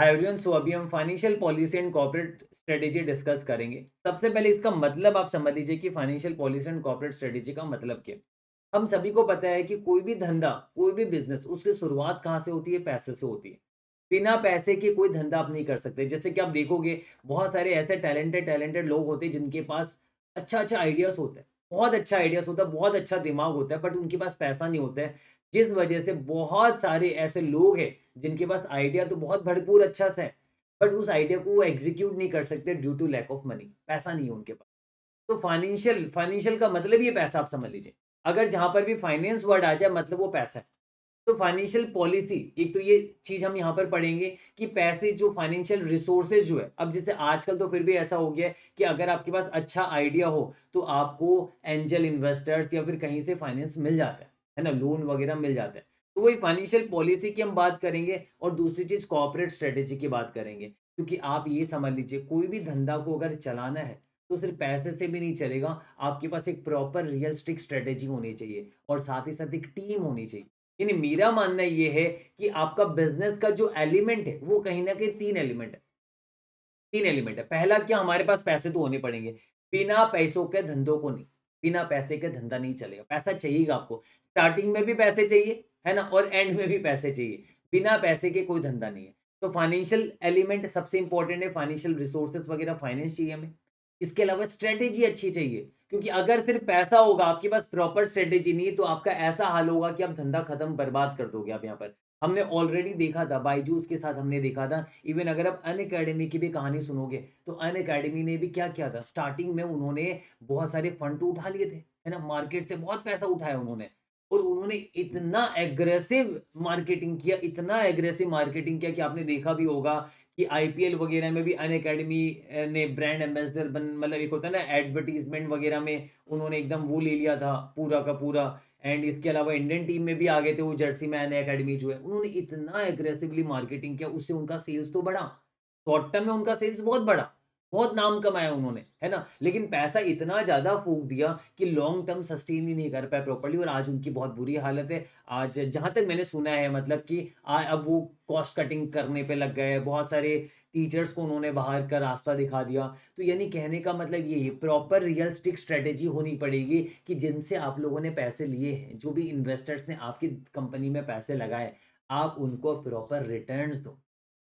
Hi everyone so अभी हम financial policy and corporate strategy discuss करेंगे सबसे पहले इसका मतलब आप समझ लीजिए कि financial policy and corporate strategy का मतलब क्या हम सभी को पता है कि कोई भी धंधा कोई भी बिजनेस उसकी शुरुआत कहाँ से होती है पैसे से होती है बिना पैसे के कोई धंधा आप नहीं कर सकते जैसे कि आप देखोगे बहुत सारे ऐसे टैलेंटेड टैलेंटेड लोग होते हैं जिनके पास अच्छा अच्छा आइडियाज़ होते हैं बहुत अच्छा आइडियाज होता है बहुत अच्छा दिमाग होता है बट उनके पास पैसा नहीं होता है जिस वजह से बहुत सारे ऐसे लोग हैं जिनके पास आइडिया तो बहुत भरपूर अच्छा सा है बट उस आइडिया को वो एग्जीक्यूट नहीं कर सकते due to lack of money पैसा नहीं है उनके पास तो फाइनेंशियल फाइनेंशियल का मतलब ये पैसा आप समझ लीजिए अगर जहाँ पर भी फाइनेंस वर्ड आ जाए मतलब वो पैसा है तो फाइनेंशियल पॉलिसी एक तो ये चीज हम यहाँ पर पढ़ेंगे कि पैसे जो फाइनेंशियल रिसोर्सेज जो है अब जैसे आजकल तो फिर भी ऐसा हो गया है कि अगर आपके पास अच्छा आइडिया हो तो आपको एंजल इन्वेस्टर्स या फिर कहीं से फाइनेंस मिल जाता है है ना लोन वगैरह मिल जाता है तो वही फाइनेंशियल पॉलिसी की हम बात करेंगे और दूसरी चीज कॉपरेट स्ट्रेटेजी की बात करेंगे क्योंकि आप ये समझ लीजिए कोई भी धंधा को अगर चलाना है तो सिर्फ पैसे से भी नहीं चलेगा आपके पास एक प्रॉपर रियलिस्टिक स्ट्रेटेजी होनी चाहिए और साथ ही साथ एक टीम होनी चाहिए यानी मेरा मानना यह है कि आपका बिजनेस का जो एलिमेंट है वो कहीं ना कहीं तीन एलिमेंट है तीन एलिमेंट है पहला क्या हमारे पास पैसे तो होने पड़ेंगे बिना पैसों के धंधों को नहीं बिना पैसे के धंधा नहीं चलेगा पैसा चाहिएगा आपको स्टार्टिंग में भी पैसे चाहिए है ना और एंड में भी पैसे चाहिए बिना पैसे के कोई धंधा नहीं है तो फाइनेंशियल एलिमेंट सबसे इंपॉर्टेंट है फाइनेंशियल रिसोर्सेज वगैरह फाइनेंस चाहिए हमें इसके अलावा स्ट्रेटेजी अच्छी चाहिए क्योंकि अगर सिर्फ पैसा होगा आपके पास प्रॉपर स्ट्रेटेजी नहीं तो आपका ऐसा हाल होगा कि आप धंधा खत्म बर्बाद कर दोगे आप यहाँ पर हमने ऑलरेडी देखा था बाईजूस के साथ हमने देखा था इवन अगर आप अन अकेडमी की भी कहानी सुनोगे तो अन अकेडमी ने भी क्या किया था स्टार्टिंग में उन्होंने बहुत सारे फंड तो उठा लिए थे है ना मार्केट से बहुत पैसा उठाया उन्होंने और उन्होंने इतना एग्रेसिव मार्केटिंग किया इतना एग्रेसिव मार्केटिंग किया कि आपने देखा भी होगा कि आईपीएल वगैरह में भी अन अकेडमी ने ब्रांड एम्बेसडर बन मतलब एक होता है ना एडवर्टीजमेंट वगैरह में उन्होंने एकदम वो ले लिया था पूरा का पूरा एंड इसके अलावा इंडियन टीम में भी आ गए थे वो जर्सी में अन अकेडमी जो है उन्होंने इतना एग्रेसिवली मार्केटिंग किया उससे उनका सेल्स तो बढ़ा शॉर्ट टर्म में उनका सेल्स बहुत बढ़ा बहुत नाम कमाया उन्होंने है ना लेकिन पैसा इतना ज़्यादा फूक दिया कि लॉन्ग टर्म सस्टेन ही नहीं कर पाए प्रॉपर्ली और आज उनकी बहुत बुरी हालत है आज जहाँ तक मैंने सुना है मतलब कि आ, अब वो कॉस्ट कटिंग करने पे लग गए बहुत सारे टीचर्स को उन्होंने बाहर का रास्ता दिखा दिया तो यानी कहने का मतलब यही प्रॉपर रियलिस्टिक स्ट्रेटेजी होनी पड़ेगी कि जिनसे आप लोगों ने पैसे लिए हैं जो भी इन्वेस्टर्स ने आपकी कंपनी में पैसे लगाए आप उनको प्रॉपर रिटर्न दो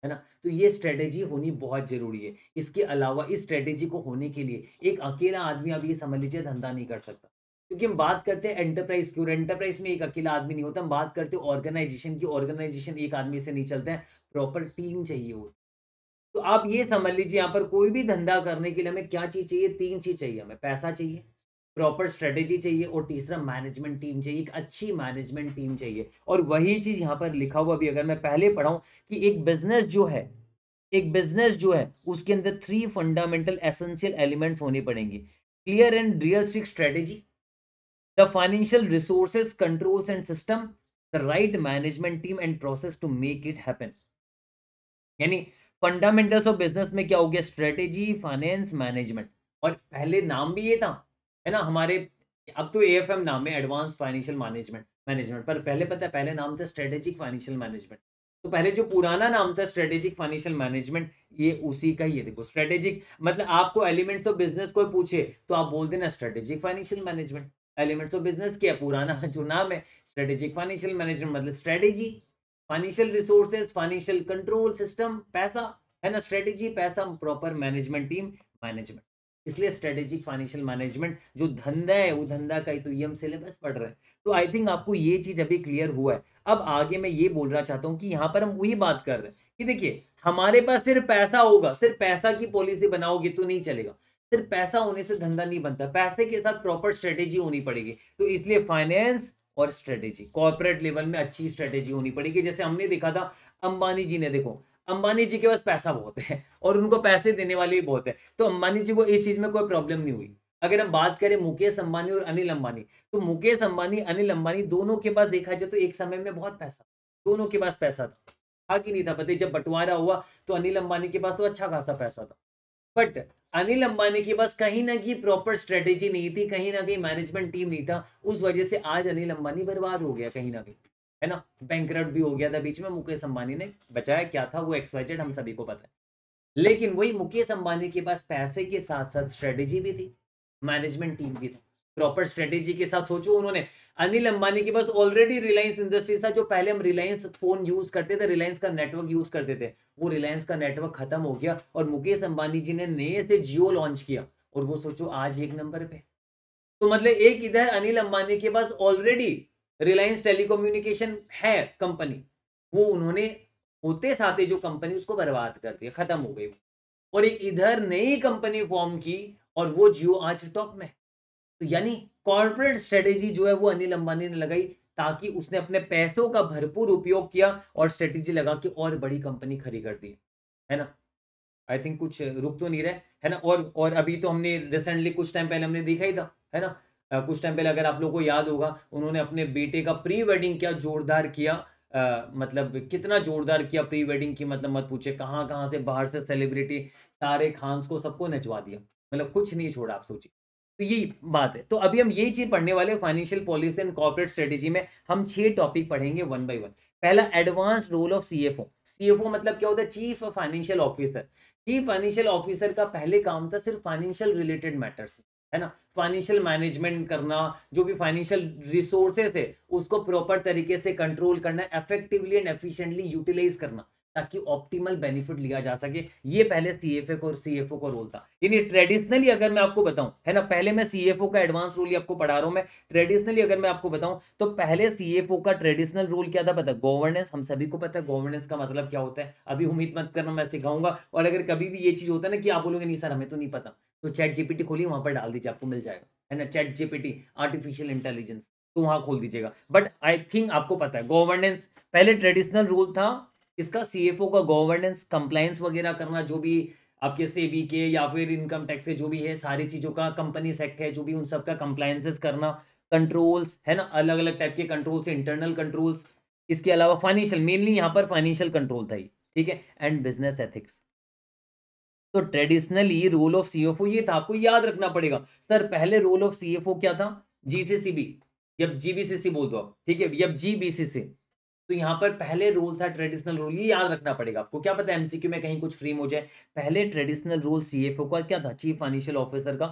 है ना तो ये स्ट्रेटेजी होनी बहुत ज़रूरी है इसके अलावा इस स्ट्रेटेजी को होने के लिए एक अकेला आदमी अब ये समझ लीजिए धंधा नहीं कर सकता क्योंकि हम बात करते हैं एंटरप्राइज की और एंटरप्राइज में एक अकेला आदमी नहीं होता हम बात करते हैं ऑर्गेनाइजेशन की ऑर्गेनाइजेशन एक आदमी से नहीं चलता है प्रॉपर टीम चाहिए होती तो आप ये समझ लीजिए यहाँ पर कोई भी धंधा करने के लिए हमें क्या चीज़ चाहिए तीन चीज़ चाहिए हमें पैसा चाहिए प्रॉपर स्ट्रेटेजी चाहिए और तीसरा मैनेजमेंट टीम चाहिए एक अच्छी मैनेजमेंट टीम चाहिए और वही चीज़ यहाँ पर लिखा हुआ भी अगर मैं पहले पढ़ाऊँ कि एक बिजनेस जो है एक बिजनेस जो है उसके अंदर थ्री फंडामेंटल एसेंशियल एलिमेंट्स होने पड़ेंगे clear and realistic strategy the financial resources controls and system the right management team and process to make it happen यानी फंडामेंटल्स ऑफ बिजनेस में क्या हो गया स्ट्रेटेजी फाइनेंस मैनेजमेंट और पहले नाम भी ये था है ना हमारे अब तो ए नाम है एडवांस फाइनेंशियल मैनेजमेंट मैनेजमेंट पर पहले पता है पहले नाम था स्ट्रेटेजिक फाइनेंशियल मैनेजमेंट तो पहले जो पुराना नाम था स्ट्रेटेजिक फाइनेंशियल मैनेजमेंट ये उसी का ही है देखो स्ट्रेटेजिक मतलब आपको एलिमेंट्स ऑफ बिजनेस कोई पूछे तो आप बोल देना strategic financial management elements of business क्या पुराना जो नाम है स्ट्रेटेजिक फाइनेंशियल मैनेजमेंट मतलब strategy financial resources financial control system पैसा है ना स्ट्रेटेजी पैसा प्रॉपर मैनेजमेंट टीम मैनेजमेंट इसलिए स्ट्रेटेजिक फाइनेंशियल मैनेजमेंट जो धंधा है वो धंधा का ही तो ये हम सिलेबस पढ़ रहे हैं तो आई थिंक आपको ये चीज़ अभी क्लियर हुआ है अब आगे मैं ये बोलना चाहता हूँ कि यहाँ पर हम वही बात कर रहे हैं कि देखिए हमारे पास सिर्फ पैसा होगा सिर्फ पैसा की पॉलिसी बनाओगे तो नहीं चलेगा सिर्फ पैसा होने से धंधा नहीं बनता पैसे के साथ प्रॉपर स्ट्रेटेजी होनी पड़ेगी तो इसलिए फाइनेंस और स्ट्रेटेजी कॉर्पोरेट लेवल में अच्छी स्ट्रेटेजी होनी पड़ेगी जैसे हमने देखा था अंबानी जी ने देखो अंबानी जी के पास पैसा बहुत है और उनको पैसे देने वाले भी बहुत है तो अंबानी जी को इस चीज़ में कोई प्रॉब्लम नहीं हुई अगर हम बात करें मुकेश अंबानी और अनिल अंबानी तो मुकेश अंबानी अनिल अंबानी दोनों के पास देखा जाए तो एक समय में बहुत पैसा दोनों के पास पैसा था कि नहीं था पता जब बंटवारा हुआ तो अनिल अंबानी के पास तो अच्छा खासा पैसा था बट अनिल अंबानी के पास कहीं ना कहीं प्रॉपर स्ट्रेटेजी नहीं थी कहीं ना कहीं मैनेजमेंट टीम नहीं था उस वजह से आज अनिल अंबानी बर्बाद हो गया कहीं ना कहीं है ना बैंक भी हो गया था बीच में मुकेश अंबानी ने बचाया क्या था वो एक्सवाइजेड हम सभी को पता है लेकिन वही मुकेश अंबानी के पास पैसे के साथ साथ स्ट्रेटेजी भी थी मैनेजमेंट टीम भी थी प्रॉपर स्ट्रेटेजी के साथ सोचो उन्होंने अनिल अंबानी के पास ऑलरेडी रिलायंस इंडस्ट्रीज था जो पहले हम रिलायंस फोन यूज करते थे रिलायंस का नेटवर्क यूज करते थे वो रिलायंस का नेटवर्क खत्म हो गया और मुकेश अंबानी जी ने नए से जियो लॉन्च किया और वो सोचो आज एक नंबर पे तो मतलब एक इधर अनिल अंबानी के पास ऑलरेडी रिलायंस टेलीकम्युनिकेशन है कंपनी वो उन्होंने होते साथे जो कंपनी उसको बर्बाद कर दिया खत्म हो गई और एक इधर नई कंपनी फॉर्म की और वो जियो आज टॉप में तो यानी कॉर्पोरेट स्ट्रेटेजी जो है वो अनिल अंबानी ने लगाई ताकि उसने अपने पैसों का भरपूर उपयोग किया और स्ट्रेटेजी लगा के और बड़ी कंपनी खड़ी कर दी है ना आई थिंक कुछ रुक तो नहीं रहा है ना और और अभी तो हमने रिसेंटली कुछ टाइम पहले हमने देखा ही था है ना कुछ टाइम पहले अगर आप लोग को याद होगा उन्होंने अपने बेटे का प्री वेडिंग क्या जोरदार किया Uh, मतलब कितना जोरदार किया प्री वेडिंग की मतलब मत पूछे कहाँ कहाँ से बाहर से सेलिब्रिटी सारे खान्स को सबको नचवा दिया मतलब कुछ नहीं छोड़ा आप सोचिए तो यही बात है तो अभी हम यही चीज़ पढ़ने वाले financial policy and corporate strategy में हम छह टॉपिक पढ़ेंगे वन बाई वन पहला advance role of CFO CFO मतलब क्या होता है chief financial officer chief financial officer का पहले काम था सिर्फ फाइनेंशियल रिलेटेड मैटर्स है ना फाइनेंशियल मैनेजमेंट करना जो भी फाइनेंशियल रिसोर्सेस है उसको प्रॉपर तरीके से कंट्रोल करना इफेक्टिवली एंड एफिशिएंटली यूटिलाइज करना ताकि ऑप्टिमल बेनिफिट लिया जा सके ये पहले सी एफ ए को सी एफ ओ का रोल था यानी ट्रेडिशनली अगर मैं आपको बताऊं है ना पहले मैं सी एफ ओ का एडवांस रोल ही आपको पढ़ा रहा हूं मैं ट्रेडिशनली अगर मैं आपको बताऊं तो पहले सी एफ ओ का ट्रेडिशनल रोल क्या था पता गवर्नेंस हम सभी को पता है गवर्नेंस का मतलब क्या होता है अभी उम्मीद मत करना मैं सिखाऊंगा और अगर कभी भी ये चीज होता है ना कि आप बोलोगे नहीं सर हमें तो नहीं पता तो चैट जीपीटी खोलिए वहां पर डाल दीजिए आपको मिल जाएगा है ना चैट जीपीटी आर्टिफिशियल इंटेलिजेंस तो वहां खोल दीजिएगा बट आई थिंक आपको पता है गवर्नेंस पहले ट्रेडिशनल रूल था इसका सीएफओ का गवर्नेंस कंप्लायंस वगैरह करना जो भी आपके से बी के या फिर इनकम टैक्स के जो भी है सारी चीज़ों का कंपनी सेक्ट है जो भी उन सब का कंप्लायंसेस करना कंट्रोल्स है ना अलग अलग टाइप के कंट्रोल्स इंटरनल कंट्रोल्स इसके अलावा फाइनेंशियल मेनली यहाँ पर फाइनेंशियल कंट्रोल था ही ठीक है एंड बिजनेस एथिक्स तो ट्रेडिशनली रोल ऑफ सीएफओ ये था आपको याद रखना पड़ेगा सर पहले रोल ऑफ सीएफओ क्या था जी सी सी बी जब जीबीसीसी बोल दो आप ठीक है जब जीबीसीसी तो यहां पर पहले रूल था ट्रेडिशनल रूल ये याद रखना पड़ेगा आपको क्या पता एमसीक्यू में कहीं कुछ फ्री हो जाए पहले ट्रेडिशनल रूल सीएफओ का क्या था चीफ फाइनेंशियल ऑफिसर का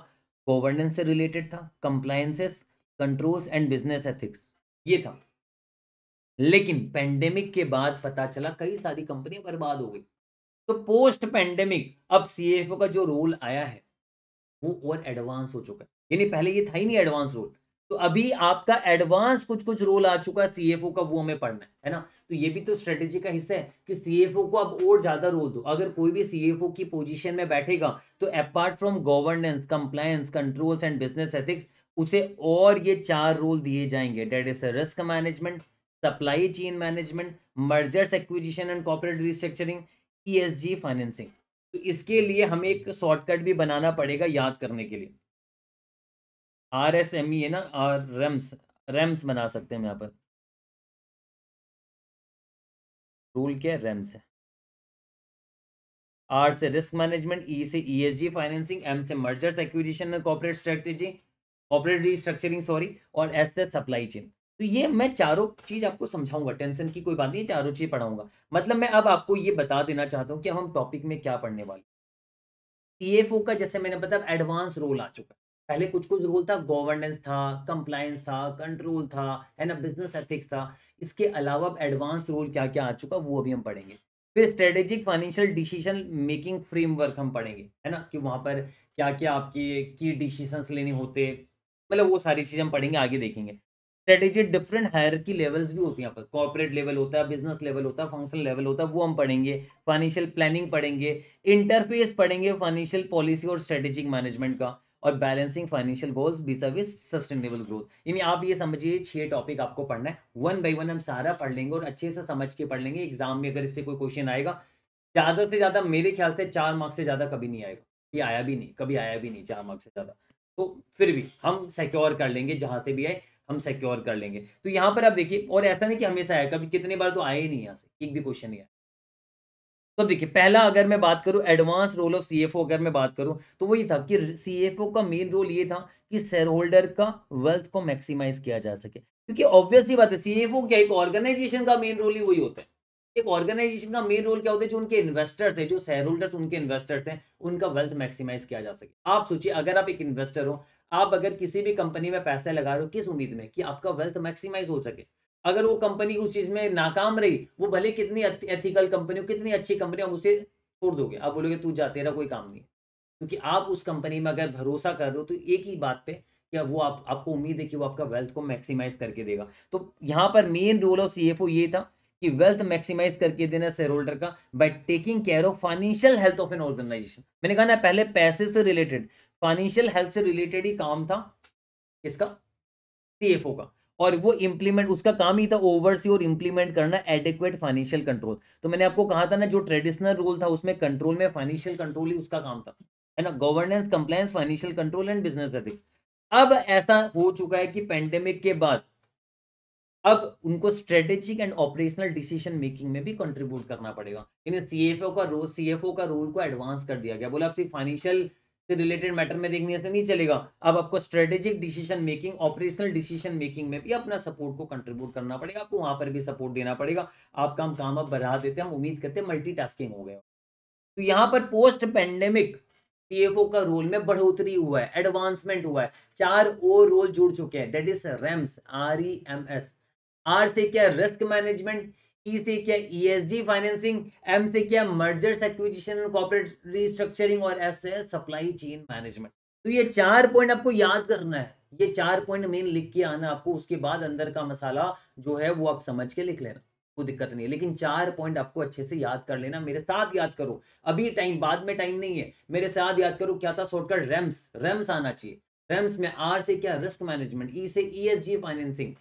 गवर्नेंस से रिलेटेड था compliances controls and business ethics ये था लेकिन पेंडेमिक के बाद पता चला कई सारी कंपनियां बर्बाद हो गई तो पोस्ट पेंडेमिक अब सीएफओ का जो रोल आया है वो और एडवांस हो चुका है यानी पहले ये था ही नहीं एडवांस रोल तो अभी आपका एडवांस कुछ कुछ रोल आ चुका है सीएफओ का वो हमें पढ़ना है है ना तो ये भी तो स्ट्रेटेजी का हिस्सा है कि सीएफओ को अब और ज्यादा रोल दो अगर कोई भी सीएफओ की पोजीशन में बैठेगा तो apart from governance compliance controls and business ethics उसे और ये चार रोल दिए जाएंगे that is risk management supply chain management mergers acquisition and corporate restructuring E financing तो इसके लिए हमें एक शॉर्टकट भी बनाना पड़ेगा याद करने के लिए आर एस एम ई है ना आर रेम्स रेम्स बना सकते हैं यहाँ पर रूल क्या है रेम्स है आर से रिस्क मैनेजमेंट ई से E S G financing M से mergers acquisition and corporate strategy corporate restructuring sorry और एस से सप्लाई चेन तो ये मैं चारों चीज़ आपको समझाऊंगा टेंशन की कोई बात नहीं चारों चीज़ पढ़ाऊंगा मतलब मैं अब आपको ये बता देना चाहता हूँ कि हम टॉपिक में क्या पढ़ने वाले टी का जैसे मैंने बताया एडवांस रोल आ चुका है पहले कुछ कुछ रोल था गवर्नेंस था कंप्लायंस था कंट्रोल था है ना बिजनेस एथिक्स था इसके अलावा अब एडवांस रोल क्या क्या आ चुका वो अभी हम पढ़ेंगे फिर strategic financial decision making framework हम पढ़ेंगे है ना कि वहाँ पर क्या क्या आपके की डिसीजंस लेने होते मतलब वो सारी चीज़ हम पढ़ेंगे आगे देखेंगे स्ट्रेटेजी डिफरेंट हायर की लेवल्स भी होती हैं यहाँ पर कॉर्पोरेट लेवल होता है बिजनेस लेवल होता है फंक्शनल लेवल होता है वो हम पढ़ेंगे फाइनेंशियल प्लानिंग पढ़ेंगे इंटरफेस पढ़ेंगे फाइनेंशियल पॉलिसी और स्ट्रेटेजिक मैनेजमेंट का और balancing financial goals with with sustainable growth यानी आप ये समझिए छह टॉपिक आपको पढ़ना है वन बाई वन हम सारा पढ़ लेंगे और अच्छे से समझ के पढ़ लेंगे एग्जाम में अगर इससे कोई क्वेश्चन आएगा ज़्यादा से ज़्यादा मेरे ख्याल से चार मार्क्स से ज़्यादा कभी नहीं आएगा ये आया भी नहीं कभी आया भी नहीं चार मार्क्स से ज़्यादा तो फिर भी हम सिक्योर कर लेंगे जहाँ से भी आए हम सिक्योर कर लेंगे तो यहाँ पर आप देखिए और ऐसा नहीं कि हमेशा आया कभी कितने बार तो आए ही नहीं यहाँ से एक भी क्वेश्चन नहीं आया तो देखिए पहला अगर मैं बात करूं एडवांस रोल ऑफ सीएफओ अगर मैं बात करूं तो वो ये था कि सीएफओ का मेन रोल ये था कि शेयर होल्डर का वेल्थ को मैक्सिमाइज किया जा सके क्योंकि ऑब्वियसली बात है सीएफओ क्या एक ऑर्गेनाइजेशन का मेन रोल ही वही होता है एक ऑर्गेनाइजेशन का मेन रोल क्या होता है जो उनके इन्वेस्टर्स है जो शेयर होल्डर्स उनके इन्वेस्टर्स हैं उनका वेल्थ मैक्सिमाइज किया जा सके आप सोचिए अगर आप एक इन्वेस्टर हो आप अगर किसी भी कंपनी में पैसे लगा रहे हो किस उम्मीद में कि आपका वेल्थ मैक्सिमाइज हो सके अगर वो कंपनी उस चीज में नाकाम रही वो भले कितनी एथिकल कंपनी हो कितनी अच्छी कंपनी हम उसे छोड़ दोगे आप बोलोगे तू जा तेरा कोई काम नहीं क्योंकि आप उस कंपनी में अगर भरोसा कर रहे हो तो एक ही बात पे कि वो आप आपको उम्मीद है कि वो आपका वेल्थ को मैक्सिमाइज करके देगा तो यहाँ पर मेन रोल ऑफ सीएफओ ये था कि वेल्थ मैक्सिमाइज करके देना शेयर होल्डर का by taking care of financial health of an organisation मैंने कहा ना पहले पैसे से रिलेटेड फाइनेंशियल हेल्थ से रिलेटेड ही काम था इसका सी का और वो इम्प्लीमेंट उसका काम ही था ओवरसी और इम्प्लीमेंट करना एडिक्वेट फाइनेंशियल कंट्रोल तो मैंने आपको कहा था ना जो ट्रेडिशनल रोल था उसमें कंट्रोल में फाइनेंशियल कंट्रोल ही उसका काम था है ना governance compliance financial control and business ethics अब ऐसा हो चुका है कि पेंडेमिक के बाद अब उनको strategic and operational decision making में भी कंट्रीब्यूट करना पड़ेगा यानी सीएफओ का रोल सीएफओ का रोल को एडवांस कर दिया गया बोला आपसे फाइनेंशियल से रिलेटेड मैटर में देखने से नहीं चलेगा अब आपको strategic decision making operational decision making में भी अपना सपोर्ट को कंट्रीब्यूट करना पड़ेगा आपको वहां पर भी सपोर्ट देना पड़ेगा आपका हम काम अब बढ़ा देते हैं हम उम्मीद करते हैं मल्टी हो गया तो यहाँ पर पोस्ट पेंडेमिक सीएफओ का रोल में बढ़ोतरी हुआ है एडवांसमेंट हुआ है चार और रोल जुड़ चुके हैं that is REMS R E M S R से क्या रिस्क मैनेजमेंट ई e क्या से किया जी फाइनेंसिंग एम से किया मर्जर्स एक्विजिशन कॉपरेट रिस्ट्रक्चरिंग और एस से सप्लाई चेन मैनेजमेंट तो ये चार पॉइंट आपको याद करना है ये चार पॉइंट मेन लिख के आना आपको उसके बाद अंदर का मसाला जो है वो आप समझ के लिख लेना कोई दिक्कत नहीं है लेकिन चार पॉइंट आपको अच्छे से याद कर लेना मेरे साथ याद करो अभी टाइम बाद में टाइम नहीं है मेरे साथ याद करो क्या था शॉर्टकट रेम्स रेम्स आना चाहिए रेम्स में आर से क्या रिस्क मैनेजमेंट ई से ई e फाइनेंसिंग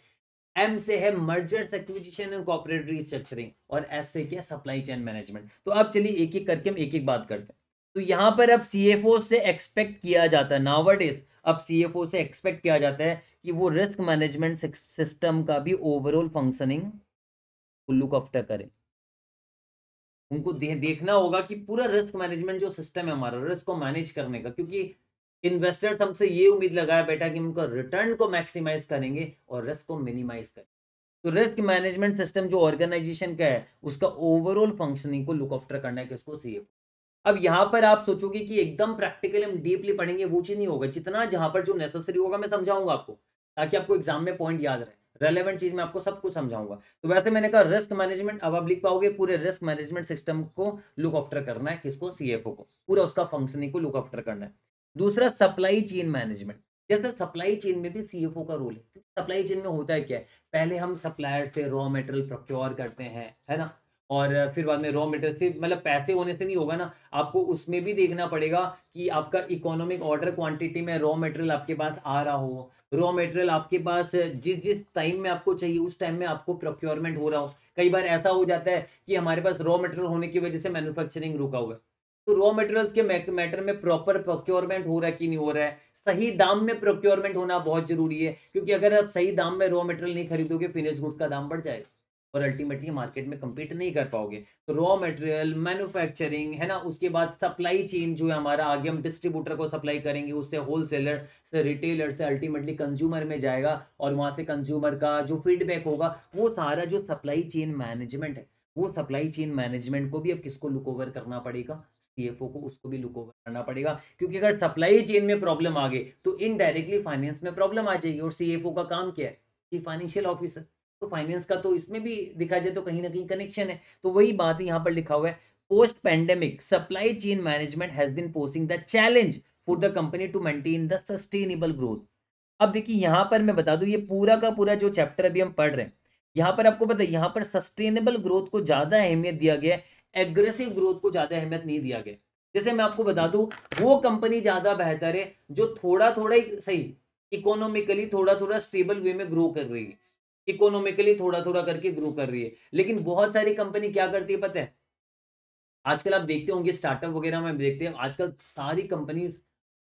एम से है mergers acquisition and corporate restructuring और एस से क्या सप्लाई चेन मैनेजमेंट तो अब चलिए एक एक करके हम एक एक बात करते हैं तो यहाँ पर अब सी से एक्सपेक्ट किया जाता है नावट इज अब सी से एक्सपेक्ट किया जाता है कि वो रिस्क मैनेजमेंट सिस्टम का भी ओवरऑल फंक्शनिंग लुक आफ्टर करें उनको दे, देखना होगा कि पूरा रिस्क मैनेजमेंट जो सिस्टम है हमारा रिस्क को मैनेज करने का क्योंकि इन्वेस्टर्स हमसे ये उम्मीद लगाया बेटा कि उनका रिटर्न को मैक्सिमाइज करेंगे और रिस्क को मिनिमाइज करेंगे तो रिस्क मैनेजमेंट सिस्टम जो ऑर्गेनाइजेशन का है उसका ओवरऑल फंक्शनिंग को लुक आफ्टर करना है किसको सी अब यहाँ पर आप सोचोगे कि एकदम प्रैक्टिकली हम डीपली पढ़ेंगे वो चीज़ नहीं होगा जितना जहाँ पर जो नेसेसरी होगा मैं समझाऊंगा आपको ताकि आपको एग्जाम में पॉइंट याद रहे रेलेवेंट चीज में आपको सब कुछ समझाऊंगा तो वैसे मैंने कहा रिस्क मैनेजमेंट अब आप लिख पाओगे पूरे रिस्क मैनेजमेंट सिस्टम को लुक आफ्टर करना है किसको सीएफओ को पूरा उसका फंक्शनिंग को लुक आफ्टर करना है दूसरा सप्लाई चेन मैनेजमेंट जैसे सप्लाई चेन में भी सीएफओ का रोल है सप्लाई चेन में होता है क्या है पहले हम सप्लायर से रॉ मटेरियल प्रोक्योर करते हैं है ना और फिर बाद में रॉ मटेरियल से मतलब पैसे होने से नहीं होगा ना आपको उसमें भी देखना पड़ेगा कि आपका इकोनॉमिक ऑर्डर क्वांटिटी में रॉ मटेरियल आपके पास आ रहा हो रॉ मटेरियल आपके पास जिस जिस टाइम में आपको चाहिए उस टाइम में आपको प्रोक्योरमेंट हो रहा हो कई बार ऐसा हो जाता है कि हमारे पास रॉ मटेरियल होने की वजह से मैन्युफैक्चरिंग रुका हुआ है तो रॉ मटेरियल्स के मैटर में प्रॉपर प्रोक्योरमेंट हो रहा है कि नहीं हो रहा है सही दाम में प्रोक्योरमेंट होना बहुत जरूरी है क्योंकि अगर आप सही दाम में रॉ मटेरियल नहीं खरीदोगे फिनिश गुड्स का दाम बढ़ जाएगा और अल्टीमेटली मार्केट में कम्पीट नहीं कर पाओगे तो रॉ मटेरियल मैन्युफैक्चरिंग है ना उसके बाद सप्लाई चेन जो है हमारा आगे हम डिस्ट्रीब्यूटर को सप्लाई करेंगे उससे होलसेलर से रिटेलर से अल्टीमेटली कंज्यूमर में जाएगा और वहाँ से कंज्यूमर का जो फीडबैक होगा वो सारा जो सप्लाई चेन मैनेजमेंट है वो सप्लाई चेन मैनेजमेंट को भी अब किसको लुक ओवर करना पड़ेगा सीएफओ को उसको भी लुक ओवर करना पड़ेगा क्योंकि अगर सप्लाई चेन में प्रॉब्लम आ गई तो इनडायरेक्टली फाइनेंस में प्रॉब्लम आ जाएगी और सीएफओ का काम क्या है चीफ फाइनेंशियल ऑफिसर तो फाइनेंस का तो इसमें भी देखा जाए तो कहीं ना कहीं कनेक्शन है तो वही बात यहाँ पर लिखा हुआ है post pandemic supply chain management has been posting the challenge for the company to maintain the sustainable growth अब देखिए यहाँ पर मैं बता दूँ ये पूरा का पूरा जो चैप्टर अभी हम पढ़ रहे हैं यहाँ पर आपको पता है यहाँ पर सस्टेनेबल ग्रोथ को ज़्यादा अहमियत दिया गया है एग्रेसिव ग्रोथ को ज़्यादा अहमियत नहीं दिया गया जैसे मैं आपको बता दूं वो कंपनी ज़्यादा बेहतर है जो थोड़ा थोड़ा ही सही इकोनॉमिकली थोड़ा थोड़ा स्टेबल वे में ग्रो कर रही है इकोनॉमिकली थोड़ा थोड़ा करके ग्रो कर रही है लेकिन बहुत सारी कंपनी क्या करती है पता है आजकल आप देखते होंगे स्टार्टअप वगैरह में देखते हैं आजकल सारी कंपनी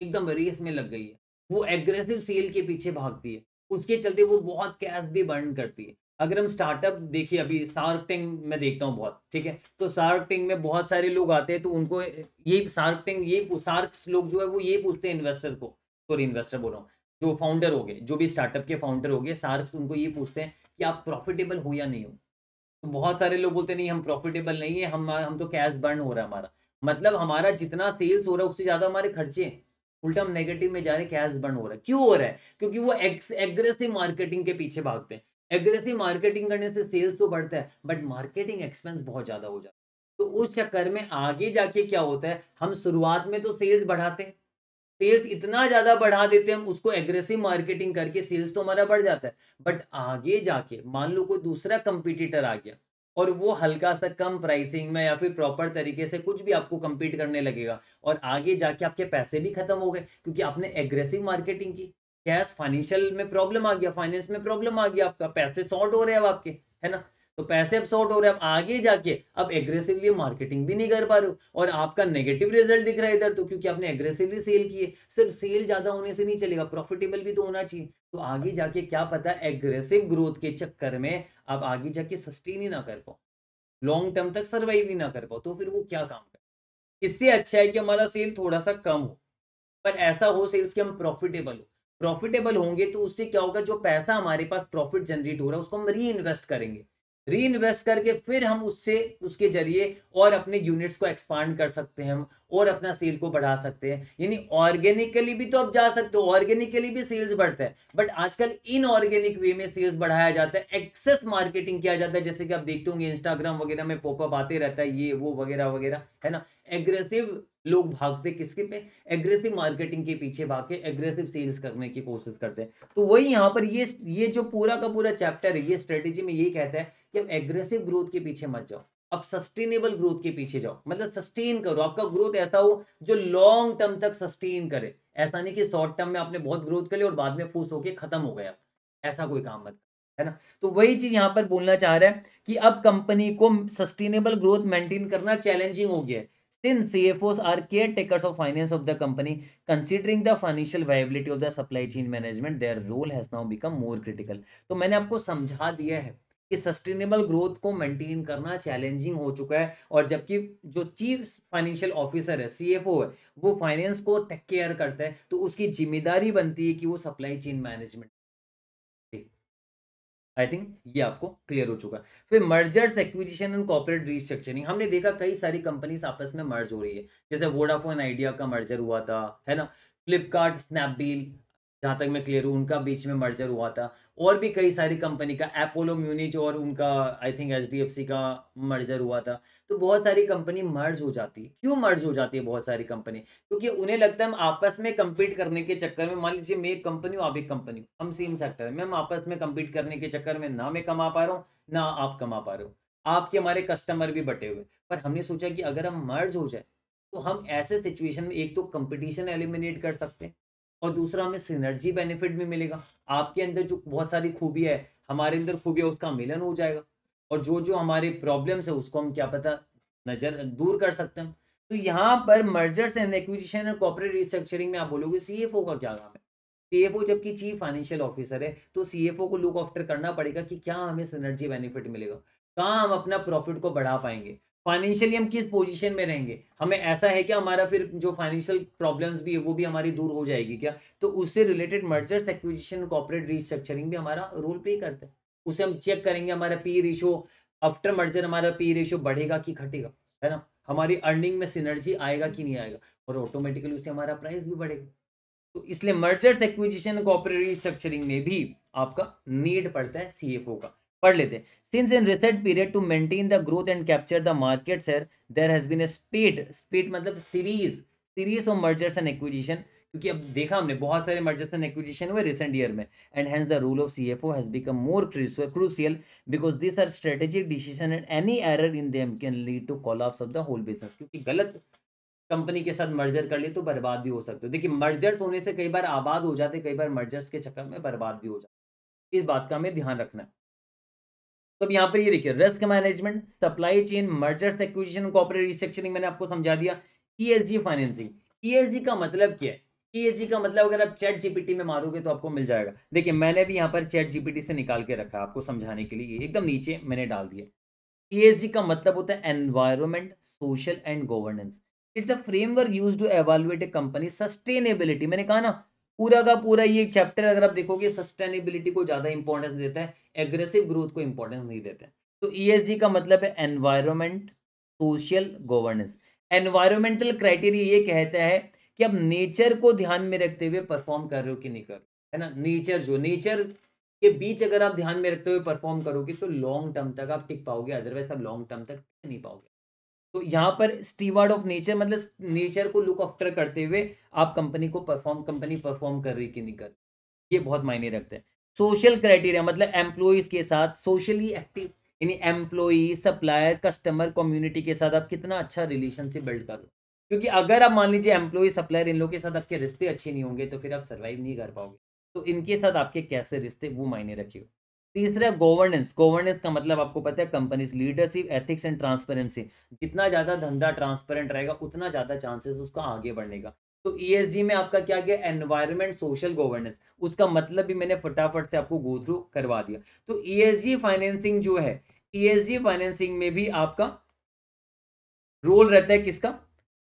एकदम रेस में लग गई है वो एग्रेसिव सेल के पीछे भागती है उसके चलते वो बहुत कैश भी बर्न करती है अगर हम स्टार्टअप देखिए अभी सार्क टैंक में देखता हूँ बहुत ठीक है तो सार्क टैंक में बहुत सारे लोग आते हैं तो उनको ये सार्क टैंक ये सार्क्स लोग जो है वो ये पूछते हैं इन्वेस्टर को सॉरी इन्वेस्टर बोल रहा हूँ जो फाउंडर हो गए जो भी स्टार्टअप के फाउंडर हो गए सार्क्स उनको ये पूछते हैं कि आप प्रॉफिटेबल हो या नहीं हो तो बहुत सारे लोग बोलते नहीं हम प्रॉफिटेबल नहीं है हम हम तो कैश बर्न हो रहा है हमारा मतलब हमारा जितना सेल्स हो रहा है उससे ज़्यादा हमारे खर्चे हैं उल्टा हम नेगेटिव में जा रहे कैश बर्न हो रहा है क्यों हो रहा है क्योंकि वो एग्रेसिव मार्केटिंग के पीछे भागते हैं एग्रेसिव मार्केटिंग करने से सेल्स तो बढ़ता है बट मार्केटिंग एक्सपेंस बहुत ज़्यादा हो जाता है तो उस चक्कर में आगे जाके क्या होता है हम शुरुआत में तो सेल्स बढ़ाते हैं सेल्स इतना ज़्यादा बढ़ा देते हैं हम उसको एग्रेसिव मार्केटिंग करके सेल्स तो हमारा बढ़ जाता है बट आगे जाके मान लो कोई दूसरा कंपिटिटर आ गया और वो हल्का सा कम प्राइसिंग में या फिर प्रॉपर तरीके से कुछ भी आपको कम्पीट करने लगेगा और आगे जाके आपके पैसे भी खत्म हो गए क्योंकि आपने एग्रेसिव मार्केटिंग की कैश फाइनेंशियल में प्रॉब्लम आ गया फाइनेंस में प्रॉब्लम आ गया आपका पैसे शॉर्ट हो रहे हैं अब आपके है ना तो पैसे अब शॉर्ट हो रहे हैं अब आगे जाके अब एग्रेसिवली मार्केटिंग भी नहीं कर पा रहे हो और आपका नेगेटिव रिजल्ट दिख रहा है इधर तो क्योंकि आपने एग्रेसिवली सेल किए सिर्फ सेल ज्यादा होने से नहीं चलेगा प्रॉफिटेबल भी तो होना चाहिए तो आगे जाके क्या पता एग्रेसिव ग्रोथ के चक्कर में आप आगे जाके सस्टेन ही ना कर पाओ लॉन्ग टर्म तक सर्वाइव ही ना कर पाओ तो फिर वो क्या काम कर इससे अच्छा है कि हमारा सेल थोड़ा सा कम हो पर ऐसा हो सेल्स कि हम प्रॉफिटेबल हो प्रॉफिटेबल होंगे तो उससे क्या होगा जो पैसा हमारे पास प्रॉफिट जनरेट हो रहा है उसको हम री इन्वेस्ट करेंगे री इन्वेस्ट करके फिर हम उससे उसके जरिए और अपने यूनिट्स को एक्सपांड कर सकते हैं हम और अपना सेल को बढ़ा सकते हैं यानी ऑर्गेनिकली भी तो आप जा सकते हो ऑर्गेनिकली भी सेल्स बढ़ता है बट आजकल इनऑर्गेनिक वे में सेल्स बढ़ाया जाता है एक्सेस मार्केटिंग किया जाता है जैसे कि आप देखते होंगे इंस्टाग्राम वगैरह में पॉपअप आते रहता है ये वो वगैरह वगैरह है ना एग्रेसिव लोग भागते किसके पे एग्रेसिव मार्केटिंग के पीछे भाग के एग्रेसिव सेल्स करने की कोशिश करते हैं तो वही यहाँ पर ये ये जो पूरा का पूरा चैप्टर है ये स्ट्रेटेजी में ये कहता है कि अब एग्रेसिव ग्रोथ के पीछे मत जाओ अब सस्टेनेबल ग्रोथ के पीछे जाओ मतलब सस्टेन करो आपका ग्रोथ ऐसा हो जो लॉन्ग टर्म तक सस्टेन करे ऐसा नहीं कि शॉर्ट टर्म में आपने बहुत ग्रोथ कर ली और बाद में फूस होकर खत्म हो गया ऐसा कोई काम मत है ना तो वही चीज यहाँ पर बोलना चाह रहा है कि अब कंपनी को सस्टेनेबल ग्रोथ मेंटेन करना चैलेंजिंग हो गया है तीन CFOs are caretakers of finance of the company considering the financial viability of the supply chain management their role has now become more critical तो मैंने आपको समझा दिया है कि सस्टेनेबल ग्रोथ को मेंटेन करना चैलेंजिंग हो चुका है और जबकि जो चीफ फाइनेंशियल ऑफिसर है सीएफओ है वो फाइनेंस को टेक केयर करता है तो उसकी जिम्मेदारी बनती है कि वो supply chain management I think ये आपको क्लियर हो चुका फिर mergers acquisition and corporate restructuring हमने देखा कई सारी कंपनीज आपस में मर्ज हो रही है जैसे वोडाफोन आइडिया का मर्जर हुआ था है ना फ्लिपकार्ट स्नैपडील जहाँ तक मैं क्लियर हूँ उनका बीच में मर्जर हुआ था और भी कई सारी कंपनी का एपोलो म्यूनिच और उनका आई थिंक एच का मर्जर हुआ था तो बहुत सारी कंपनी मर्ज हो जाती है क्यों मर्ज हो जाती है बहुत सारी कंपनी क्योंकि उन्हें लगता है हम आपस में कम्पीट करने के चक्कर में मान लीजिए मैं एक कंपनी हूँ आप एक कंपनी हूँ हम सेम सेक्टर है हम आपस में कम्पीट करने के चक्कर में ना मैं कमा पा रहा हूँ ना आप कमा पा रहे हो आपके हमारे कस्टमर भी बटे हुए पर हमने सोचा कि अगर हम मर्ज हो जाए तो हम ऐसे सिचुएशन में एक तो कंपटीशन एलिमिनेट कर सकते हैं और दूसरा हमें सिनर्जी बेनिफिट भी मिलेगा आपके अंदर जो बहुत सारी खूबी है हमारे अंदर खूबी है उसका मिलन हो जाएगा और जो जो हमारे प्रॉब्लम्स है उसको हम क्या पता नज़र दूर कर सकते हैं तो यहाँ पर मर्जर्स एंड एक्विजिशन और कॉपरेट रिस्ट्रक्चरिंग में आप बोलोगे ओ का क्या काम है ओ जबकि चीफ फाइनेंशियल ऑफिसर है तो ओ को लुक आफ्टर करना पड़ेगा कि क्या हमें सिनर्जी बेनिफिट मिलेगा कहाँ हम अपना प्रॉफिट को बढ़ा पाएंगे फाइनेंशियली हम किस पोजीशन में रहेंगे हमें ऐसा है कि हमारा फिर जो फाइनेंशियल प्रॉब्लम्स भी है वो भी हमारी दूर हो जाएगी क्या तो उससे related mergers acquisition corporate restructuring भी हमारा रोल प्ले करता है उसे हम चेक करेंगे हमारा पी रेशो आफ्टर मर्जर हमारा पी रेशो बढ़ेगा कि घटेगा है ना हमारी अर्निंग में सिनर्जी आएगा कि नहीं आएगा और ऑटोमेटिकली उससे हमारा प्राइस भी बढ़ेगा तो इसलिए मर्जर्स एक्विजिशन कॉपरेट रिस्ट्रक्चरिंग में भी आपका नीड पड़ता है सी का पढ़ लेते हैं since in recent period to maintain the growth and capture the market sir there has been a speed speed मतलब series series of mergers and acquisition क्योंकि अब देखा हमने बहुत सारे मर्जर्स एंड एक्विजिशन हुए रिसेंट ईयर में and hence the role of C F O has become more crucial because this are strategic decision and any error in them can lead to call of the whole business क्योंकि गलत company के साथ merger कर लिए तो बर्बाद भी हो सकते हो देखिए मर्जर्स होने से कई बार आबाद हो जाते कई बार मर्जर्स के चक्कर में बर्बाद भी हो जाते इस बात का हमें ध्यान रखना है तो अब यहाँ पर ये देखिए risk management supply chain mergers acquisition corporate restructuring मैंने आपको समझा दिया ई फाइनेंसिंग ई का मतलब क्या है ई e का मतलब अगर आप चैट जीपीटी में मारोगे तो आपको मिल जाएगा देखिए मैंने भी यहाँ पर चैट जीपीटी से निकाल के रखा आपको समझाने के लिए एकदम नीचे मैंने डाल दिया ई e का मतलब होता है environment social and governance it's a framework use to evaluate a company sustainability मैंने कहा ना पूरा का पूरा ये चैप्टर अगर आप देखोगे सस्टेनेबिलिटी को ज़्यादा इंपॉर्टेंस देता है एग्रेसिव ग्रोथ को इंपॉर्टेंस नहीं देता है तो ई e का मतलब है environment social governance environmental criteria ये कहता है कि आप नेचर को ध्यान में रखते हुए परफॉर्म कर रहे हो कि नहीं कर रहे है ना नेचर जो नेचर के बीच अगर आप ध्यान में रखते हुए परफॉर्म करोगे तो लॉन्ग टर्म तक आप टिक पाओगे अदरवाइज आप लॉन्ग टर्म तक टिक नहीं पाओगे तो यहाँ पर स्टीवर्ड ऑफ नेचर मतलब नेचर को लुक आफ्टर करते हुए आप कंपनी को परफॉर्म कंपनी परफॉर्म कर रही कि नहीं कर ये बहुत मायने रखते हैं सोशल क्राइटेरिया मतलब एम्प्लॉयज़ के साथ सोशली एक्टिव यानी एम्प्लॉई सप्लायर कस्टमर कम्युनिटी के साथ आप कितना अच्छा रिलेशनशिप बिल्ड कर रहे हो क्योंकि अगर आप मान लीजिए एम्प्लॉय सप्लायर इन लोगों के साथ आपके रिश्ते अच्छे नहीं होंगे तो फिर आप सर्वाइव नहीं कर पाओगे तो इनके साथ आपके कैसे रिश्ते वो मायने रखिए तीसरा गवर्नेंस गवर्नेंस का मतलब आपको पता है companies leadership ethics and transparency जितना ज़्यादा धंधा ट्रांसपेरेंट रहेगा उतना ज़्यादा चांसेस उसका आगे बढ़ने का तो ई e में आपका क्या गया एनवायरमेंट सोशल गवर्नेंस उसका मतलब भी मैंने फटाफट से आपको गोथ्रू करवा दिया तो ई e फाइनेंसिंग जो है ई e फाइनेंसिंग में भी आपका रोल रहता है किसका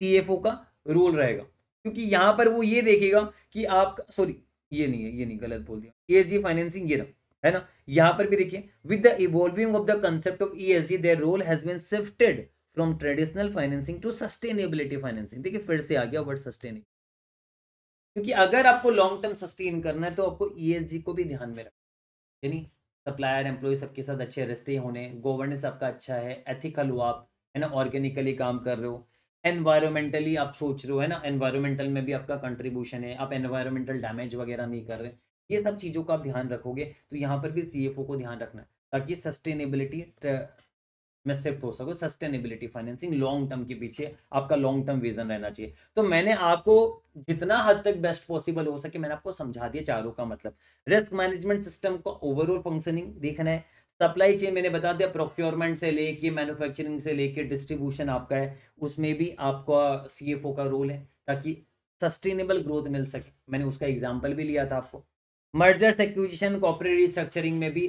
सी का रोल रहेगा क्योंकि यहां पर वो ये देखेगा कि आप सॉरी ये नहीं है ये नहीं गलत बोल दिया ईएसजी फाइनेंसिंग ये रहा है ना यहां पर भी देखिए with the evolving of the concept of ESG their role has been shifted from traditional financing to sustainability financing देखिए फिर से आ गया वर्ड सस्टेनेबल क्योंकि अगर आपको लॉन्ग टर्म सस्टेन करना है तो आपको ईएसजी e को भी ध्यान में रखना यानी सप्लायर एम्प्लॉय सबके साथ अच्छे रिश्ते होने गवर्नेंस आपका अच्छा है एथिकल हो आप है ना ऑर्गेनिकली काम कर रहे हो एनवायरमेंटली आप सोच रहे हो है ना एनवायरमेंटल में भी आपका कंट्रीब्यूशन है आप एनवायरमेंटल डैमेज वगैरह नहीं कर रहे ये सब चीज़ों का ध्यान रखोगे तो यहाँ पर भी सी को ध्यान रखना ताकि सस्टेनेबिलिटी में शिफ्ट हो सको सस्टेनेबिलिटी फाइनेंसिंग लॉन्ग टर्म के पीछे आपका लॉन्ग टर्म विजन रहना चाहिए तो मैंने आपको जितना हद तक बेस्ट पॉसिबल हो सके मैंने आपको समझा दिया चारों का मतलब रिस्क मैनेजमेंट सिस्टम का ओवरऑल फंक्शनिंग देखना है सप्लाई चेन मैंने बता दिया प्रोक्योरमेंट से लेके मैन्युफैक्चरिंग से लेके डिस्ट्रीब्यूशन आपका है उसमें भी आपका सीएफओ का रोल है ताकि सस्टेनेबल ग्रोथ मिल सके मैंने उसका एग्जाम्पल भी लिया था आपको मर्जर्स एक्विजिशन कॉपरेट रिस्ट्रक्चरिंग में भी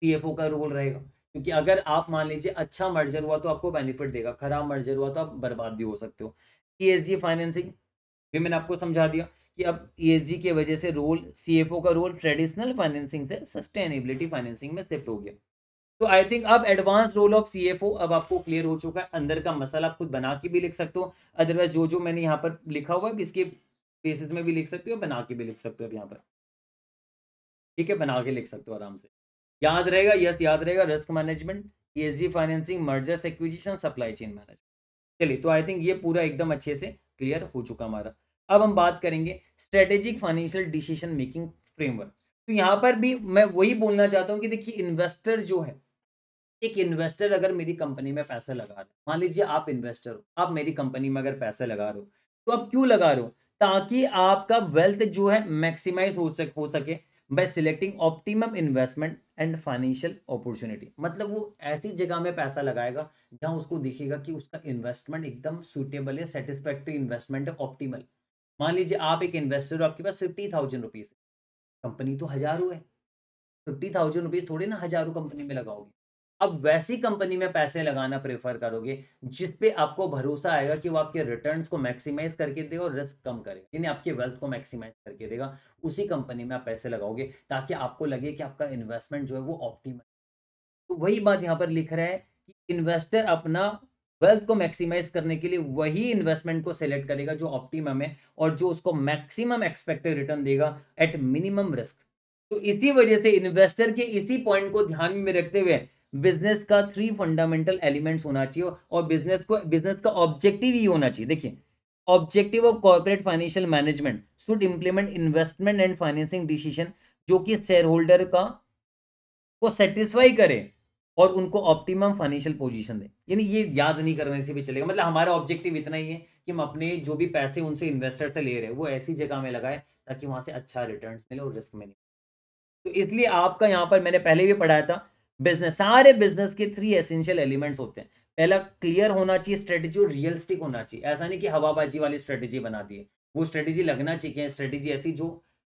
पीएफओ का रोल रहेगा क्योंकि अगर आप मान लीजिए अच्छा मर्जर हुआ तो आपको बेनिफिट देगा खराब मर्जर हुआ तो आप बर्बाद भी हो सकते हो ई e फाइनेंसिंग भी मैंने आपको समझा दिया कि अब ई e के वजह से रोल सी का रोल ट्रेडिशनल फाइनेंसिंग से सस्टेनेबिलिटी फाइनेंसिंग में शिफ्ट हो गया तो आई थिंक अब एडवांस रोल ऑफ सी अब आपको क्लियर हो चुका है अंदर का मसाला आप खुद बना के भी लिख सकते हो अदरवाइज जो जो मैंने यहाँ पर लिखा हुआ है इसके बेसिस में भी लिख सकते हो बना के भी लिख सकते हो अब यहाँ पर ठीक है बना के लिख सकते हो आराम से याद रहेगा यस याद रहेगा risk management E financing merger acquisition supply chain management चलिए तो आई थिंक ये पूरा एकदम अच्छे से क्लियर हो चुका हमारा अब हम बात करेंगे strategic financial decision making framework तो यहाँ पर भी मैं वही बोलना चाहता हूँ कि देखिए इन्वेस्टर जो है एक इन्वेस्टर अगर मेरी कंपनी में पैसा लगा रहा है मान लीजिए आप इन्वेस्टर हो आप मेरी कंपनी में अगर पैसा लगा रहे हो तो आप क्यों लगा रहे हो ताकि आपका वेल्थ जो है मैक्सिमाइज हो सके हो सके by selecting optimum investment and financial opportunity मतलब वो ऐसी जगह में पैसा लगाएगा जहां उसको दिखेगा कि उसका इन्वेस्टमेंट एकदम सूटेबल है सेटिस्फैक्ट्री इन्वेस्टमेंट है ऑप्टीमल मान लीजिए आप एक इन्वेस्टर हो आपके पास फिफ्टी थाउजेंड रुपीज़ कंपनी तो हज़ारों है फिफ्टी थाउजेंड रुपीज़ थोड़ी ना हज़ारों कंपनी में लगाओगे अब वैसी कंपनी में पैसे लगाना प्रेफर करोगे जिस पे आपको भरोसा आएगा कि वो आपके रिटर्न्स को मैक्सिमाइज करके दे और रिस्क कम करे यानी आपके वेल्थ को मैक्सिमाइज करके देगा उसी कंपनी में आप पैसे लगाओगे ताकि आपको लगे कि आपका इन्वेस्टमेंट जो है वो ऑप्टीमल तो वही बात यहाँ पर लिख रहा है कि इन्वेस्टर अपना वेल्थ को मैक्सिमाइज करने के लिए वही इन्वेस्टमेंट को सिलेक्ट करेगा जो ऑप्टिमम है और जो उसको मैक्सिमम एक्सपेक्टेड रिटर्न देगा एट मिनिमम रिस्क तो इसी वजह से इन्वेस्टर के इसी पॉइंट को ध्यान में रखते हुए बिजनेस का थ्री फंडामेंटल एलिमेंट्स होना चाहिए और बिजनेस को बिजनेस का ऑब्जेक्टिव ही होना चाहिए देखिए objective of corporate financial management should implement investment and financing decision जो कि शेयर होल्डर का को सेटिस्फाई करे और उनको ऑप्टिमम फाइनेंशियल पोजीशन दे यानी ये याद नहीं करने से भी चलेगा मतलब हमारा ऑब्जेक्टिव इतना ही है कि हम अपने जो भी पैसे उनसे इन्वेस्टर से ले रहे हैं वो ऐसी जगह में लगाए ताकि वहाँ से अच्छा रिटर्न मिले और रिस्क मिले तो इसलिए आपका यहाँ पर मैंने पहले भी पढ़ाया था बिजनेस सारे बिजनेस के थ्री एसेंशियल एलिमेंट्स होते हैं पहला क्लियर होना चाहिए स्ट्रेटेजी और रियलिस्टिक होना चाहिए ऐसा नहीं कि हवाबाजी वाली स्ट्रेटेजी बना दी वो स्ट्रेटेजी लगना चाहिए स्ट्रेटेजी ऐसी जो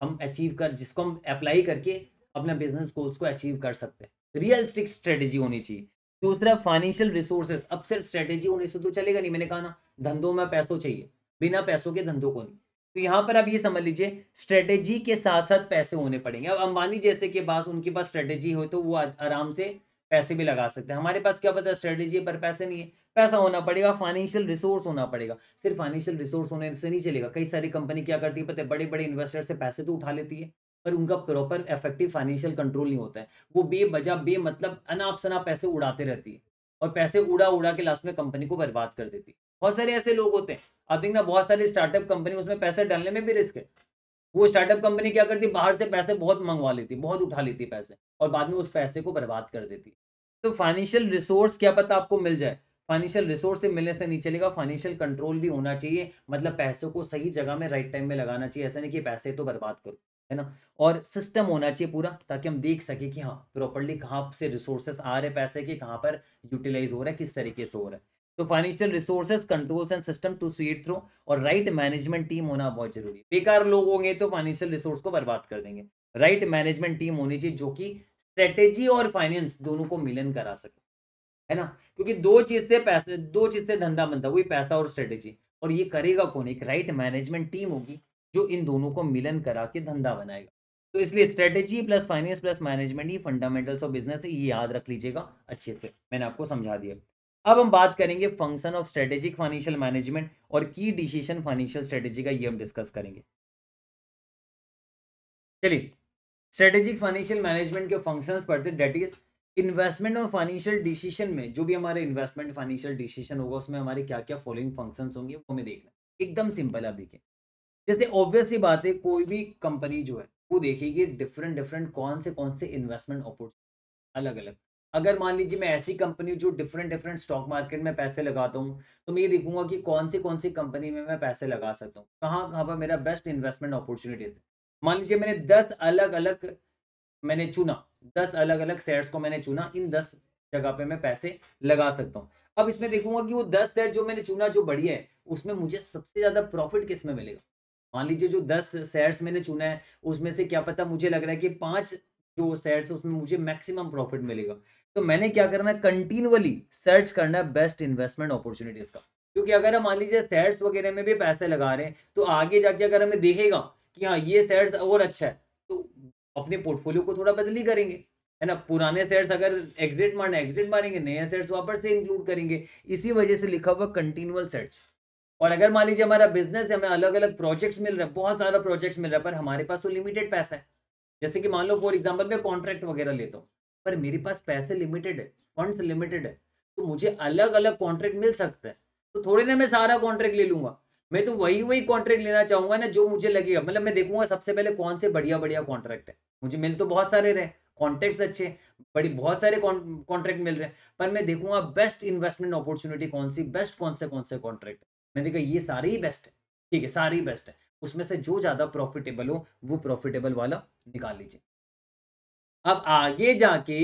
हम अचीव कर जिसको हम अप्लाई करके अपने बिजनेस गोल्स को अचीव कर सकते हैं रियलिस्टिक स्ट्रेटेजी होनी चाहिए दूसरा फाइनेंशियल रिसोर्सेज अब सिर्फ स्ट्रेटेजी होने से तो चलेगा नहीं मैंने कहा ना धंधों में पैसों चाहिए बिना पैसों के धंधों को नहीं तो यहाँ पर आप ये समझ लीजिए स्ट्रेटेजी के साथ साथ पैसे होने पड़ेंगे अब अंबानी जैसे के पास उनके पास स्ट्रेटेजी हो तो वो आराम से पैसे भी लगा सकते हैं हमारे पास क्या पता स्ट्रेटेजी पर पैसे नहीं है पैसा होना पड़ेगा फाइनेंशियल रिसोर्स होना पड़ेगा सिर्फ फाइनेंशियल रिसोर्स होने से नहीं चलेगा कई सारी कंपनी क्या करती है पता है बड़े बड़े इन्वेस्टर से पैसे तो उठा लेती है पर उनका प्रॉपर इफेक्टिव फाइनेंशियल कंट्रोल नहीं होता है वो बेबजा बे मतलब अनाप शनाप पैसे उड़ाते रहती है और पैसे उड़ा उड़ा के लास्ट में कंपनी को बर्बाद कर देती है बहुत सारे ऐसे लोग होते हैं आप देखना बहुत सारी स्टार्टअप कंपनी उसमें पैसे डालने में भी रिस्क है वो स्टार्टअप कंपनी क्या करती बाहर से पैसे बहुत मंगवा लेती बहुत उठा लेती पैसे और बाद में उस पैसे को बर्बाद कर देती तो फाइनेंशियल रिसोर्स क्या पता आपको मिल जाए फाइनेंशियल रिसोर्स से मिलने से नहीं चलेगा फाइनेंशियल कंट्रोल भी होना चाहिए मतलब पैसों को सही जगह में राइट टाइम में लगाना चाहिए ऐसा नहीं कि पैसे तो बर्बाद करो है ना और सिस्टम होना चाहिए पूरा ताकि हम देख सके कि हाँ प्रॉपरली कहाँ से रिसोर्सेस आ रहे पैसे के कहाँ पर यूटिलाइज हो रहा है किस तरीके से हो रहा है तो financial resources controls and system to seat through और राइट मैनेजमेंट टीम होना बहुत जरूरी है बेकार लोग होंगे तो फाइनेंशियल रिसोर्स को बर्बाद कर देंगे राइट मैनेजमेंट टीम होनी चाहिए जो कि स्ट्रेटेजी और फाइनेंस दोनों को मिलन करा सके है ना क्योंकि दो चीज से पैसे दो चीज से धंधा बनता हुई पैसा और स्ट्रेटेजी और ये करेगा कौन एक राइट मैनेजमेंट टीम होगी जो इन दोनों को मिलन करा के धंधा बनाएगा तो इसलिए strategy plus finance plus management ही फंडामेंटल्स ऑफ बिजनेस ये याद रख लीजिएगा अच्छे से मैंने आपको समझा दिया अब हम बात करेंगे function of strategic financial management और की डिसीजन फाइनेंशियल स्ट्रेटेजी का ये हम डिस्कस करेंगे चलिए स्ट्रेटेजिक फाइनेंशियल मैनेजमेंट के फंक्शंस पढ़ते डेट इज इन्वेस्टमेंट और फाइनेंशियल डिसीजन में जो भी हमारे इन्वेस्टमेंट फाइनेंशियल डिसीजन होगा उसमें हमारे क्या क्या फॉलोइंग फंक्शंस होंगे वो हमें देखना एकदम सिंपल आप देखें जैसे ऑब्वियस ही बात है कोई भी कंपनी जो है वो देखेगी डिफरेंट डिफरेंट कौन से कौन से इन्वेस्टमेंट अपॉर्चुनिटी अलग अलग अगर मान लीजिए मैं ऐसी कंपनी जो डिफरेंट डिफरेंट स्टॉक मार्केट में पैसे लगाता हूँ तो मैं ये देखूंगा कि कौन सी कौन सी कंपनी में मैं पैसे लगा सकता हूँ कहाँ कहाँ पर मेरा बेस्ट इन्वेस्टमेंट अपॉर्चुनिटीज है मान लीजिए मैंने दस अलग अलग मैंने चुना दस अलग अलग शेयर्स को मैंने चुना इन दस जगह पे मैं पैसे लगा सकता हूँ अब इसमें देखूंगा कि वो दस शेयर जो मैंने चुना जो बढ़िया है उसमें मुझे सबसे ज्यादा प्रॉफिट किस में मिलेगा मान लीजिए जो दस शेयर्स मैंने चुना है उसमें से क्या पता मुझे लग रहा है कि पांच जो शेयर्स उसमें मुझे मैक्सिमम प्रॉफिट मिलेगा तो मैंने क्या करना है कंटिन्यूअली सर्च करना है बेस्ट इन्वेस्टमेंट अपॉर्चुनिटीज का क्योंकि अगर हम मान लीजिए सेट्स वगैरह में भी पैसे लगा रहे हैं तो आगे जाके अगर हमें देखेगा कि हाँ ये सेट्स और अच्छा है तो अपने पोर्टफोलियो को थोड़ा बदली करेंगे है ना पुराने सेट्स अगर एग्जिट मारना एग्जिट मारेंगे नए सेट्स वापस से इंक्लूड करेंगे इसी वजह से लिखा हुआ कंटिन्यूअल सर्च और अगर मान लीजिए हमारा बिजनेस है हमें अलग अलग प्रोजेक्ट्स मिल रहे हैं बहुत सारा प्रोजेक्ट्स मिल रहा है पर हमारे पास तो लिमिटेड पैसा है जैसे कि मान लो फॉर एग्जांपल मैं कॉन्ट्रैक्ट वगैरह लेता हूँ पर मेरे पास पैसे लिमिटेड है फंड लिमिटेड है तो मुझे अलग अलग कॉन्ट्रैक्ट मिल सकते हैं तो थोड़ी ना मैं सारा कॉन्ट्रैक्ट ले लूंगा मैं तो वही वही कॉन्ट्रैक्ट लेना चाहूंगा ना जो मुझे लगेगा मतलब मैं देखूंगा सबसे पहले कौन से बढ़िया बढ़िया कॉन्ट्रैक्ट है मुझे मिल तो बहुत सारे रहे कॉन्ट्रैक्ट अच्छे बड़ी बहुत सारे कॉन्ट्रैक्ट मिल रहे हैं पर मैं देखूंगा बेस्ट इन्वेस्टमेंट अपॉर्चुनिटी कौन सी बेस्ट कौन से कौन से कॉन्ट्रैक्ट मैंने देखा ये सारे ही बेस्ट है ठीक है सारे ही बेस्ट है उसमें से जो ज़्यादा प्रॉफिटेबल हो वो प्रॉफिटेबल वाला निकाल लीजिए अब आगे जाके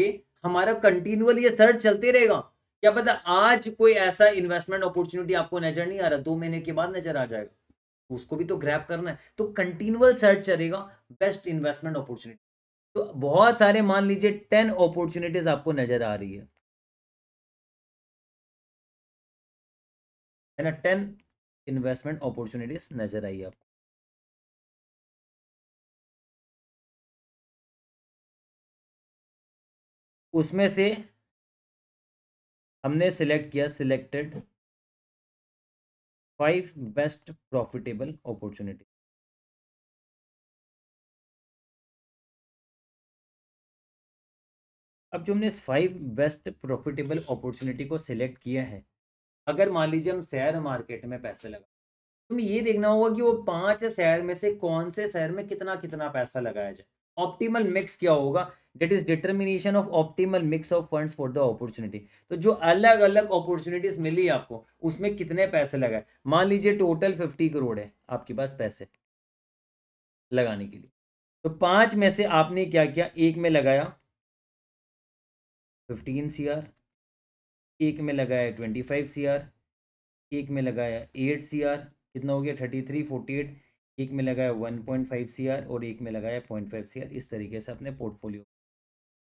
हमारा कंटिन्यूअल ये सर्च चलते रहेगा क्या पता आज कोई ऐसा इन्वेस्टमेंट अपॉर्चुनिटी आपको नजर नहीं आ रहा दो महीने के बाद नजर आ जाएगा उसको भी तो ग्रैप करना है तो कंटिन्यूअल सर्च चलेगा बेस्ट इन्वेस्टमेंट अपॉर्चुनिटी तो बहुत सारे मान लीजिए टेन अपॉर्चुनिटीज आपको नजर आ रही है ना टेन इन्वेस्टमेंट अपॉर्चुनिटीज नजर आई आपको उसमें से हमने सिलेक्ट किया selected five best profitable opportunity अब जो हमने फाइव बेस्ट प्रॉफिटेबल अपॉर्चुनिटी को सिलेक्ट किया है अगर मान लीजिए हम शेयर मार्केट में पैसे लगा तुम्हें तो ये देखना होगा कि वो पांच शहर में से कौन से शहर में कितना कितना पैसा लगाया जाए ऑप्टीमल मिक्स क्या होगा that is determination of optimal mix of funds for the opportunity तो जो अलग अलग अपॉर्चुनिटीज मिली आपको उसमें कितने पैसे लगाए मान लीजिए टोटल फिफ्टी करोड़ है आपके पास पैसे लगाने के लिए तो पांच में से आपने क्या किया एक में लगाया फिफ्टीन सी आर एक में लगाया ट्वेंटी फाइव सी आर एक में लगाया एट सी आर कितना हो गया थर्टी थ्री फोर्टी एट एक में लगाया one point five C R और एक में लगाया पॉइंट फाइव सी आर इस तरीके से अपने पोर्टफोलियो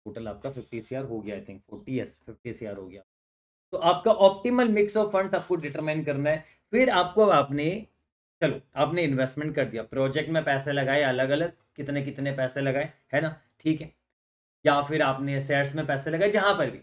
टोटल आपका फिफ्टी सी आर हो गया I think forty is fifty C R हो गया तो आपका ऑप्टिमल मिक्स ऑफ फंड्स आपको डिटरमाइन करना है फिर आपको आपने चलो आपने इन्वेस्टमेंट कर दिया प्रोजेक्ट में पैसे लगाए अलग अलग कितने कितने पैसे लगाए है ना ठीक है या फिर आपने शेयर्स में पैसे लगाए जहाँ पर भी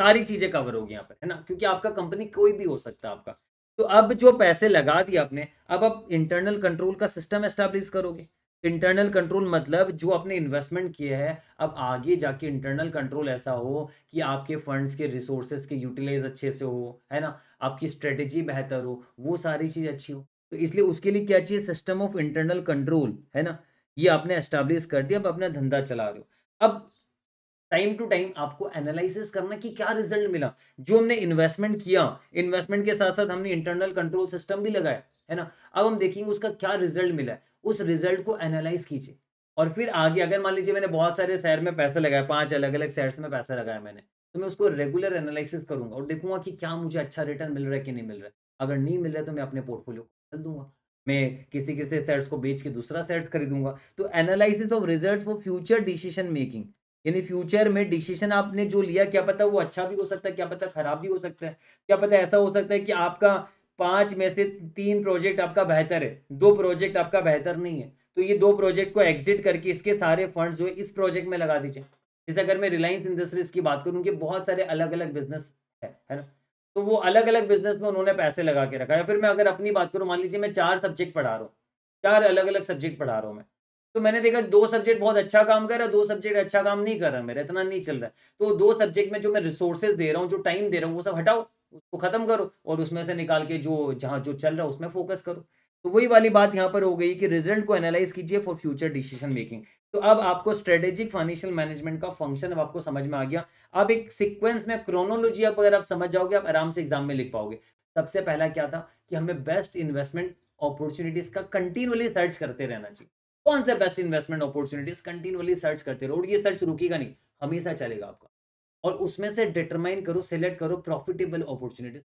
सारी चीज़ें कवर होगी यहाँ पर है ना क्योंकि आपका कंपनी कोई भी हो सकता है आपका तो अब जो पैसे लगा दिए आपने अब आप इंटरनल कंट्रोल का सिस्टम एस्टेब्लिश करोगे इंटरनल कंट्रोल मतलब जो आपने इन्वेस्टमेंट किए हैं अब आगे जाके इंटरनल कंट्रोल ऐसा हो कि आपके फंड्स के रिसोर्सेज के यूटिलाइज अच्छे से हो है ना आपकी स्ट्रेटेजी बेहतर हो वो सारी चीज़ अच्छी हो तो इसलिए उसके लिए क्या चाहिए सिस्टम ऑफ इंटरनल कंट्रोल है ना ये आपने एस्टेब्लिश कर दिया अब अपना धंधा चला रहे हो अब टाइम टू टाइम आपको एनालिसिस करना कि क्या रिजल्ट मिला जो हमने इन्वेस्टमेंट किया इन्वेस्टमेंट के साथ साथ हमने इंटरनल कंट्रोल सिस्टम भी लगाया है ना अब हम देखेंगे उसका क्या रिजल्ट मिला है उस रिजल्ट को एनालाइज कीजिए और फिर आगे अगर मान लीजिए मैंने बहुत सारे शहर में पैसा लगाया पांच अलग अलग शहर में पैसा लगाया मैंने तो मैं उसको रेगुलर एनालिसिस करूंगा और देखूंगा कि क्या मुझे अच्छा रिटर्न मिल रहा है कि नहीं मिल रहा है अगर नहीं मिल रहा है तो मैं अपने पोर्टफोलियो को बदल दूंगा मैं किसी किसी सेट्स को बेच के दूसरा सेट्स खरीदूंगा तो analysis of results for future decision making यानी फ्यूचर में डिसीजन आपने जो लिया क्या पता वो अच्छा भी हो सकता है क्या पता खराब भी हो सकता है क्या पता ऐसा हो सकता है कि आपका पांच में से तीन प्रोजेक्ट आपका बेहतर है दो प्रोजेक्ट आपका बेहतर नहीं है तो ये दो प्रोजेक्ट को एग्जिट करके इसके सारे फंड जो इस प्रोजेक्ट में लगा दीजिए जैसे अगर मैं रिलायंस इंडस्ट्रीज की बात करूँ उनके बहुत सारे अलग अलग बिजनेस है है ना तो वो अलग अलग बिजनेस में उन्होंने पैसे लगा के रखा या फिर मैं अगर अपनी बात करूँ मान लीजिए मैं चार सब्जेक्ट पढ़ा रहा हूँ चार अलग अलग सब्जेक्ट पढ़ा रहा हूँ मैं तो मैंने देखा दो सब्जेक्ट बहुत अच्छा काम कर रहा है दो सब्जेक्ट अच्छा काम नहीं कर रहा मेरा इतना नहीं चल रहा तो दो सब्जेक्ट में जो मैं रिसोर्सेज दे रहा हूँ जो टाइम दे रहा हूँ वो सब हटाओ उसको खत्म करो और उसमें से निकाल के जो जहाँ जो चल रहा है उसमें फोकस करो तो वही वाली बात यहाँ पर हो गई कि रिजल्ट को एनालाइज कीजिए फॉर फ्यूचर डिसीजन मेकिंग तो अब आपको स्ट्रेटेजिक फाइनेंशियल मैनेजमेंट का फंक्शन अब आपको समझ में आ गया अब एक सीक्वेंस में क्रोनोलॉजी आप अगर आप समझ जाओगे आप आराम से एग्जाम में लिख पाओगे सबसे पहला क्या था कि हमें बेस्ट इन्वेस्टमेंट अपॉर्चुनिटीज का कंटिन्यूली सर्च करते रहना चाहिए कौन से best investment opportunities continuously search करते रहो ये सर्च रुकेगा नहीं हमेशा चलेगा आपका और उसमें से डिटरमाइन करो सिलेक्ट करो प्रॉफिटेबल अपॉर्चुनिटीज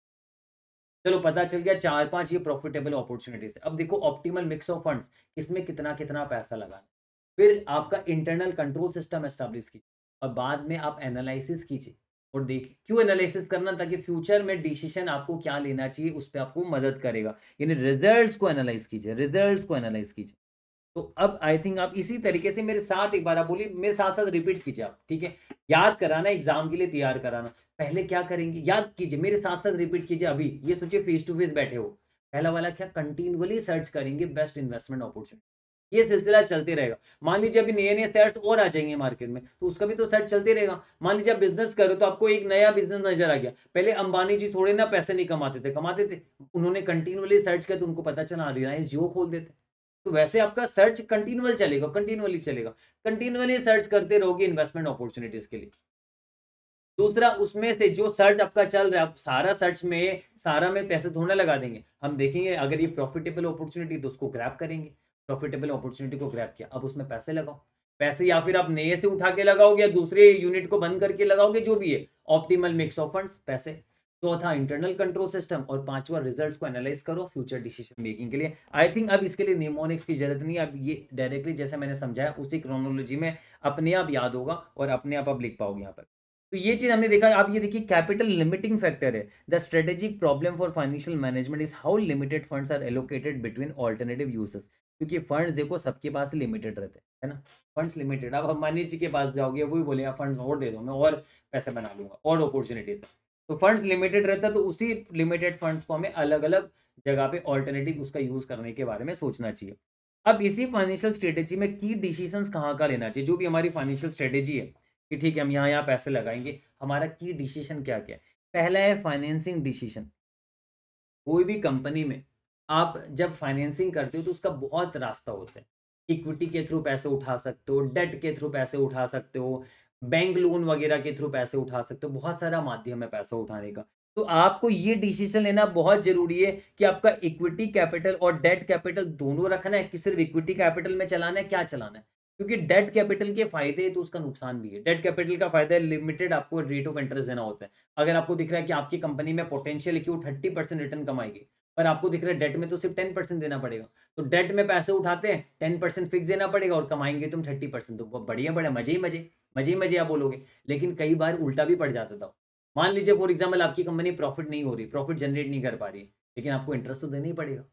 चलो पता चल गया चार पांच ये प्रॉफिटेबल अपॉर्चुनिटीज अब देखो ऑप्टिमल मिक्स ऑफ फंड्स इसमें कितना कितना पैसा लगाना फिर आपका इंटरनल कंट्रोल सिस्टम एस्टेब्लिश कीजिए और बाद में आप एनालिसिस कीजिए और देखिए क्यों एनालिसिस करना ताकि फ्यूचर में डिसीजन आपको क्या लेना चाहिए उस पर आपको मदद करेगा यानी रिजल्ट्स को एनालाइज कीजिए रिजल्ट्स को एनालाइज कीजिए तो अब आई थिंक आप इसी तरीके से मेरे साथ एक बार आप बोलिए मेरे साथ साथ रिपीट कीजिए आप ठीक है याद कराना एग्जाम के लिए तैयार कराना पहले क्या करेंगे याद कीजिए मेरे साथ साथ रिपीट कीजिए अभी ये सोचिए फेस टू फेस बैठे हो पहला वाला क्या कंटिन्यूअली सर्च करेंगे बेस्ट इन्वेस्टमेंट अपॉर्चुनिटी ये सिलसिला चलते रहेगा मान लीजिए अभी नए नए सर्च और आ जाएंगे मार्केट में तो उसका भी तो सर्च चलते रहेगा मान लीजिए आप बिजनेस करो तो आपको एक नया बिजनेस नजर आ गया पहले अंबानी जी थोड़े ना पैसे नहीं कमाते थे कमाते थे उन्होंने कंटिन्यूअली सर्च किया तो उनको पता चला रिलायंस जियो खोल देते तो वैसे आपका सर्च कंटिन्यूअल चलेगा कंटिन्यूअली चलेगा कंटिन्यूअली सर्च करते रहोगे इन्वेस्टमेंट अपॉर्चुनिटीज के लिए दूसरा उसमें से जो सर्च आपका चल रहा है आप सारा सर्च में सारा में पैसे थोड़ा लगा देंगे हम देखेंगे अगर ये प्रॉफिटेबल अपॉर्चुनिटी तो उसको ग्रैप करेंगे प्रॉफिटेबल अपॉर्चुनिटी को ग्रैप किया अब उसमें पैसे लगाओ पैसे या फिर आप नए से उठा के लगाओगे या दूसरे यूनिट को बंद करके लगाओगे जो भी है ऑप्टीमल मिक्स ऑफ फंड पैसे चौथा इंटरनल कंट्रोल सिस्टम और पांचवा रिजल्ट्स को एनालाइज करो फ्यूचर डिसीजन मेकिंग के लिए आई थिंक अब इसके लिए निमोनिक्स की जरूरत नहीं है अब ये डायरेक्टली जैसे मैंने समझाया उसी क्रोनोलॉजी में अपने आप याद होगा और अपने आप अब लिख पाओगे यहाँ पर तो ये चीज़ हमने देखा आप ये देखिए कैपिटल लिमिटिंग फैक्टर है the strategic problem for financial management is how limited funds are allocated between alternative uses क्योंकि फंड्स देखो सबके पास लिमिटेड रहते हैं है ना फंड्स लिमिटेड अब मानी जी के पास जाओगे वही बोलेगा फंड्स और दे दो मैं और पैसे बना लूंगा और अपॉर्चुनिटीज़ तो फंड्स लिमिटेड रहता है तो उसी लिमिटेड फंड्स को हमें अलग अलग जगह पे ऑल्टरनेटिव उसका यूज करने के बारे में सोचना चाहिए अब इसी फाइनेंशियल स्ट्रेटेजी में की डिसीजन कहाँ का लेना चाहिए जो भी हमारी फाइनेंशियल स्ट्रेटेजी है कि ठीक है हम यहाँ यहाँ पैसे लगाएंगे हमारा की डिसीजन क्या क्या है पहला है फाइनेंसिंग डिसीजन कोई भी कंपनी में आप जब फाइनेंसिंग करते हो तो उसका बहुत रास्ता होता है इक्विटी के थ्रू पैसे उठा सकते हो डेट के थ्रू पैसे उठा सकते हो बैंक लोन वगैरह के थ्रू पैसे उठा सकते हो बहुत सारा माध्यम है पैसा उठाने का तो आपको ये डिसीजन लेना बहुत जरूरी है कि आपका इक्विटी कैपिटल और डेट कैपिटल दोनों रखना है कि सिर्फ इक्विटी कैपिटल में चलाना है क्या चलाना है क्योंकि डेट कैपिटल के फायदे तो उसका नुकसान भी है डेट कैपिटल का फायदा है लिमिटेड आपको रेट ऑफ इंटरेस्ट देना होता है अगर आपको दिख रहा है कि आपकी कंपनी में पोटेंशियल है कि वो थर्टी परसेंट रिटर्न कमाएगी पर आपको दिख रहा है डेट में तो सिर्फ टेन परसेंट देना पड़ेगा तो डेट में पैसे उठाते हैं टेन परसेंट फिक्स देना पड़ेगा और कमाएंगे तुम थर्टी परसेंट तो, तो बढ़िया बढ़िया मजे ही मजे मजे मजे आप बोलोगे लेकिन कई बार उल्टा भी पड़ जाता था मान लीजिए फॉर एग्जाम्पल आपकी कंपनी प्रॉफिट नहीं हो रही प्रॉफिट जनरेट नहीं कर पा रही लेकिन आपको इंटरेस्ट तो देना ही पड़ेगा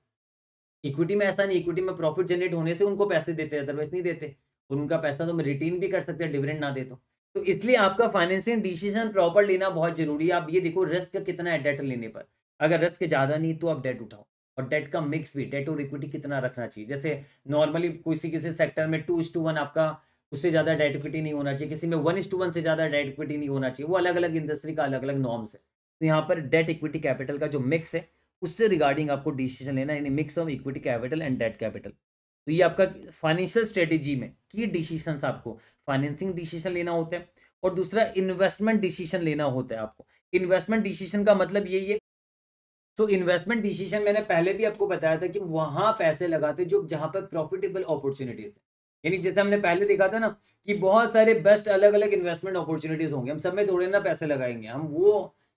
इक्विटी में ऐसा नहीं इक्विटी में प्रॉफिट जनरेट होने से उनको पैसे देते अदरवाइज नहीं देते और उनका पैसा तो रिटेन भी कर सकते हैं डिविडेंड ना दे तो तो इसलिए आपका फाइनेंशियल डिसीजन प्रॉपर लेना बहुत जरूरी है आप ये देखो रिस्क कितना है डेट लेने पर अगर रिस्क ज़्यादा नहीं तो आप डेट उठाओ और डेट का मिक्स भी डेट और इक्विटी कितना रखना चाहिए जैसे नॉर्मली किसी किसी सेक्टर में टू इज टू वन आपका उससे ज़्यादा डेट इक्विटी नहीं होना चाहिए किसी में वन इस टू वन से ज़्यादा डेट इक्विटी नहीं होना चाहिए वो अलग अलग इंडस्ट्री का अलग अलग नॉर्म्स है तो यहाँ पर डेट इक्विटी कैपिटल का जो मिक्स है उससे रिगार्डिंग आपको डिसीजन लेना यानी mix of equity capital and debt capital तो ये आपका फाइनेंशियल स्ट्रेटेजी में की डिसीजन आपको फाइनेंसिंग डिसीजन लेना होता है और दूसरा इन्वेस्टमेंट डिसीजन लेना होता है आपको इन्वेस्टमेंट डिसीजन का मतलब यही है सो इन्वेस्टमेंट डिसीजन मैंने पहले भी आपको बताया था कि वहाँ पैसे लगाते जो जहाँ पर प्रॉफिटेबल अपॉर्चुनिटीज है यानी जैसे हमने पहले देखा था ना कि बहुत सारे बेस्ट अलग अलग इन्वेस्टमेंट अपॉर्चुनिटीज़ होंगे हम सब में थोड़े ना पैसे लगाएंगे हम वो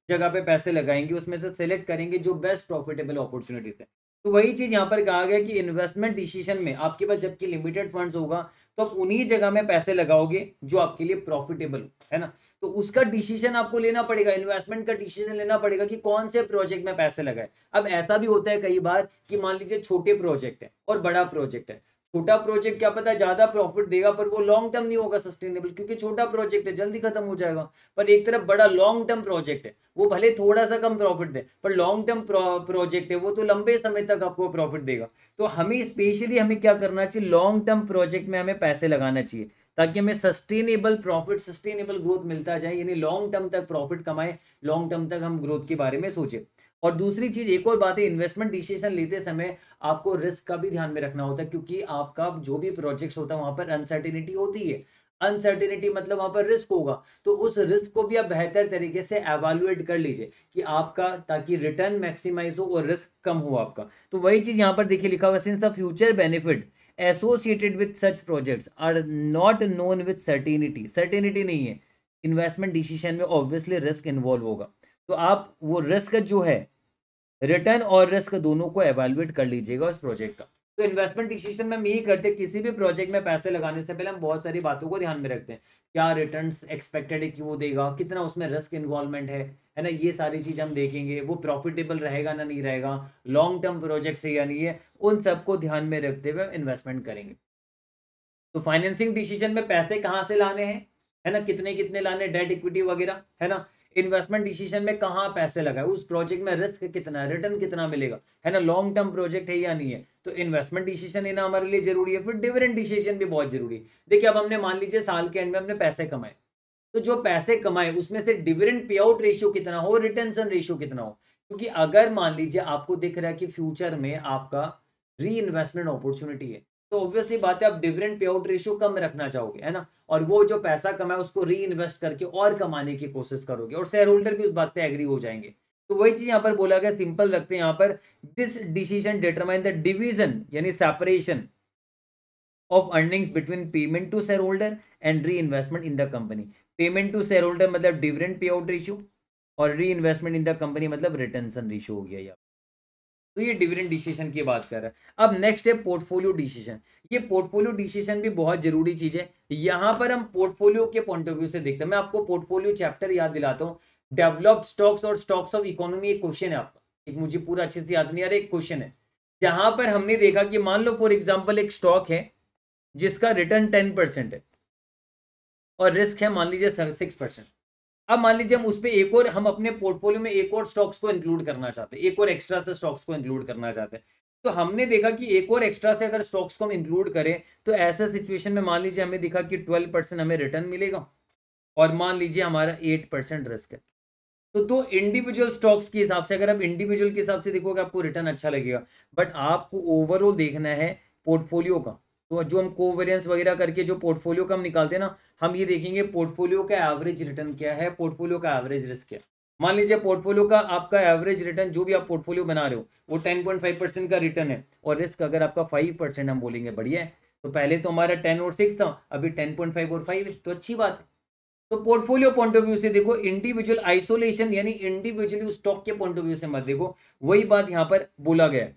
जगह पे पैसे लगाएंगे उसमें से सेलेक्ट करेंगे जो बेस्ट प्रॉफिटेबल अपॉर्चुनिटीज़ है तो वही चीज़ यहाँ पर कहा गया कि इन्वेस्टमेंट डिसीजन में आपके पास जबकि लिमिटेड फंड्स होगा तो आप उन्हीं जगह में पैसे लगाओगे जो आपके लिए प्रॉफिटेबल है ना तो उसका डिसीजन आपको लेना पड़ेगा इन्वेस्टमेंट का डिसीजन लेना पड़ेगा कि कौन से प्रोजेक्ट में पैसे लगाए अब ऐसा भी होता है कई बार कि मान लीजिए छोटे प्रोजेक्ट है और बड़ा प्रोजेक्ट है छोटा प्रोजेक्ट क्या पता ज्यादा प्रॉफिट देगा पर वो लॉन्ग टर्म नहीं होगा सस्टेनेबल क्योंकि छोटा प्रोजेक्ट है जल्दी खत्म हो जाएगा पर एक तरफ बड़ा लॉन्ग टर्म प्रोजेक्ट है वो भले थोड़ा सा कम प्रॉफिट दे पर लॉन्ग टर्म प्रोजेक्ट है वो तो लंबे समय तक आपको प्रॉफिट देगा तो हमें स्पेशली हमें क्या करना चाहिए लॉन्ग टर्म प्रोजेक्ट में हमें पैसे लगाना चाहिए ताकि हमें सस्टेनेबल प्रॉफिट सस्टेनेबल ग्रोथ मिलता जाए यानी लॉन्ग टर्म तक प्रॉफिट कमाए लॉन्ग टर्म तक हम ग्रोथ के बारे में सोचें और दूसरी चीज एक और बात है इन्वेस्टमेंट डिसीजन लेते समय आपको रिस्क का भी ध्यान में रखना होता है क्योंकि आपका जो भी प्रोजेक्ट होता है वहां पर अनसर्टिनिटी होती है अनसर्टिनिटी मतलब वहां पर रिस्क होगा तो उस रिस्क को भी आप बेहतर तरीके से एवेलुएट कर लीजिए कि आपका ताकि रिटर्न मैक्सिमाइज हो और रिस्क कम हो आपका तो वही चीज यहाँ पर देखिए लिखा हुआ since the future benefit associated with such projects are not known with certainty certainty नहीं है इन्वेस्टमेंट डिसीजन में ऑब्वियसली रिस्क इन्वॉल्व होगा तो आप वो रिस्क जो है रिटर्न और रिस्क दोनों को एवेल्युएट कर लीजिएगा उस प्रोजेक्ट का तो इन्वेस्टमेंट डिसीजन में हम यही करते हैं किसी भी प्रोजेक्ट में पैसे लगाने से पहले हम बहुत सारी बातों को ध्यान में रखते हैं क्या रिटर्न एक्सपेक्टेड है कि वो देगा कितना उसमें रिस्क इन्वॉल्वमेंट है है ना ये सारी चीज़ हम देखेंगे वो प्रॉफिटेबल रहेगा ना नहीं रहेगा लॉन्ग टर्म प्रोजेक्ट से या नहीं है उन सबको ध्यान में रखते हुए इन्वेस्टमेंट करेंगे तो फाइनेंसिंग डिसीजन में पैसे कहाँ से लाने हैं है ना कितने कितने लाने डेट इक्विटी वगैरह है ना इन्वेस्टमेंट डिसीजन में कहाँ पैसे लगाए उस प्रोजेक्ट में रिस्क कितना है रिटर्न कितना मिलेगा है ना लॉन्ग टर्म प्रोजेक्ट है या नहीं है तो इन्वेस्टमेंट डिसीजन लेना हमारे लिए जरूरी है फिर डिविडेंट डिसीजन भी बहुत जरूरी है देखिए अब हमने मान लीजिए साल के एंड में हमने पैसे कमाए तो जो पैसे कमाए उसमें से डिविडेंट पे आउट रेशियो कितना हो रिटर्नसन रेशियो कितना हो क्योंकि अगर मान लीजिए आपको दिख रहा है कि फ्यूचर में आपका री इन्वेस्टमेंट अपॉर्चुनिटी है तो ऑब्वियसली बात है आप डिविडेंड पे आउट रेशियो कम रखना चाहोगे है ना और वो जो पैसा कमाए उसको री इन्वेस्ट करके और कमाने की कोशिश करोगे और शेयर होल्डर भी उस बात पे एग्री हो जाएंगे तो वही चीज यहाँ पर बोला गया सिंपल रखते हैं यहाँ पर this decision determine the division यानी separation of earnings between payment to shareholder and reinvestment in the company payment to shareholder मतलब डिविडेंड पे आउट रेशियो और reinvestment in the company मतलब return ratio हो गया यहाँ तो ये dividend decision की बात कर रहा है अब नेक्स्ट है पोर्टफोलियो डिसीजन ये पोर्टफोलियो डिसीजन भी बहुत जरूरी चीज है यहां पर हम पोर्टफोलियो के पॉइंट ऑफ व्यू से देखते हैं मैं आपको पोर्टफोलियो चैप्टर याद दिलाता हूँ डेवलप्ड स्टॉक्स और स्टॉक्स ऑफ इकोनॉमी एक क्वेश्चन है आपका एक मुझे पूरा अच्छे से याद नहीं आ रहा एक क्वेश्चन है जहां पर हमने देखा कि मान लो फॉर एग्जाम्पल एक स्टॉक है जिसका रिटर्न टेन परसेंट है और रिस्क है मान लीजिए सिक्स परसेंट अब मान लीजिए हम उस पर एक और हम अपने पोर्टफोलियो में एक और स्टॉक्स को इंक्लूड करना चाहते हैं एक और एक्स्ट्रा से स्टॉक्स को इंक्लूड करना चाहते हैं तो हमने देखा कि एक और एक्स्ट्रा से अगर स्टॉक्स को हम इंक्लूड करें तो ऐसा सिचुएशन में मान लीजिए हमें दिखा कि ट्वेल्व परसेंट हमें रिटर्न मिलेगा और मान लीजिए हमारा एट परसेंट रिस्क है तो दो तो इंडिविजुअल स्टॉक्स के हिसाब से अगर आप इंडिविजुअल के हिसाब से देखोगे आपको रिटर्न अच्छा लगेगा बट आपको ओवरऑल देखना है पोर्टफोलियो का तो जो हम कोवेरियंस वगैरह करके जो पोर्टफोलियो का हम निकालते हैं ना हम ये देखेंगे पोर्टफोलियो का एवरेज रिटर्न क्या है पोर्टफोलियो का एवरेज रिस्क क्या मान लीजिए पोर्टफोलियो का आपका एवरेज रिटर्न जो भी आप पोर्टफोलियो बना रहे हो वो टेन पॉइंट फाइव परसेंट का रिटर्न है और रिस्क अगर आपका फाइव परसेंट हम बोलेंगे बढ़िया है तो पहले तो हमारा टेन और सिक्स था अभी टेन पॉइंट फाइव और फाइव है तो अच्छी बात है तो पोर्टफोलियो पॉइंट ऑफ व्यू से देखो इंडिविजुअल आइसोलेशन यानी इंडिविजुअली स्टॉक के पॉइंट ऑफ व्यू से मत देखो वही बात यहाँ पर बोला गया है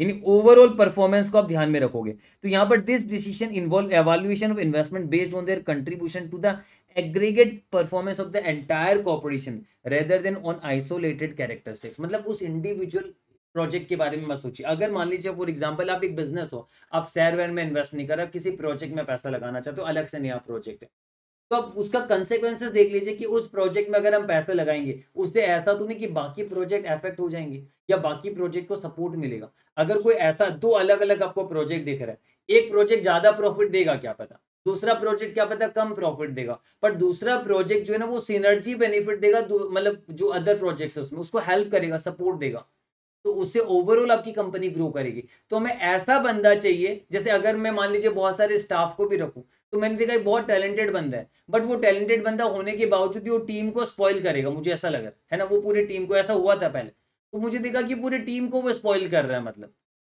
यानी ओवरऑल परफॉर्मेंस को आप ध्यान में रखोगे तो यहाँ पर this decision involve evaluation of investment based on their contribution to the aggregate performance of the entire corporation rather than on isolated characteristics मतलब उस इंडिविजुअल प्रोजेक्ट के बारे में मत सोचिए अगर मान लीजिए फॉर एग्जांपल आप एक बिजनेस हो आप शेयर वेयर में इन्वेस्ट नहीं कर रहे किसी प्रोजेक्ट में पैसा लगाना चाहते हो अलग से नया प्रोजेक्ट है तो अब उसका कंसेक्वेंसेस देख लीजिए कि उस प्रोजेक्ट में अगर हम पैसे लगाएंगे उससे ऐसा तो नहीं कि बाकी प्रोजेक्ट अफेक्ट हो जाएंगे या बाकी प्रोजेक्ट को सपोर्ट मिलेगा अगर कोई ऐसा दो अलग अलग आपको प्रोजेक्ट दिख रहा है एक प्रोजेक्ट ज्यादा प्रॉफिट देगा क्या पता दूसरा प्रोजेक्ट क्या पता कम प्रॉफिट देगा पर दूसरा प्रोजेक्ट जो है ना वो सीनर्जी बेनिफिट देगा मतलब जो अदर प्रोजेक्ट है उसमें उसको हेल्प करेगा सपोर्ट देगा तो उससे ओवरऑल आपकी कंपनी ग्रो करेगी तो हमें ऐसा बंदा चाहिए जैसे अगर मैं मान लीजिए बहुत सारे स्टाफ को भी रखूँ तो मैंने देखा एक बहुत टैलेंटेड बंदा है बट वो टैलेंटेड बंदा होने के बावजूद भी वो टीम को स्पॉइल करेगा मुझे ऐसा लगा है ना वो पूरी टीम को ऐसा हुआ था पहले तो मुझे देखा कि पूरी टीम को वो स्पॉइल कर रहा है मतलब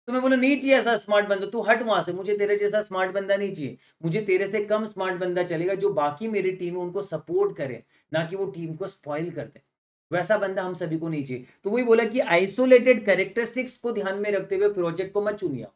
तो मैं बोला नहीं चाहिए ऐसा स्मार्ट बंदा तू हट वहां से मुझे तेरे जैसा स्मार्ट बंदा नहीं चाहिए मुझे तेरे से कम स्मार्ट बंदा चलेगा जो बाकी मेरी टीम है उनको सपोर्ट करे ना कि वो टीम को स्पॉइल कर दे वैसा बंदा हम सभी को नहीं चाहिए तो वही बोला कि आइसोलेटेड कैरेक्टरिस्टिक्स को ध्यान में रखते हुए प्रोजेक्ट को मत चुनिया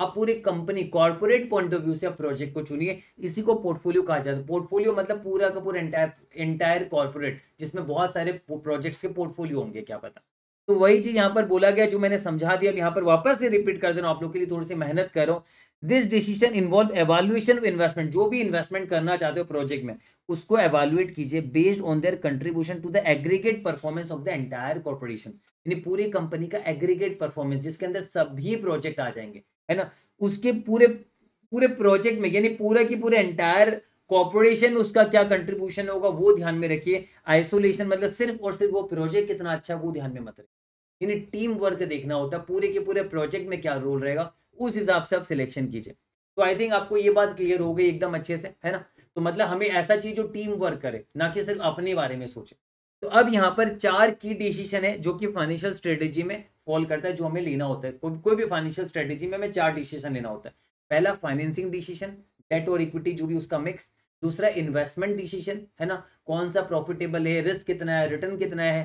आप पूरी कंपनी कॉर्पोरेट पॉइंट ऑफ व्यू से आप प्रोजेक्ट को चुनिए इसी को पोर्टफोलियो कहा जाता है पोर्टफोलियो मतलब पूरा का पूरा एंटायर एंटायर कॉर्पोरेट जिसमें बहुत सारे प्रोजेक्ट्स के पोर्टफोलियो होंगे क्या पता तो वही चीज यहाँ पर बोला गया जो मैंने समझा दिया अब यहाँ पर वापस से रिपीट कर देना आप लोग के लिए थोड़ी सी मेहनत करो this decision involve evaluation of investment जो भी इन्वेस्टमेंट करना चाहते हो प्रोजेक्ट में उसको एवेल्युएट कीजिए based on their contribution to the aggregate performance of the entire corporation यानी पूरी कंपनी का एग्रीगेट परफॉर्मेंस जिसके अंदर सभी प्रोजेक्ट आ जाएंगे है ना उसके पूरे पूरे प्रोजेक्ट में यानी पूरे की पूरे एंटायर कॉपोरेशन उसका क्या कंट्रीब्यूशन होगा वो ध्यान में रखिए आइसोलेशन मतलब सिर्फ और सिर्फ वो प्रोजेक्ट कितना अच्छा है वो ध्यान में मत रखिए यानी टीम वर्क देखना होता है पूरे के पूरे प्रोजेक्ट में क्या रोल रहेगा उस हिसाब से आप सिलेक्शन कीजिए तो आई थिंक आपको ये बात क्लियर हो गई एकदम अच्छे से है ना तो मतलब हमें ऐसा चाहिए जो टीम वर्क करे ना कि सिर्फ अपने बारे में सोचे तो अब यहाँ पर चार की डिसीजन है जो कि फाइनेंशियल स्ट्रेटेजी में फॉल करता है जो हमें लेना होता है को, कोई भी फाइनेंशियल स्ट्रेटेजी में हमें चार डिसीजन लेना होता है पहला फाइनेंसिंग डिसीजन डेट और इक्विटी जो भी उसका मिक्स दूसरा इन्वेस्टमेंट डिसीजन है ना कौन सा प्रॉफिटेबल है रिस्क कितना है रिटर्न कितना है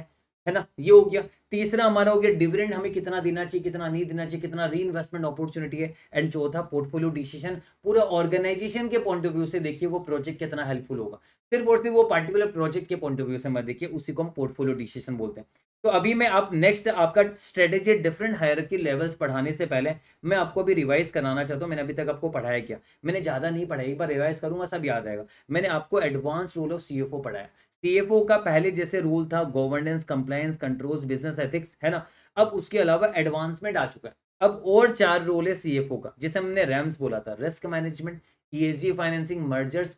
है ना ये हो गया तीसरा हमारा हो गया डिविडेंड हमें कितना देना चाहिए कितना नहीं देना चाहिए कितना री इन्वेस्टमेंट अपॉर्चुनिटी है एंड चौथा पोर्टफोलियो डिसीजन पूरा ऑर्गेनाइजेशन के पॉइंट ऑफ व्यू से देखिए वो प्रोजेक्ट कितना हेल्पफुल होगा सिर्फ और सिर्फ वो पार्टिकुलर प्रोजेक्ट के पॉइंट ऑफ व्यू से मैं देखिए उसी को हम पोर्टफोलियो डिसीजन बोलते हैं तो अभी मैं आप नेक्स्ट आपका स्ट्रेटेजी डिफरेंट हायर की लेवल्स पढ़ाने से पहले मैं आपको अभी रिवाइज कराना चाहता हूँ मैंने अभी तक आपको पढ़ाया क्या मैंने ज़्यादा नहीं पढ़ाया एक बार रिवाइज करूंगा सब याद आएगा मैंने आपको एडवांस रोल ऑफ सी पढ़ाया सीएफओ का पहले जैसे रूल था governance compliance controls business ethics है ना अब उसके अलावा एडवांसमेंट आ चुका है अब और चार रोल है सीएफओ का जैसे हमने रैम्स बोला था risk management ESG financing mergers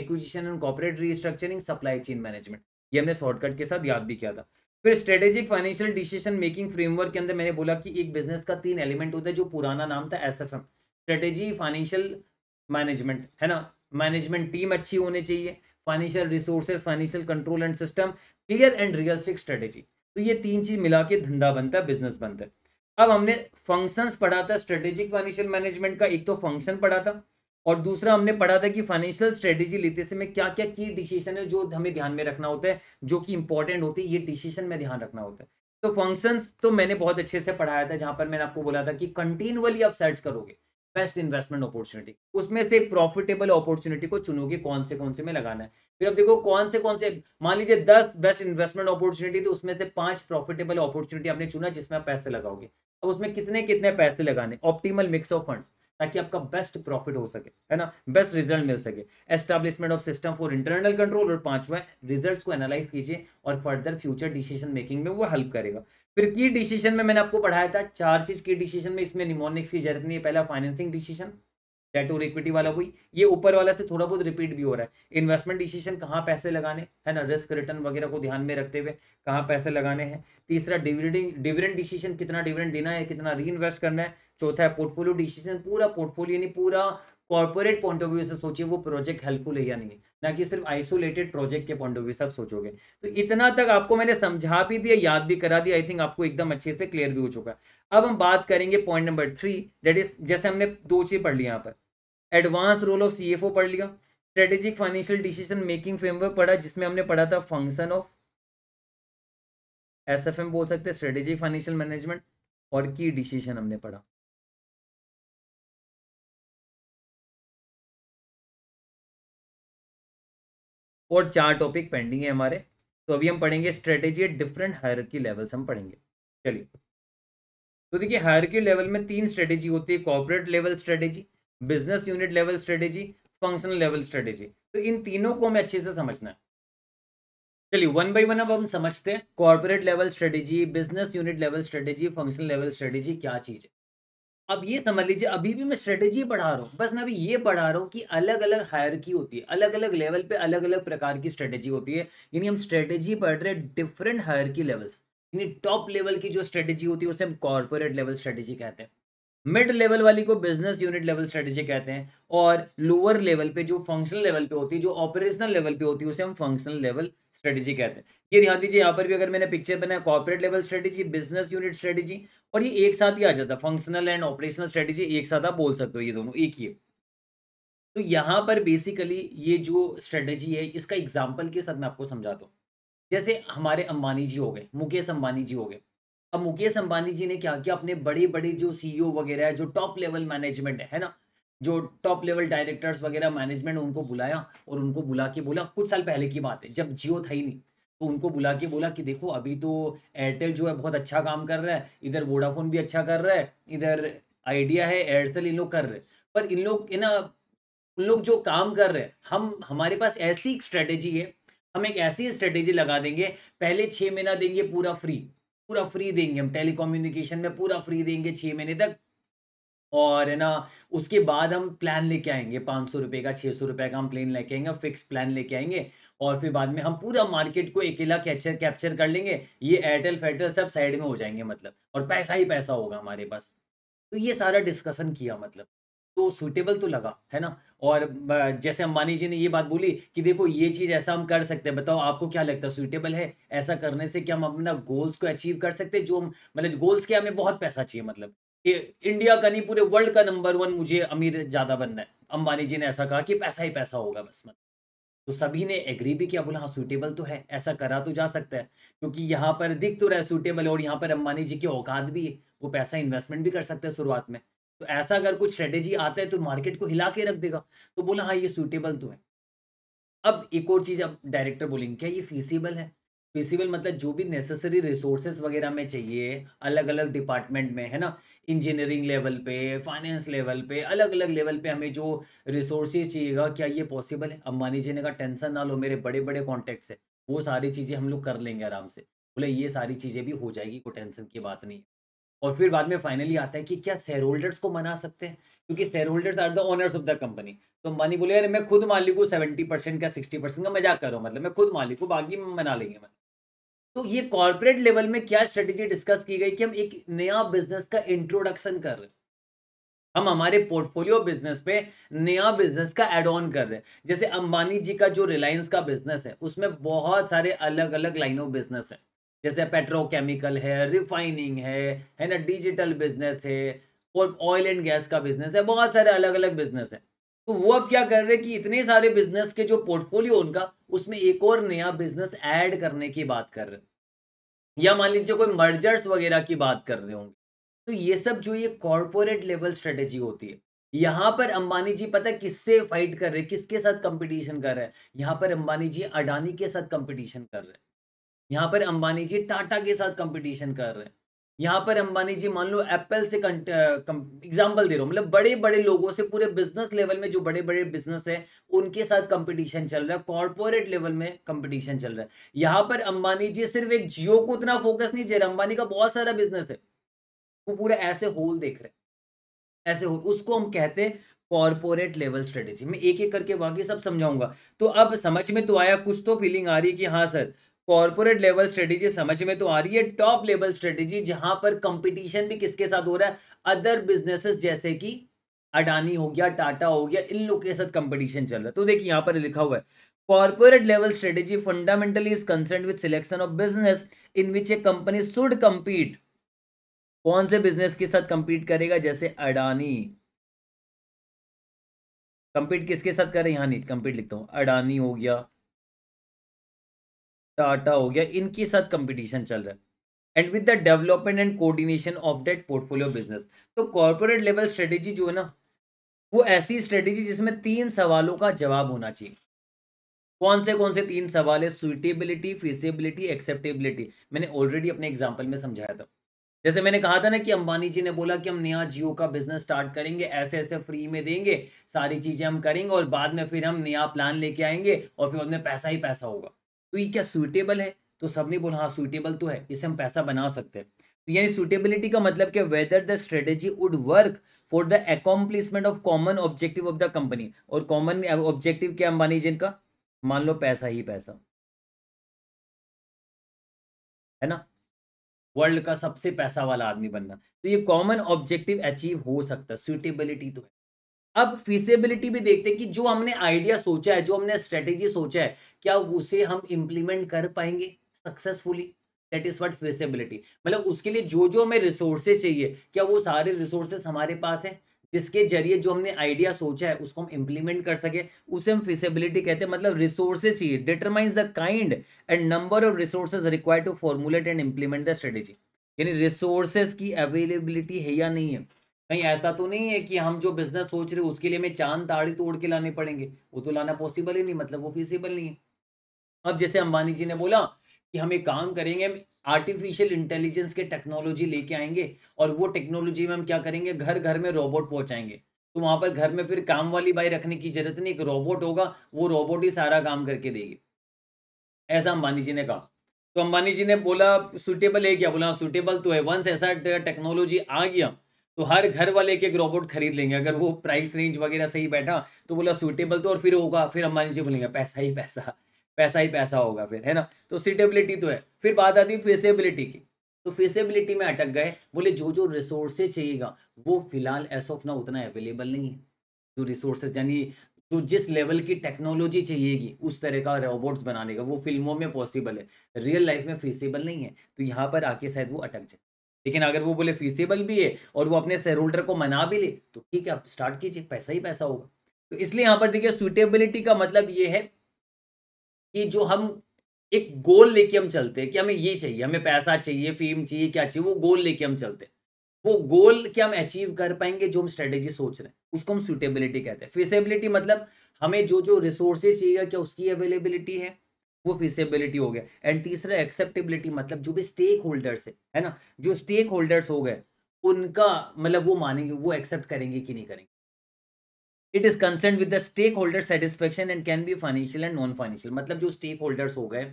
acquisition and corporate restructuring supply chain management ये हमने शॉर्टकट के साथ याद भी किया था फिर strategic financial decision making framework के अंदर मैंने बोला कि एक बिजनेस का तीन एलिमेंट होता है जो पुराना नाम था S F M strategy financial management है ना मैनेजमेंट टीम अच्छी होनी चाहिए financial resources financial control and system clear and real realistic strategy तो ये तीन चीज मिला के धंधा बनता है बिजनेस बनता है अब हमने फंक्शंस पढ़ा था स्ट्रेटेजिक फाइनेंशियल मैनेजमेंट का एक तो फंक्शन पढ़ा था और दूसरा हमने पढ़ा था कि फाइनेंशियल स्ट्रेटेजी लेते समय क्या क्या की डिसीजन है जो हमें ध्यान में रखना होता है जो कि इंपॉर्टेंट होती है ये डिसीजन में ध्यान रखना होता है तो फंक्शंस तो मैंने बहुत अच्छे से पढ़ाया था जहां पर मैंने आपको बोला था कि कंटिन्यूअली आप सर्च करोगे बेस्ट इन्वेस्टमेंट अपॉर्चुनिटी उसमें से प्रॉफिटेबल अपॉर्चुनिटी को चुनोगे कौन से कौन से में लगाना है फिर अब देखो कौन से कौन से मान लीजिए दस बेस्ट इन्वेस्टमेंट अपॉर्चुनिटी तो उसमें से पांच प्रॉफिटेबल अपॉर्चुनिटी आपने चुना जिसमें आप पैसे लगाओगे अब उसमें कितने कितने पैसे लगाने ऑप्टीमल मिक्स ऑफ फंड ताकि आपका बेस्ट प्रॉफिट हो सके है ना बेस्ट रिजल्ट मिल सके establishment of system for internal control और पांचवा रिजल्ट्स को एनालाइज कीजिए और फर्दर फ्यूचर डिसीजन मेकिंग में वो हेल्प करेगा फिर की डिसीजन में मैंने आपको पढ़ाया था चार चीज की डिसीजन में इसमें निमोनिक्स की जरूरत नहीं है पहला फाइनेंसिंग डिसीजन डेट और इक्विटी वाला कोई ये ऊपर वाला से थोड़ा बहुत रिपीट भी हो रहा है इन्वेस्टमेंट डिसीजन कहाँ पैसे लगाने है ना रिस्क रिटर्न वगैरह को ध्यान में रखते हुए कहाँ पैसे लगाने हैं तीसरा डिविडिंग डिविडेंट डिसीजन कितना डिविडेंट देना है कितना री करना है चौथा है पोर्टफोलियो डिसीजन पूरा पोर्टफोलियो यानी पूरा कॉर्पोरेट पॉइंट ऑफ व्यू से सोचिए वो प्रोजेक्ट हेल्पफुल है या नहीं ना कि सिर्फ आइसोलेटेड प्रोजेक्ट के पॉइंट ऑफ व्यू से आप सोचोगे तो इतना तक आपको मैंने समझा भी दिया याद भी करा दिया आई थिंक आपको एकदम अच्छे से क्लियर भी हो चुका अब हम बात करेंगे point number three that is जैसे हमने दो चीज़ पढ़ लिया यहाँ पर एडवांस रोल ऑफ सी पढ़ लिया strategic financial decision making framework पढ़ा जिसमें हमने पढ़ा था फंक्शन ऑफ एस बोल सकते हैं स्ट्रेटेजिक फाइनेंशियल मैनेजमेंट और की डिसीजन हमने पढ़ा और चार टॉपिक पेंडिंग है हमारे तो अभी हम पढ़ेंगे स्ट्रेटेजी एट डिफरेंट की लेवल्स हम पढ़ेंगे चलिए तो देखिए की लेवल में तीन स्ट्रेटेजी होती है corporate level strategy business unit level strategy functional level strategy तो इन तीनों को हमें अच्छे से समझना है चलिए वन बाई वन अब हम समझते हैं corporate level strategy business unit level strategy functional level strategy क्या चीज़ है अब ये समझ लीजिए अभी भी मैं स्ट्रेटेजी पढ़ा रहा हूँ बस मैं अभी ये पढ़ा रहा हूँ कि अलग अलग हायर की होती है अलग अलग लेवल पे अलग अलग प्रकार की स्ट्रेटेजी होती है यानी हम स्ट्रेटेजी पढ़ रहे हैं डिफरेंट हायर की लेवल्स यानी टॉप लेवल की जो स्ट्रेटेजी होती है उसे हम कॉरपोरेट लेवल स्ट्रेटेजी कहते हैं मिड लेवल वाली को बिजनेस यूनिट लेवल स्ट्रेटेजी कहते हैं और लोअर लेवल पे जो फंक्शनल लेवल पे होती है जो ऑपरेशनल लेवल पे होती है उसे हम फंक्शनल लेवल स्ट्रेटेजी कहते हैं ये ध्यान दीजिए यहाँ पर भी अगर मैंने पिक्चर बनाया corporate level strategy business unit strategy और ये एक साथ ही आ जाता है फंक्शनल एंड ऑपरेशनल स्ट्रेटेजी एक साथ आप बोल सकते हो ये दोनों एक ही है तो यहाँ पर बेसिकली ये जो स्ट्रेटेजी है इसका एग्जाम्पल के साथ मैं आपको समझाता हूँ जैसे हमारे अंबानी जी हो गए मुकेश अंबानी जी हो गए अब मुकेश अंबानी जी ने क्या किया अपने बड़े बड़े जो सीईओ e वगैरह है जो टॉप लेवल मैनेजमेंट है ना जो टॉप लेवल डायरेक्टर्स वगैरह मैनेजमेंट उनको बुलाया और उनको बुला के बोला कुछ साल पहले की बात है जब जियो था ही नहीं तो उनको बुला के बोला कि देखो अभी तो एयरटेल जो है बहुत अच्छा काम कर रहा है इधर वोडाफोन भी अच्छा कर रहा है इधर आइडिया है एयरसेल इन लोग कर रहे पर इन लोग ना उन लोग जो काम कर रहे हैं हम हमारे पास ऐसी स्ट्रेटेजी है हम एक ऐसी स्ट्रेटेजी लगा देंगे पहले छः महीना देंगे पूरा फ्री पूरा फ्री देंगे हम टेलीकम्युनिकेशन में पूरा फ्री देंगे छः महीने तक और है ना उसके बाद हम प्लान लेके आएंगे पाँच सौ रुपये का छः सौ रुपये का हम प्लेन लेके आएंगे फिक्स प्लान लेके आएंगे और फिर बाद में हम पूरा मार्केट को अकेला कैप्चर कैप्चर कर लेंगे ये एयरटेल फेयरटेल सब साइड में हो जाएंगे मतलब और पैसा ही पैसा होगा हमारे पास तो ये सारा डिस्कशन किया मतलब तो सूटेबल तो लगा है ना और जैसे अंबानी जी ने ये बात बोली कि देखो ये चीज़ ऐसा हम कर सकते हैं बताओ आपको क्या लगता है सूटेबल है ऐसा करने से क्या हम अपना गोल्स को अचीव कर सकते हैं जो हम मतलब गोल्स के हमें बहुत पैसा चाहिए मतलब इंडिया का नहीं पूरे वर्ल्ड का नंबर वन मुझे अमीर ज़्यादा बनना है अंबानी जी ने ऐसा कहा कि पैसा ही पैसा होगा बस मतलब तो सभी ने एग्री भी किया बोला हाँ सूटेबल तो है ऐसा करा तो जा सकता है क्योंकि यहाँ पर दिख तो रहा है सूटेबल और यहाँ पर अंबानी जी की औकात भी है वो पैसा इन्वेस्टमेंट भी कर सकते हैं शुरुआत में तो ऐसा अगर कुछ स्ट्रेटेजी आता है तो मार्केट को हिला के रख देगा तो बोला हाँ ये सूटेबल तो है अब एक और चीज़ अब डायरेक्टर बोलेंगे क्या ये फीसिबल है फीसिबल मतलब जो भी नेसेसरी रिसोर्सेज वगैरह में चाहिए अलग अलग डिपार्टमेंट में है ना इंजीनियरिंग लेवल पे फाइनेंस लेवल पे अलग अलग लेवल पे हमें जो रिसोर्सेज चाहिएगा क्या ये पॉसिबल है अंबानी जी ने कहा टेंशन ना लो मेरे बड़े बड़े कॉन्टेक्ट्स है वो सारी चीज़ें हम लोग कर लेंगे आराम से बोले ये सारी चीज़ें भी हो जाएगी कोई टेंशन की बात नहीं और फिर बाद में फाइनली आता है कि क्या शेयर होल्डर्स को मना सकते हैं क्योंकि shareholders are the owners of the company तो अंबानी बोले अरे मैं खुद मालिक हूँ सेवेंटी परसेंट का सिक्सटी परसेंट का मजाक हूँ मतलब मैं खुद मालिक हूँ बाकी मना लेंगे मतलब तो ये कॉर्पोरेट लेवल में क्या स्ट्रेटेजी डिस्कस की गई कि हम एक नया बिजनेस का इंट्रोडक्शन कर रहे हैं हम हमारे पोर्टफोलियो बिजनेस पे नया बिजनेस का एड ऑन कर रहे हैं जैसे अंबानी जी का जो रिलायंस का बिजनेस है उसमें बहुत सारे अलग अलग लाइन ऑफ बिजनेस है जैसे पेट्रोकेमिकल है रिफाइनिंग है है ना डिजिटल बिजनेस है और ऑयल एंड गैस का बिजनेस है बहुत सारे अलग अलग बिजनेस है तो वो अब क्या कर रहे हैं कि इतने सारे बिजनेस के जो पोर्टफोलियो उनका उसमें एक और नया बिजनेस ऐड करने की बात कर रहे हैं या मान लीजिए कोई मर्जर्स वगैरह की बात कर रहे होंगे तो ये सब जो ये कॉरपोरेट लेवल स्ट्रेटेजी होती है यहाँ पर अंबानी जी पता है किससे फाइट कर रहे हैं किसके साथ कंपटीशन कर रहे हैं यहाँ पर अंबानी जी अडानी के साथ कंपटीशन कर रहे हैं यहाँ पर अंबानी जी टाटा के साथ कंपटीशन कर रहे हैं यहाँ पर अंबानी जी मान लो एप्पल से एग्जाम्पल दे रहा हूँ मतलब बड़े बड़े लोगों से पूरे बिजनेस लेवल में जो बड़े बड़े बिजनेस है उनके साथ कंपटीशन चल रहा है कॉरपोरेट लेवल में कंपटीशन चल रहा है यहाँ पर अंबानी जी सिर्फ एक जियो को उतना फोकस नहीं दे रहे अंबानी का बहुत सारा बिजनेस है वो पूरा ऐसे होल देख रहे ऐसे होल उसको हम कहते हैं कॉरपोरेट लेवल स्ट्रेटेजी मैं एक एक करके बाकी सब समझाऊंगा तो अब समझ में तो आया कुछ तो फीलिंग आ रही है कि हाँ सर कॉर्पोरेट लेवल स्ट्रेटेजी समझ में तो आ रही है टॉप लेवल स्ट्रेटेजी जहां पर कंपटीशन भी किसके साथ हो रहा है अदर बिजनेसेस जैसे कि अडानी हो गया टाटा हो गया इन लोग के साथ कंपटीशन चल रहा है तो देखिए यहां पर लिखा हुआ है corporate level strategy fundamentally is concern with selection of business in which a company should compete कौन से बिजनेस के साथ कंपीट करेगा जैसे अडानी कंपीट किसके साथ करे यहां नहीं कंपीट लिखता हूं अडानी हो गया टाटा हो गया इनके साथ कंपटीशन चल रहा है and with the development and coordination of that portfolio business तो कॉर्पोरेट लेवल स्ट्रेटेजी जो है ना वो ऐसी स्ट्रेटेजी जिसमें तीन सवालों का जवाब होना चाहिए कौन से कौन से तीन सवाल है सुइटेबिलिटी फीसेबिलिटी एक्सेप्टेबिलिटी मैंने ऑलरेडी अपने एग्जाम्पल में समझाया था जैसे मैंने कहा था ना कि अंबानी जी ने बोला कि हम नया जियो का बिजनेस स्टार्ट करेंगे ऐसे ऐसे फ्री में देंगे सारी चीज़ें हम करेंगे और बाद में फिर हम नया प्लान लेके आएंगे और फिर उसमें पैसा ही पैसा होगा तो ये क्या सूटेबल है तो सबने बोला हाँ सूटेबल तो है इससे हम पैसा बना सकते हैं तो यानी सूटेबिलिटी का मतलब क्या whether the strategy would work for the accomplishment of common objective of the company और कॉमन ऑब्जेक्टिव क्या अंबानी जिनका मान लो पैसा ही पैसा है ना वर्ल्ड का सबसे पैसा वाला आदमी बनना तो ये कॉमन ऑब्जेक्टिव अचीव हो सकता है सूटेबिलिटी तो है अब फीसेबिलिटी भी देखते हैं कि जो हमने आइडिया सोचा है जो हमने स्ट्रेटेजी सोचा है क्या उसे हम इम्प्लीमेंट कर पाएंगे successfully that is what feasibility मतलब उसके लिए जो जो हमें रिसोर्सेज चाहिए क्या वो सारे रिसोर्सेज हमारे पास हैं जिसके जरिए जो हमने आइडिया सोचा है उसको हम इम्प्लीमेंट कर सके उसे हम फिसेबिलिटी कहते हैं मतलब रिसोर्सेज चाहिए determines the kind and number of resources required to formulate and implement the strategy यानी रिसोर्सेज की अवेलेबिलिटी है या नहीं है कहीं ऐसा तो नहीं है कि हम जो बिजनेस सोच रहे उसके लिए हमें चांद ताड़ी तोड़ के लाने पड़ेंगे वो तो लाना पॉसिबल ही नहीं मतलब वो फीसिबल नहीं है अब जैसे अंबानी जी ने बोला कि हम एक काम करेंगे आर्टिफिशियल इंटेलिजेंस के टेक्नोलॉजी लेके आएंगे और वो टेक्नोलॉजी में हम क्या करेंगे घर घर में रोबोट पहुंचाएंगे तो वहां पर घर में फिर काम वाली बाई रखने की जरूरत नहीं एक रोबोट होगा वो रोबोट ही सारा काम करके देगी ऐसा अंबानी जी ने कहा तो अंबानी जी ने बोला सुटेबल है क्या बोला सुटेबल हाँ, तो है वंस ऐसा टेक्नोलॉजी आ गया तो हर घर वाले एक एक रोबोट खरीद लेंगे अगर वो प्राइस रेंज वगैरह सही बैठा तो बोला सुटेबल तो और फिर होगा फिर अंबानी जी बोलेंगे पैसा ही पैसा पैसा ही पैसा होगा फिर है ना तो सीटेबिलिटी तो है फिर बात आती है फेसेबिलिटी की तो फेसेबिलिटी में अटक गए बोले जो जो रिसोर्सेज चाहिएगा वो फिलहाल एस ऑफ ना उतना अवेलेबल नहीं है जो रिसोर्सेज यानी जो जिस लेवल की टेक्नोलॉजी चाहिएगी उस तरह का रोबोट्स बनाने का वो फिल्मों में पॉसिबल है रियल लाइफ में फेसेबल नहीं है तो यहाँ पर आके शायद वो अटक जाए लेकिन अगर वो बोले फीसेबल भी है और वो अपने शेयर होल्डर को मना भी ले तो ठीक है आप स्टार्ट कीजिए पैसा ही पैसा होगा तो इसलिए यहाँ पर देखिए सुटेबिलिटी का मतलब ये है कि जो हम एक गोल लेके हम चलते हैं कि हमें ये चाहिए हमें पैसा चाहिए फीम चाहिए क्या चाहिए वो गोल लेके हम चलते हैं वो गोल क्या हम अचीव कर पाएंगे जो हम स्ट्रेटेजी सोच रहे हैं उसको हम सुटेबिलिटी कहते हैं फिसेबिलिटी मतलब हमें जो जो रिसोर्सेज चाहिए क्या उसकी अवेलेबिलिटी है वो फिसेबिलिटी हो गया एंड तीसरा एक्सेप्टेबिलिटी मतलब जो भी स्टेक होल्डर्स है है ना जो स्टेक होल्डर्स हो गए उनका मतलब वो मानेंगे वो एक्सेप्ट करेंगे कि नहीं करेंगे it is concern with the stakeholder satisfaction and can be financial and non financial मतलब जो स्टेक होल्डर्स हो गए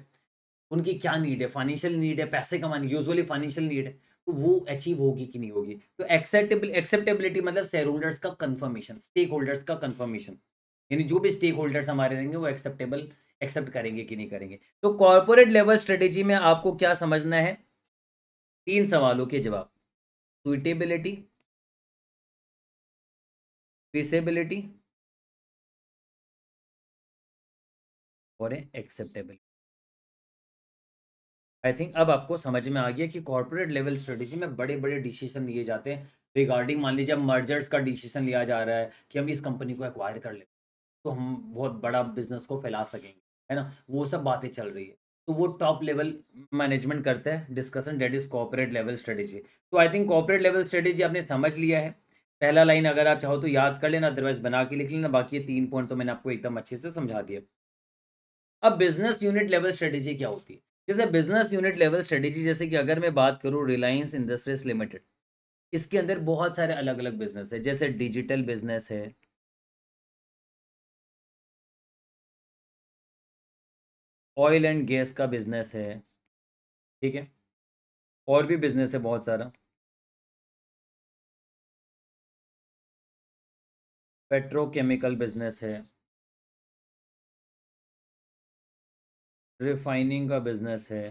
उनकी क्या नीड है फाइनेंशियल नीड है पैसे कमाने यूजली फाइनेंशियल नीड है तो वो अचीव होगी कि नहीं होगी तो एक्सेप्टेबल एक्सेप्टेबिलिटी मतलब शेयर होल्डर्स का कन्फर्मेशन स्टेक होल्डर्स का कन्फर्मेशन यानी जो भी स्टेक होल्डर्स हमारे रहेंगे वो एक्सेप्टेबल एक्सेप्ट करेंगे कि नहीं करेंगे तो कॉरपोरेट लेवल स्ट्रेटेजी में आपको क्या समझना है तीन सवालों के जवाब सुइटेबिलिटी फिसेबिलिटी और एक्सेप्टेबिलिटी आई थिंक अब आपको समझ में आ गया कि कॉर्पोरेट लेवल स्ट्रेटेजी में बड़े बड़े डिसीजन लिए जाते हैं रिगार्डिंग मान लीजिए मर्जर्स का डिसीजन लिया जा रहा है कि हम इस कंपनी को एक्वायर कर लेते हैं तो हम बहुत बड़ा बिजनेस को फैला सकेंगे है ना वो सब बातें चल रही है तो वो टॉप लेवल मैनेजमेंट करता है discussion that is corporate level strategy तो I think corporate level strategy आपने समझ लिया है पहला लाइन अगर आप चाहो तो याद कर लेना अदरवाइज बना के लिख लेना बाकी ये तीन पॉइंट तो मैंने आपको एकदम अच्छे से समझा दिया अब बिजनेस यूनिट लेवल स्ट्रेटेजी क्या होती है जैसे बिजनेस यूनिट लेवल स्ट्रेटेजी जैसे कि अगर मैं बात करूँ रिलायंस इंडस्ट्रीज लिमिटेड इसके अंदर बहुत सारे अलग अलग बिजनेस है जैसे डिजिटल बिजनेस है ऑयल एंड गैस का बिजनेस है ठीक है और भी बिजनेस है बहुत सारा पेट्रोकेमिकल बिजनेस है रिफाइनिंग का बिजनेस है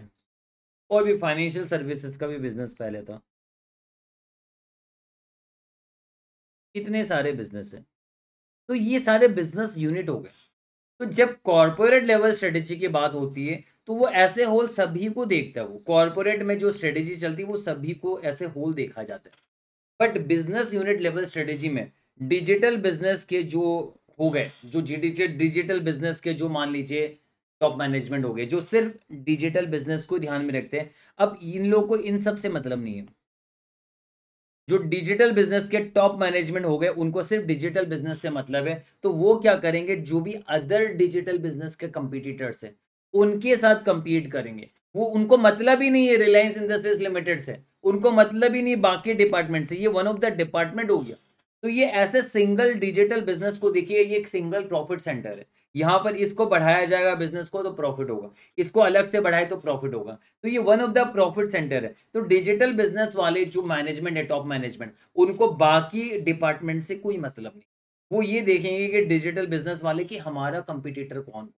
और भी फाइनेंशियल सर्विसेज का भी बिजनेस पहले था इतने सारे बिजनेस हैं तो ये सारे बिजनेस यूनिट हो गए तो जब कॉरपोरेट लेवल स्ट्रेटेजी की बात होती है तो वो ऐसे होल सभी को देखता है वो कॉरपोरेट में जो स्ट्रेटेजी चलती है वो सभी को ऐसे होल देखा जाता है but business unit level strategy में डिजिटल बिजनेस के जो हो गए जो डिजिटल बिजनेस के जो मान लीजिए टॉप मैनेजमेंट हो गए जो सिर्फ डिजिटल बिजनेस को ध्यान में रखते हैं अब इन लोग को इन सब से मतलब नहीं है जो डिजिटल बिजनेस के टॉप मैनेजमेंट हो गए उनको सिर्फ डिजिटल बिजनेस से मतलब है तो वो क्या करेंगे जो भी अदर डिजिटल बिजनेस के कंपिटिटर्स हैं उनके साथ कंपीट करेंगे वो उनको मतलब ही नहीं है रिलायंस इंडस्ट्रीज लिमिटेड से उनको मतलब ही नहीं बाकी डिपार्टमेंट से ये वन ऑफ द डिपार्टमेंट हो गया तो ये ऐसे सिंगल डिजिटल बिजनेस को देखिए ये एक सिंगल प्रॉफिट सेंटर है यहाँ पर इसको बढ़ाया जाएगा बिजनेस को तो प्रॉफिट होगा इसको अलग से बढ़ाए तो प्रॉफिट होगा तो ये one of the profit center है तो डिजिटल बिजनेस वाले जो मैनेजमेंट है टॉप मैनेजमेंट उनको बाकी डिपार्टमेंट से कोई मतलब नहीं वो ये देखेंगे कि डिजिटल बिजनेस वाले कि हमारा कंपिटिटर कौन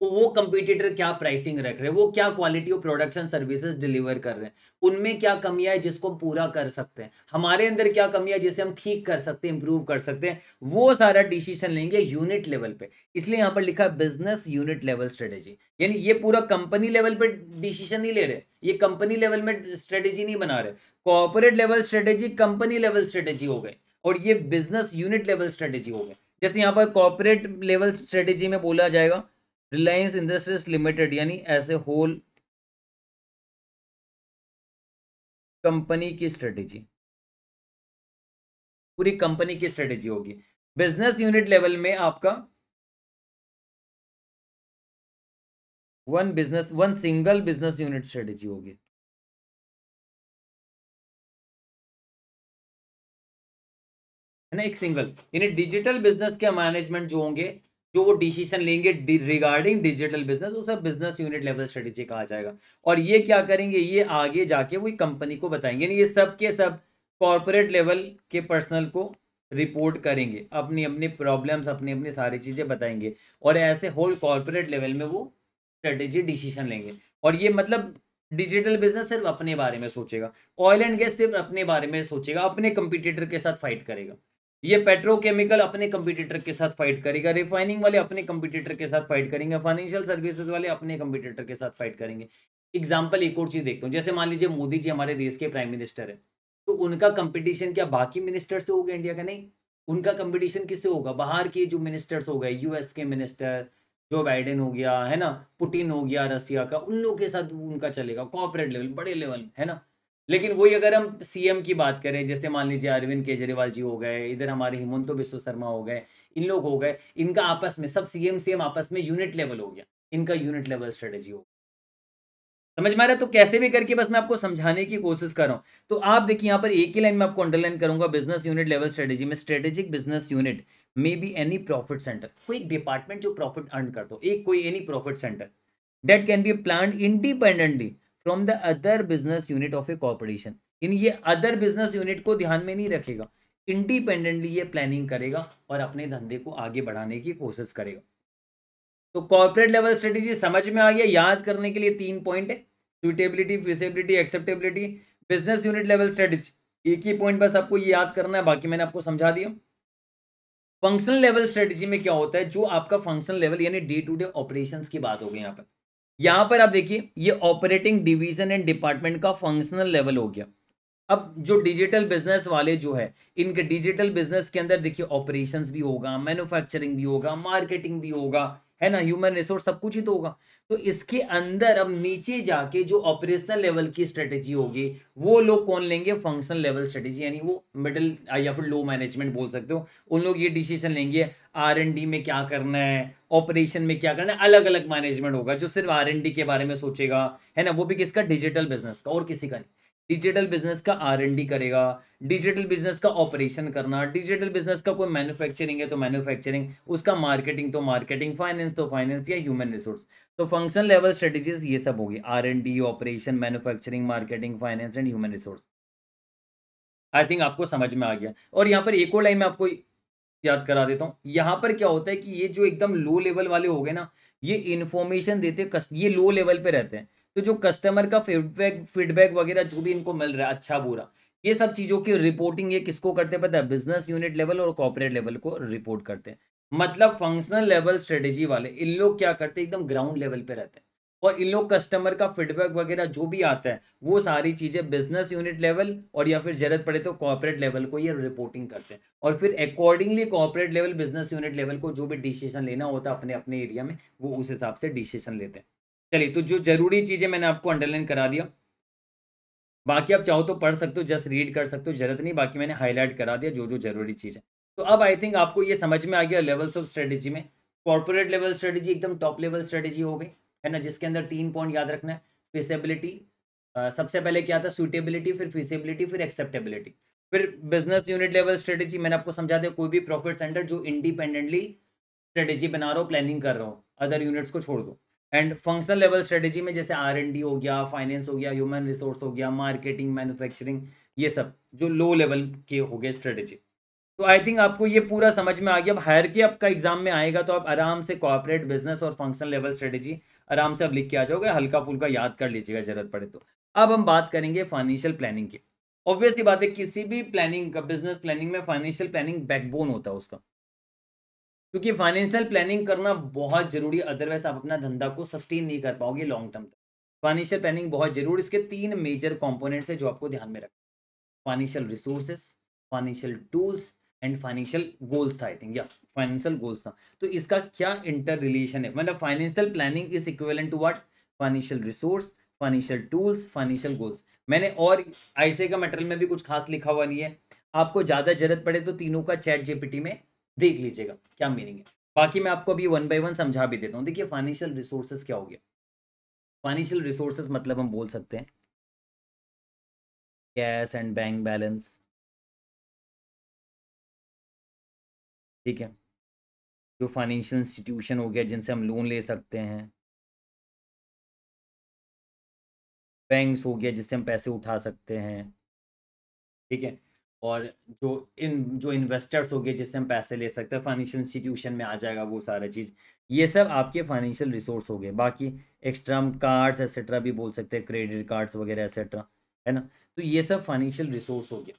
तो वो कंपिटिटर क्या प्राइसिंग रख रहे हैं वो क्या quality of products and services deliver कर रहे हैं उनमें क्या कमियां है जिसको हम पूरा कर सकते हैं हमारे अंदर क्या कमियां जिसे हम ठीक कर सकते हैं इंप्रूव कर सकते हैं वो सारा डिसीजन लेंगे यूनिट लेवल पे इसलिए यहाँ पर लिखा है बिजनेस यूनिट लेवल स्ट्रेटेजी यानी ये पूरा कंपनी लेवल पर डिसीजन नहीं ले रहे ये कंपनी लेवल में स्ट्रेटेजी नहीं बना रहे corporate level strategy company level strategy हो गए और ये बिजनेस यूनिट लेवल स्ट्रेटेजी हो गए जैसे यहाँ पर कॉर्पोरेट लेवल स्ट्रेटेजी में बोला जाएगा रिलायंस इंडस्ट्रीज लिमिटेड यानी एज ए होल कंपनी की स्ट्रेटेजी पूरी कंपनी की स्ट्रेटेजी होगी बिजनेस यूनिट लेवल में आपका one business one single business unit strategy होगी है ना एक सिंगल यानी डिजिटल बिजनेस के मैनेजमेंट जो होंगे जो वो डिसीजन लेंगे रिगार्डिंग डिजिटल बिजनेस उसे बिजनेस यूनिट लेवल स्ट्रेटेजी कहा जाएगा और ये क्या करेंगे ये आगे जाके वो कंपनी को बताएंगे ये सब के सब कॉरपोरेट लेवल के पर्सनल को रिपोर्ट करेंगे अपनी अपनी प्रॉब्लम्स अपनी अपनी सारी चीज़ें बताएंगे और ऐसे होल कॉरपोरेट लेवल में वो स्ट्रेटेजी डिसीजन लेंगे और ये मतलब डिजिटल बिजनेस सिर्फ अपने बारे में सोचेगा ऑयल एंड गैस सिर्फ अपने बारे में सोचेगा अपने कंपिटिटर के साथ फाइट करेगा ये पेट्रोकेमिकल अपने कंपटीटर के साथ फाइट करेगा रिफाइनिंग वाले अपने कंपटीटर के साथ फाइट करेंगे फाइनेंशियल सर्विसेज वाले अपने कंपटीटर के साथ फाइट करेंगे एग्जाम्पल एक और चीज़ देखता हूँ जैसे मान लीजिए मोदी जी हमारे देश के प्राइम मिनिस्टर है तो उनका कंपटीशन क्या बाकी मिनिस्टर से होगा इंडिया का नहीं उनका कंपटीशन किससे होगा बाहर के जो मिनिस्टर्स हो गए यूएस के मिनिस्टर जो बाइडेन हो गया है ना पुटिन हो गया रसिया का उन लोगों के साथ उनका चलेगा कॉपरेट लेवल बड़े लेवल है ना लेकिन वही अगर हम सीएम की बात करें जैसे मान लीजिए अरविंद केजरीवाल जी हो गए इधर हमारे हिमंतो बिस्व शर्मा हो गए इन लोग हो गए इनका आपस में सब सीएम सीएम आपस में यूनिट लेवल हो गया इनका यूनिट लेवल स्ट्रेटेजी हो समझ में आ रहा है तो कैसे भी करके बस मैं आपको समझाने की कोशिश कर रहा हूँ तो आप देखिए यहाँ पर एक ही लाइन में आपको अंडरलाइन करूंगा बिजनेस यूनिट लेवल स्ट्रेटेजी में strategic business unit may be any profit center कोई डिपार्टमेंट जो प्रॉफिट अर्न कर दो एक कोई any profit center that can be plan independently from the other business unit of a corporation यानी ये other business unit को ध्यान में नहीं रखेगा इंडिपेंडेंटली ये प्लानिंग करेगा और अपने धंधे को आगे बढ़ाने की कोशिश करेगा तो कॉर्पोरेट लेवल स्ट्रेटेजी समझ में आ गया याद करने के लिए तीन पॉइंट है suitability feasibility acceptability business unit level strategy एक ही पॉइंट बस आपको ये याद करना है बाकी मैंने आपको समझा दिया फंक्शनल लेवल स्ट्रेटेजी में क्या होता है जो आपका फंक्शनल लेवल यानी डे टू डे ऑपरेशंस की बात हो गई यहाँ पर यहां पर आप देखिए ये ऑपरेटिंग डिवीजन एंड डिपार्टमेंट का फंक्शनल लेवल हो गया अब जो डिजिटल बिजनेस वाले जो है इनके डिजिटल बिजनेस के अंदर देखिए ऑपरेशंस भी होगा मैन्युफैक्चरिंग भी होगा मार्केटिंग भी होगा है ना ह्यूमन रिसोर्स सब कुछ ही तो होगा तो इसके अंदर अब नीचे जाके जो ऑपरेशनल लेवल की स्ट्रेटेजी होगी वो लोग कौन लेंगे फंक्शनल लेवल स्ट्रेटेजी यानी वो मिडिल uh, या फिर लो मैनेजमेंट बोल सकते हो उन लोग ये डिसीजन लेंगे आर एन डी में क्या करना है ऑपरेशन में क्या करना है अलग अलग मैनेजमेंट होगा जो सिर्फ आर एन डी के बारे में सोचेगा है ना वो भी किसका डिजिटल बिजनेस का और किसी का नहीं डिजिटल बिजनेस का आर एन डी करेगा डिजिटल बिजनेस का ऑपरेशन करना डिजिटल बिजनेस का कोई मैन्युफैक्चरिंग है तो मैन्युफैक्चरिंग उसका मार्केटिंग तो मार्केटिंग फाइनेंस तो फाइनेंस या ह्यूमन रिसोर्स तो फंक्शन लेवल स्ट्रेटेजीज ये सब होगी R and D operation manufacturing marketing finance and human resource I think आपको समझ में आ गया और यहाँ पर एक और लाइन में आपको याद करा देता हूँ यहाँ पर क्या होता है कि ये जो एकदम लो लेवल वाले हो गए ना ये इन्फॉर्मेशन देते ये लो लेवल पे रहते हैं तो जो कस्टमर का फीडबैक फीडबैक वगैरह जो भी इनको मिल रहा है अच्छा बुरा ये सब चीज़ों की रिपोर्टिंग ये किसको करते हैं पता है बिजनेस यूनिट लेवल और कॉपरेट लेवल को रिपोर्ट करते हैं मतलब फंक्शनल लेवल स्ट्रेटेजी वाले इन लोग क्या करते हैं एकदम ग्राउंड लेवल पे रहते हैं और इन लोग कस्टमर का फीडबैक वगैरह जो भी आता है वो सारी चीज़ें बिजनेस यूनिट लेवल और या फिर जरूरत पड़े तो कॉर्पोरेट लेवल को ये रिपोर्टिंग करते हैं और फिर accordingly corporate level business unit level को जो भी डिसीजन लेना होता है अपने अपने एरिया में वो उस हिसाब से डिसीजन लेते हैं चलिए तो जो जरूरी चीज़ें मैंने आपको अंडरलाइन करा दिया बाकी आप चाहो तो पढ़ सकते हो जस्ट रीड कर सकते हो जरूरत नहीं बाकी मैंने हाईलाइट करा दिया जो जो जरूरी चीज़ है तो अब आई थिंक आपको ये समझ में आ गया लेवल्स ऑफ स्ट्रेटेजी में कॉर्पोरेट लेवल स्ट्रेटेजी एकदम टॉप लेवल स्ट्रेटेजी हो गई है ना जिसके अंदर तीन पॉइंट याद रखना है फिसेबिलिटी सबसे पहले क्या था सुटेबिलिटी फिर फिसेबिलिटी फिर एक्सेप्टेबिलिटी फिर बिजनेस यूनिट लेवल स्ट्रेटेजी मैंने आपको समझा दिया कोई भी प्रॉफिट सेंटर जो इंडिपेंडेंटली स्ट्रेटेजी बना रहा हो प्लानिंग कर रहा हो अदर यूनिट्स को छोड़ दो एंड फंक्शनल लेवल स्ट्रेटेजी में जैसे आर एन डी हो गया फाइनेंस हो गया ह्यूमन रिसोर्स हो गया मार्केटिंग मैन्युफैक्चरिंग ये सब जो लो लेवल के हो गए स्ट्रेटेजी तो आई थिंक आपको ये पूरा समझ में आ गया अब हायर के आपका एग्जाम में आएगा तो आप आराम से कॉपरेट बिजनेस और फंक्शनल लेवल स्ट्रेटेजी आराम से आप लिख के आ जाओगे हल्का फुल्का याद कर लीजिएगा जरूरत पड़े तो अब हम बात करेंगे फाइनेंशियल प्लानिंग की ऑब्वियसली बात है किसी भी प्लानिंग का बिजनेस प्लानिंग में फाइनेंशियल प्लानिंग बैकबोन होता है उसका क्योंकि फाइनेंशियल प्लानिंग करना बहुत जरूरी अदरवाइज आप अपना धंधा को सस्टेन नहीं कर पाओगे लॉन्ग टर्म तक फाइनेंशियल प्लानिंग बहुत जरूरी इसके तीन मेजर कॉम्पोनेंट्स है जो आपको ध्यान में रखना financial resources financial tools and financial goals था आई थिंक या फाइनेंशियल गोल्स था तो इसका क्या इंटर रिलेशन है मतलब financial planning is equivalent to what financial resource financial tools financial goals मैंने और आईसीआई का मटेरियल में भी कुछ खास लिखा हुआ नहीं है आपको ज़्यादा जरूरत पड़े तो तीनों का चैट जेपीटी में देख लीजिएगा क्या मीनिंग है बाकी मैं आपको अभी वन बाई वन समझा भी देता हूँ देखिए फाइनेंशियल रिसोर्सेज क्या हो गया फाइनेंशियल रिसोर्सेज मतलब हम बोल सकते हैं कैश एंड बैंक बैलेंस ठीक है जो फाइनेंशियल इंस्टीट्यूशन हो गया जिनसे हम लोन ले सकते हैं बैंक्स हो गया जिससे हम पैसे उठा सकते हैं ठीक है और जो इन जो इन्वेस्टर्स हो गए जिससे हम पैसे ले सकते हैं फाइनेंशियल इंस्टीट्यूशन में आ जाएगा वो सारा चीज़ ये सब आपके फाइनेंशियल रिसोर्स हो गए बाकी एक्स्ट्रा कार्ड्स एक्सेट्रा भी बोल सकते हैं क्रेडिट कार्ड्स वगैरह एक्सेट्रा है ना तो ये सब फाइनेंशियल रिसोर्स हो गया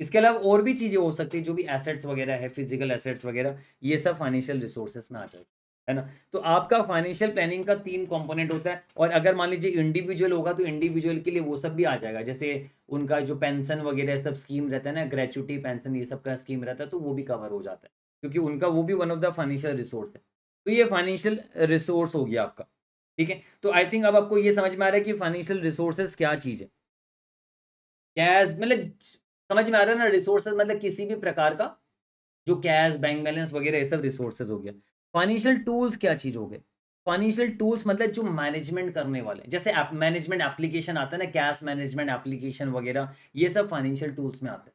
इसके अलावा और भी चीज़ें हो सकती है जो भी एसेट्स वगैरह है फिजिकल एसेट्स वगैरह ये सब फाइनेंशियल रिसोर्सेस में आ जाएगा है ना तो आपका फाइनेंशियल प्लानिंग का तीन कंपोनेंट होता है और अगर मान लीजिए इंडिविजुअल होगा तो इंडिविजुअल के लिए वो सब भी आ जाएगा जैसे उनका जो पेंशन वगैरह सब स्कीम रहता है ना ग्रेचुटी पेंशन ये सब का स्कीम रहता है तो वो भी कवर हो जाता है क्योंकि उनका वो भी one of the financial resource है तो ये फाइनेंशियल रिसोर्स हो गया आपका ठीक है तो आई थिंक अब आपको ये समझ में आ रहा है कि फाइनेंशियल रिसोर्सेज क्या चीज़ है कैश मतलब समझ में आ रहा है ना रिसोर्सेज मतलब किसी भी प्रकार का जो कैश बैंक बैलेंस वगैरह ये सब रिसोर्सेज हो गया फाइनेंशियल टूल्स क्या चीज़ हो गए फाइनेंशियल टूल्स मतलब जो मैनेजमेंट करने वाले जैसे मैनेजमेंट एप्लीकेशन आता है ना कैश मैनेजमेंट एप्लीकेशन वगैरह ये सब फाइनेंशियल टूल्स में आते हैं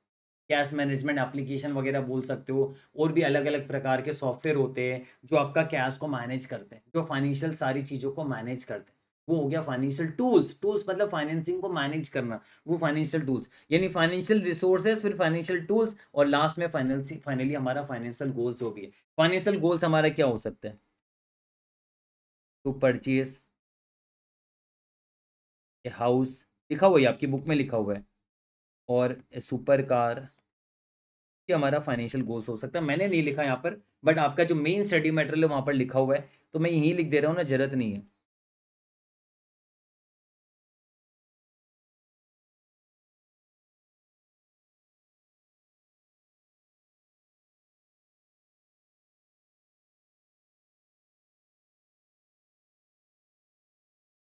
कैश मैनेजमेंट एप्लीकेशन वगैरह बोल सकते हो और भी अलग अलग प्रकार के सॉफ्टवेयर होते हैं जो आपका कैश को मैनेज करते हैं जो फाइनेंशियल सारी चीज़ों को मैनेज करते हैं वो हो गया फाइनेंशियल टूल्स टूल्स मतलब फाइनेंसिंग को मैनेज करना वो फाइनेंशियल टूल्स यानी फाइनेंशियल रिसोर्सेज फिर फाइनेंशियल टूल्स और लास्ट में फाइनल फाइनली हमारा फाइनेंशियल गोल्स हो गया फाइनेंशियल गोल्स हमारा क्या हो सकता है टू परचेज ए हाउस लिखा हुआ है आपकी बुक में लिखा हुआ है और ए सुपर कार ये हमारा फाइनेंशियल गोल्स हो सकता है मैंने नहीं लिखा यहाँ पर बट आपका जो मेन स्टडी मेटेरियल है वहाँ पर लिखा हुआ है तो मैं यहीं लिख दे रहा हूँ ना जरूरत नहीं है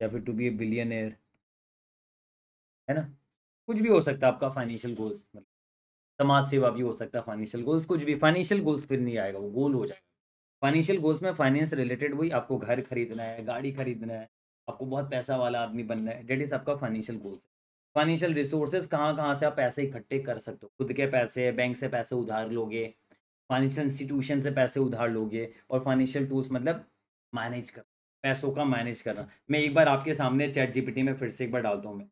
या फिर to be a billionaire है ना कुछ भी हो सकता है आपका फाइनेंशियल गोल्स मतलब समाज सेवा भी हो सकता है फाइनेंशियल गोल्स कुछ भी फाइनेंशियल गोल्स फिर नहीं आएगा वो गोल हो जाएगा फाइनेंशियल गोल्स में फाइनेंस रिलेटेड वही आपको घर खरीदना है गाड़ी खरीदना है आपको बहुत पैसा वाला आदमी बनना है डेट इज़ आपका फाइनेंशियल गोल्स फाइनेंशियल रिसोर्सेज कहाँ कहाँ से आप पैसे इकट्ठे कर सकते हो खुद के पैसे बैंक से पैसे उधार लोगे फाइनेंशियल इंस्टीट्यूशन से पैसे उधार लोगे और फाइनेंशियल टूल्स मतलब मैनेज कर पैसों का मैनेज करना मैं एक बार आपके सामने चैट जीपीटी में फिर से एक बार डालता हूँ मैं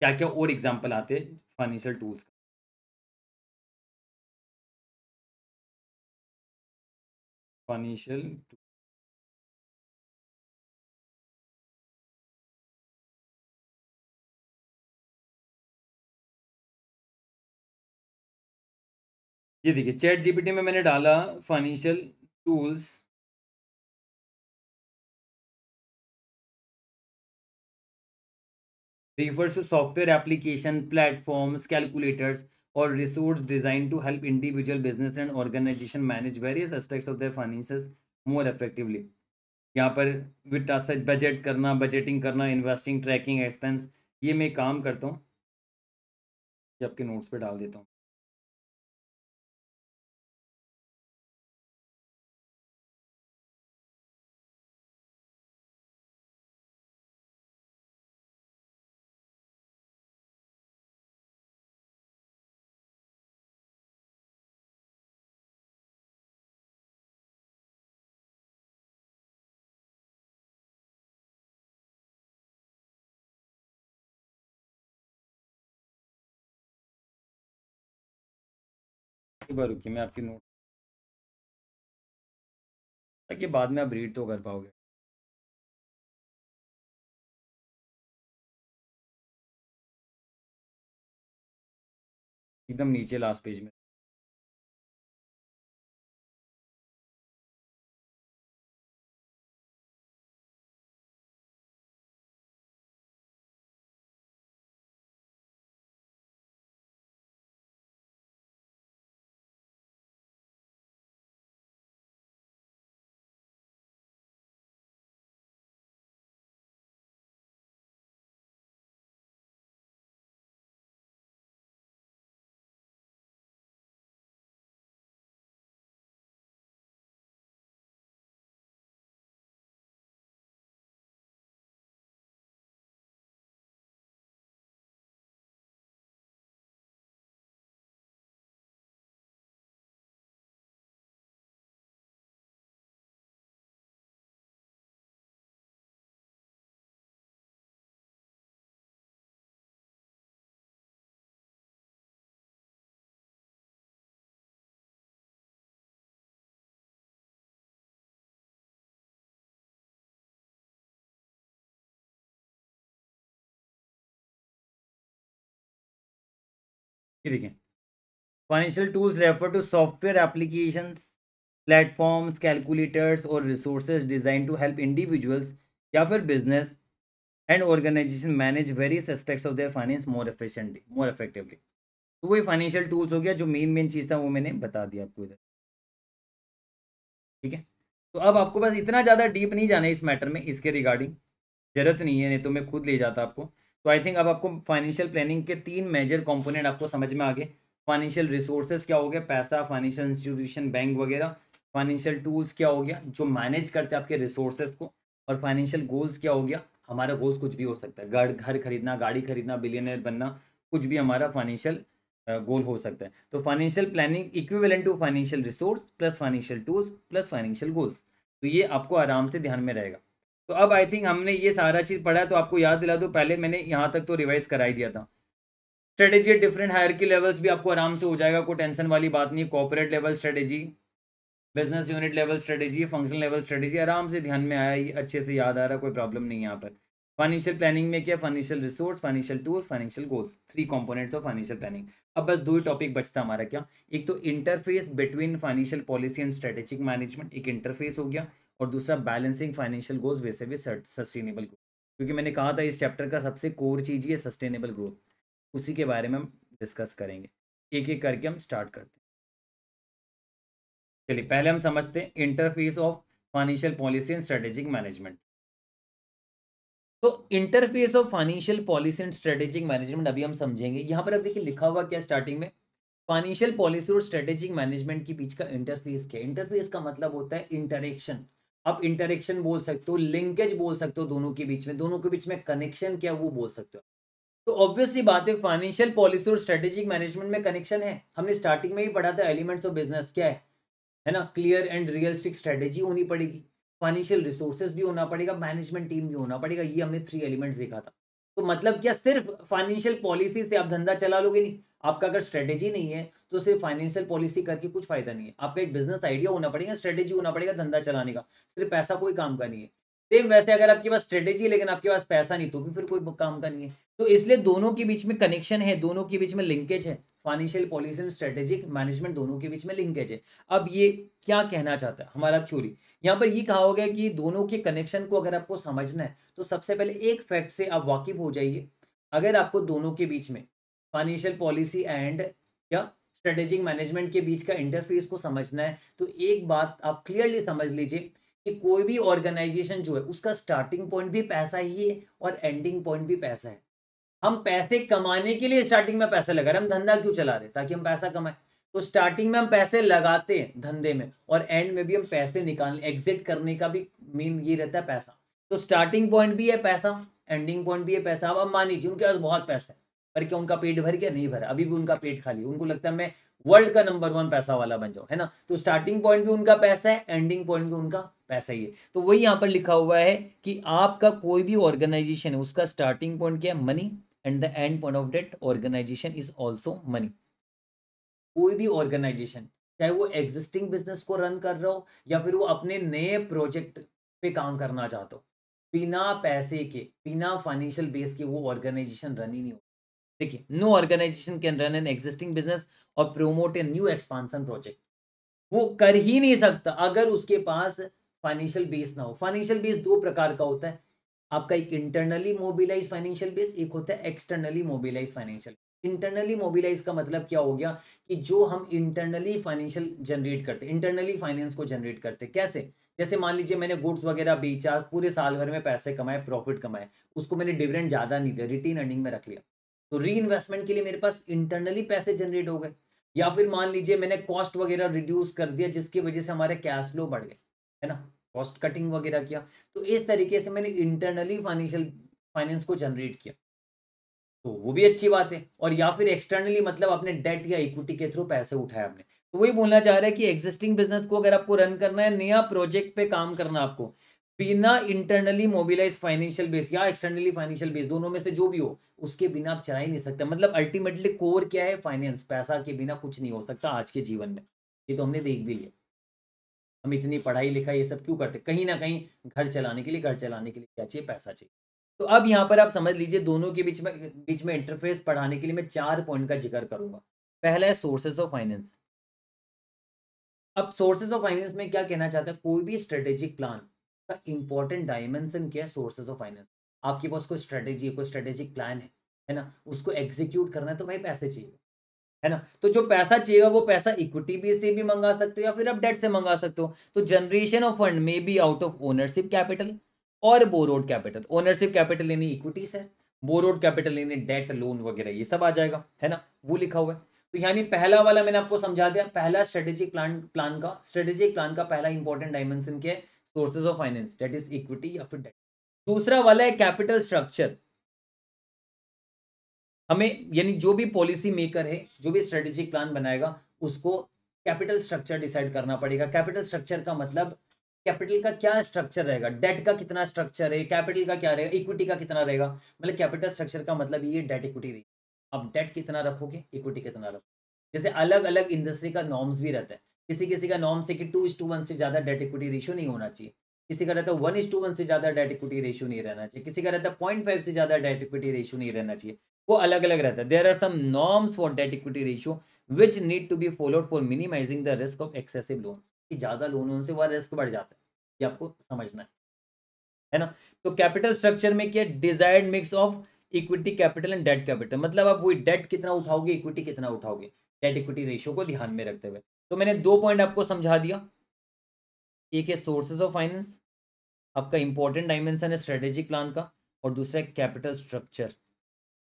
क्या क्या और एग्जाम्पल आते हैं फाइनेंशियल टूल्स का फाइनेंशियल ये देखिए चैट जीपीटी में मैंने डाला financial tools refers to software application platforms calculators or resource designed to help individual business and organization manage various aspects of their finances more effectively यहाँ पर विद सच बजट करना budgeting करना investing tracking expense ये मैं काम करता हूँ ये आपके नोट्स पे डाल देता हूँ एक बार रुकिए मैं आपकी नोट ताकि बाद में आप रीड तो कर पाओगे एकदम नीचे लास्ट पेज में ये देखें financial tools refer to software application platforms calculators और resource design to help individuals या फिर business and organization manage various aspects of their finance more efficiently more effectively तो वही फाइनेंशियल टूल्स हो गया जो मेन मेन चीज़ था वो मैंने बता दिया आपको इधर ठीक है तो अब आपको बस इतना ज़्यादा डीप नहीं जाना है इस मैटर में इसके रिगार्डिंग ज़रूरत नहीं है नहीं तो मैं खुद ले जाता आपको तो आई थिंक अब आपको फाइनेंशियल प्लानिंग के तीन मेजर कंपोनेंट आपको समझ में आ गए फाइनेंशियल रिसोर्सेज क्या हो गया पैसा फाइनेंशियल इंस्टीट्यूशन बैंक वगैरह फाइनेंशियल टूल्स क्या हो गया जो मैनेज करते हैं आपके रिसोर्सेज को और फाइनेंशियल गोल्स क्या हो गया हमारा गोल्स कुछ भी हो सकता है घर घर खरीदना गाड़ी खरीदना बिलियनर बनना कुछ भी हमारा फाइनेंशियल गोल हो सकता है तो financial planning equivalent to financial resource plus financial tools plus financial goals तो ये आपको आराम से ध्यान में रहेगा तो अब आई थिंक हमने ये सारा चीज़ पढ़ा है तो आपको याद दिला दो पहले मैंने यहाँ तक तो रिवाइज करा ही दिया था स्ट्रेटेजी डिफरेंट हायर की लेवल्स भी आपको आराम से हो जाएगा कोई टेंशन वाली बात नहीं corporate level strategy business unit level strategy function level strategy आराम से ध्यान में आया अच्छे से याद आ रहा कोई प्रॉब्लम नहीं यहाँ पर फाइनेंशियल प्लानिंग में क्या financial resource financial tools financial goals three components of financial planning अब बस दो ही टॉपिक बचता हमारा क्या एक तो interface between financial policy and strategic management एक इंटरफेस हो गया और दूसरा बैलेंसिंग फाइनेंशियल गोल्स वैसे भी सस्टेनेबल ग्रोथ क्योंकि मैंने कहा था इस चैप्टर का सबसे कोर चीज़ ये सस्टेनेबल ग्रोथ उसी के बारे में हम डिस्कस करेंगे एक एक करके हम स्टार्ट करते हैं चलिए पहले हम समझते हैं interface of financial policy and strategic management तो interface of financial policy and strategic management अभी हम समझेंगे यहाँ पर अब देखिए लिखा हुआ क्या स्टार्टिंग में फाइनेंशियल पॉलिसी और स्ट्रेटेजिक मैनेजमेंट के बीच का इंटरफेस क्या इंटरफेस का मतलब होता है इंटरेक्शन आप इंटरेक्शन बोल सकते हो लिंकेज बोल सकते हो दोनों के बीच में दोनों के बीच में कनेक्शन क्या वो बोल सकते हो तो ऑब्वियसली बात है फाइनेंशियल पॉलिसी और स्ट्रेटेजिक मैनेजमेंट में कनेक्शन है हमने स्टार्टिंग में ही पढ़ा था एलिमेंट्स ऑफ बिजनेस क्या है है ना क्लियर एंड रियलिस्टिक स्ट्रेटेजी होनी पड़ेगी फाइनेंशियल रिसोर्सेज भी होना पड़ेगा मैनेजमेंट टीम भी होना पड़ेगा ये हमने थ्री एलिमेंट्स देखा था तो मतलब क्या सिर्फ फाइनेंशियल पॉलिसी से आप धंधा चला लोगे नहीं आपका अगर स्ट्रेटेजी नहीं है तो सिर्फ फाइनेंशियल पॉलिसी करके कुछ फायदा नहीं है आपका एक बिजनेस आइडिया होना पड़ेगा स्ट्रेटेजी होना पड़ेगा धंधा चलाने का सिर्फ पैसा कोई काम का नहीं है सेम वैसे अगर आपके पास स्ट्रेटेजी लेकिन आपके पास पैसा नहीं तो भी फिर कोई काम का नहीं है तो इसलिए दोनों के बीच में कनेक्शन है दोनों के बीच में लिंकेज है financial policy and strategic management दोनों के बीच में लिंकेज है अब ये क्या कहना चाहता है हमारा थ्योरी यहाँ पर ये कहा होगा कि दोनों के कनेक्शन को अगर आपको समझना है तो सबसे पहले एक फैक्ट से आप वाकिफ हो जाइए अगर आपको दोनों के बीच में फाइनेंशियल पॉलिसी एंड या स्ट्रेटेजिक मैनेजमेंट के बीच का इंटरफेस को समझना है तो एक बात आप क्लियरली समझ लीजिए कि कोई भी ऑर्गेनाइजेशन जो है उसका स्टार्टिंग पॉइंट भी पैसा ही है और एंडिंग पॉइंट भी पैसा है हम पैसे कमाने के लिए स्टार्टिंग में पैसा लगा रहे हम धंधा क्यों चला रहे ताकि हम पैसा कमाएं तो स्टार्टिंग में हम पैसे लगाते हैं धंधे में और एंड में भी हम पैसे निकालने एग्जिट करने का भी मेन ये रहता है पैसा तो स्टार्टिंग पॉइंट भी है पैसा एंडिंग पॉइंट भी है पैसा अब मान लीजिए उनके पास बहुत पैसा है पर क्या उनका पेट भर गया नहीं भरा अभी भी उनका पेट खाली उनको लगता है मैं वर्ल्ड का नंबर वन पैसा वाला बन जाऊँ है ना तो स्टार्टिंग पॉइंट भी उनका पैसा है एंडिंग पॉइंट भी उनका पैसा ही है तो वही यहाँ पर लिखा हुआ है कि आपका कोई भी ऑर्गेनाइजेशन है उसका स्टार्टिंग पॉइंट क्या है money and the end point of that organization is also money कोई भी ऑर्गेनाइजेशन चाहे वो एग्जिस्टिंग बिजनेस को रन कर रहा हो या फिर वो अपने नए प्रोजेक्ट पे काम करना चाहते हो बिना पैसे के बिना फाइनेंशियल बेस के वो ऑर्गेनाइजेशन रन ही नहीं हो देखिए no organization can run an existing business और promote a new expansion project वो कर ही नहीं सकता अगर उसके पास फाइनेंशियल बेस ना हो फाइनेंशियल बेस दो प्रकार का होता है आपका एक इंटरनली मोबिलाइज फाइनेंशियल बेस एक होता है externally mobilize financial internally mobilize का मतलब क्या हो गया कि जो हम इंटरनली फाइनेंशियल जनरेट करते इंटरनली फाइनेंस को जनरेट करते कैसे जैसे मान लीजिए मैंने गुड्स वगैरह बेचा पूरे साल भर में पैसे कमाए प्रॉफिट कमाए उसको मैंने डिविडेंड ज़्यादा नहीं दिया रिटेन अर्निंग में रख लिया तो री इन्वेस्टमेंट के लिए मेरे पास इंटरनली पैसे जनरेट हो गए या फिर मान लीजिए मैंने कॉस्ट वगैरह रिड्यूस कर दिया जिसकी वजह से हमारे कैश फ्लो बढ़ गए है ना कॉस्ट कटिंग वगैरह किया तो इस तरीके से मैंने इंटरनली फाइनेंशियल फाइनेंस को जनरेट किया तो वो भी अच्छी बात है और या फिर एक्सटर्नली मतलब अपने डेट या इक्विटी के थ्रू पैसे उठाए आपने तो वही बोलना चाह रहे हैं कि एग्जिस्टिंग बिजनेस को अगर आपको रन करना है नया प्रोजेक्ट पे काम करना है आपको बिना इंटरनली मोबिलाइज फाइनेंशियल बेस या एक्सटर्नली फाइनेंशियल बेस दोनों में से जो भी हो उसके बिना आप चला ही नहीं सकते मतलब अल्टीमेटली कोर क्या है फाइनेंस पैसा के बिना कुछ नहीं हो सकता आज के जीवन में ये तो हमने देख भी लिया हम इतनी पढ़ाई लिखाई ये सब क्यों करते कहीं ना कहीं घर चलाने के लिए घर चलाने के लिए क्या चाहिए पैसा चाहिए तो अब यहाँ पर आप समझ लीजिए दोनों के बीच में बीच में इंटरफेस पढ़ाने के लिए मैं चार पॉइंट का जिक्र करूंगा पहला है सोर्सेज ऑफ फाइनेंस अब सोर्सेज ऑफ फाइनेंस में क्या कहना चाहता है कोई भी स्ट्रेटेजिक प्लान का इंपॉर्टेंट डायमेंशन क्या है सोर्सेज ऑफ फाइनेंस आपके पास कोई स्ट्रेटेजी कोई स्ट्रेटेजिक प्लान है है ना उसको एग्जीक्यूट करना है तो भाई पैसे चाहिए है ना तो जो पैसा चाहिएगा वो पैसा इक्विटी बेस से भी मंगा सकते हो या फिर आप डेट से मंगा सकते हो तो generation of fund may be out of ownership capital और बोरोड कैपिटल ओनरशिप कैपिटल यानी इक्विटी है बोरोड कैपिटल यानी डेट लोन वगैरह ये सब आ जाएगा है ना वो लिखा हुआ है तो यानी पहला वाला मैंने आपको समझा दिया पहला स्ट्रेटेजिक प्लान प्लान का स्ट्रेटेजिक प्लान का पहला इंपॉर्टेंट डायमेंशन क्या है sources of finance that is equity या फिर डेट दूसरा वाला है कैपिटल स्ट्रक्चर हमें यानी जो भी पॉलिसी मेकर है जो भी स्ट्रेटेजिक प्लान बनाएगा उसको कैपिटल स्ट्रक्चर डिसाइड करना पड़ेगा कैपिटल स्ट्रक्चर का मतलब कैपिटल का क्या स्ट्रक्चर रहेगा डेट का कितना स्ट्रक्चर है कैपिटल का क्या रहेगा इक्विटी का कितना रहेगा मतलब कैपिटल स्ट्रक्चर का मतलब ये डेट इक्विटी रही आप डेट कितना रखोगे इक्विटी कितना रखोगे जैसे अलग अलग इंडस्ट्री का नॉर्म्स भी रहता है किसी किसी का नॉर्म्स है कि टू इस टू वन से ज़्यादा डेट इक्विटी रेशियो नहीं होना चाहिए किसी का रहता है वन इस टू वन से ज़्यादा डेट इक्विटी रेशियो नहीं रहना चाहिए किसी का रहता है पॉइंट फाइव से ज़्यादा डेट इक्विटी रेशियो नहीं रहना चाहिए वो अलग अलग रहता है there are some norms for debt equity ratio which need to be followed for minimizing the risk of excessive loans कि ज़्यादा लोन होने से वह रिस्क बढ़ जाता है ये आपको समझना है है ना तो कैपिटल स्ट्रक्चर में क्या desired mix of equity capital and debt capital मतलब आप वही डेट कितना उठाओगे इक्विटी कितना उठाओगे डेट इक्विटी रेशियो को ध्यान में रखते हुए तो मैंने दो पॉइंट आपको समझा दिया एक है सोर्सेज ऑफ फाइनेंस आपका इंपॉर्टेंट डायमेंशन है स्ट्रेटेजिक प्लान का और दूसरा है कैपिटल स्ट्रक्चर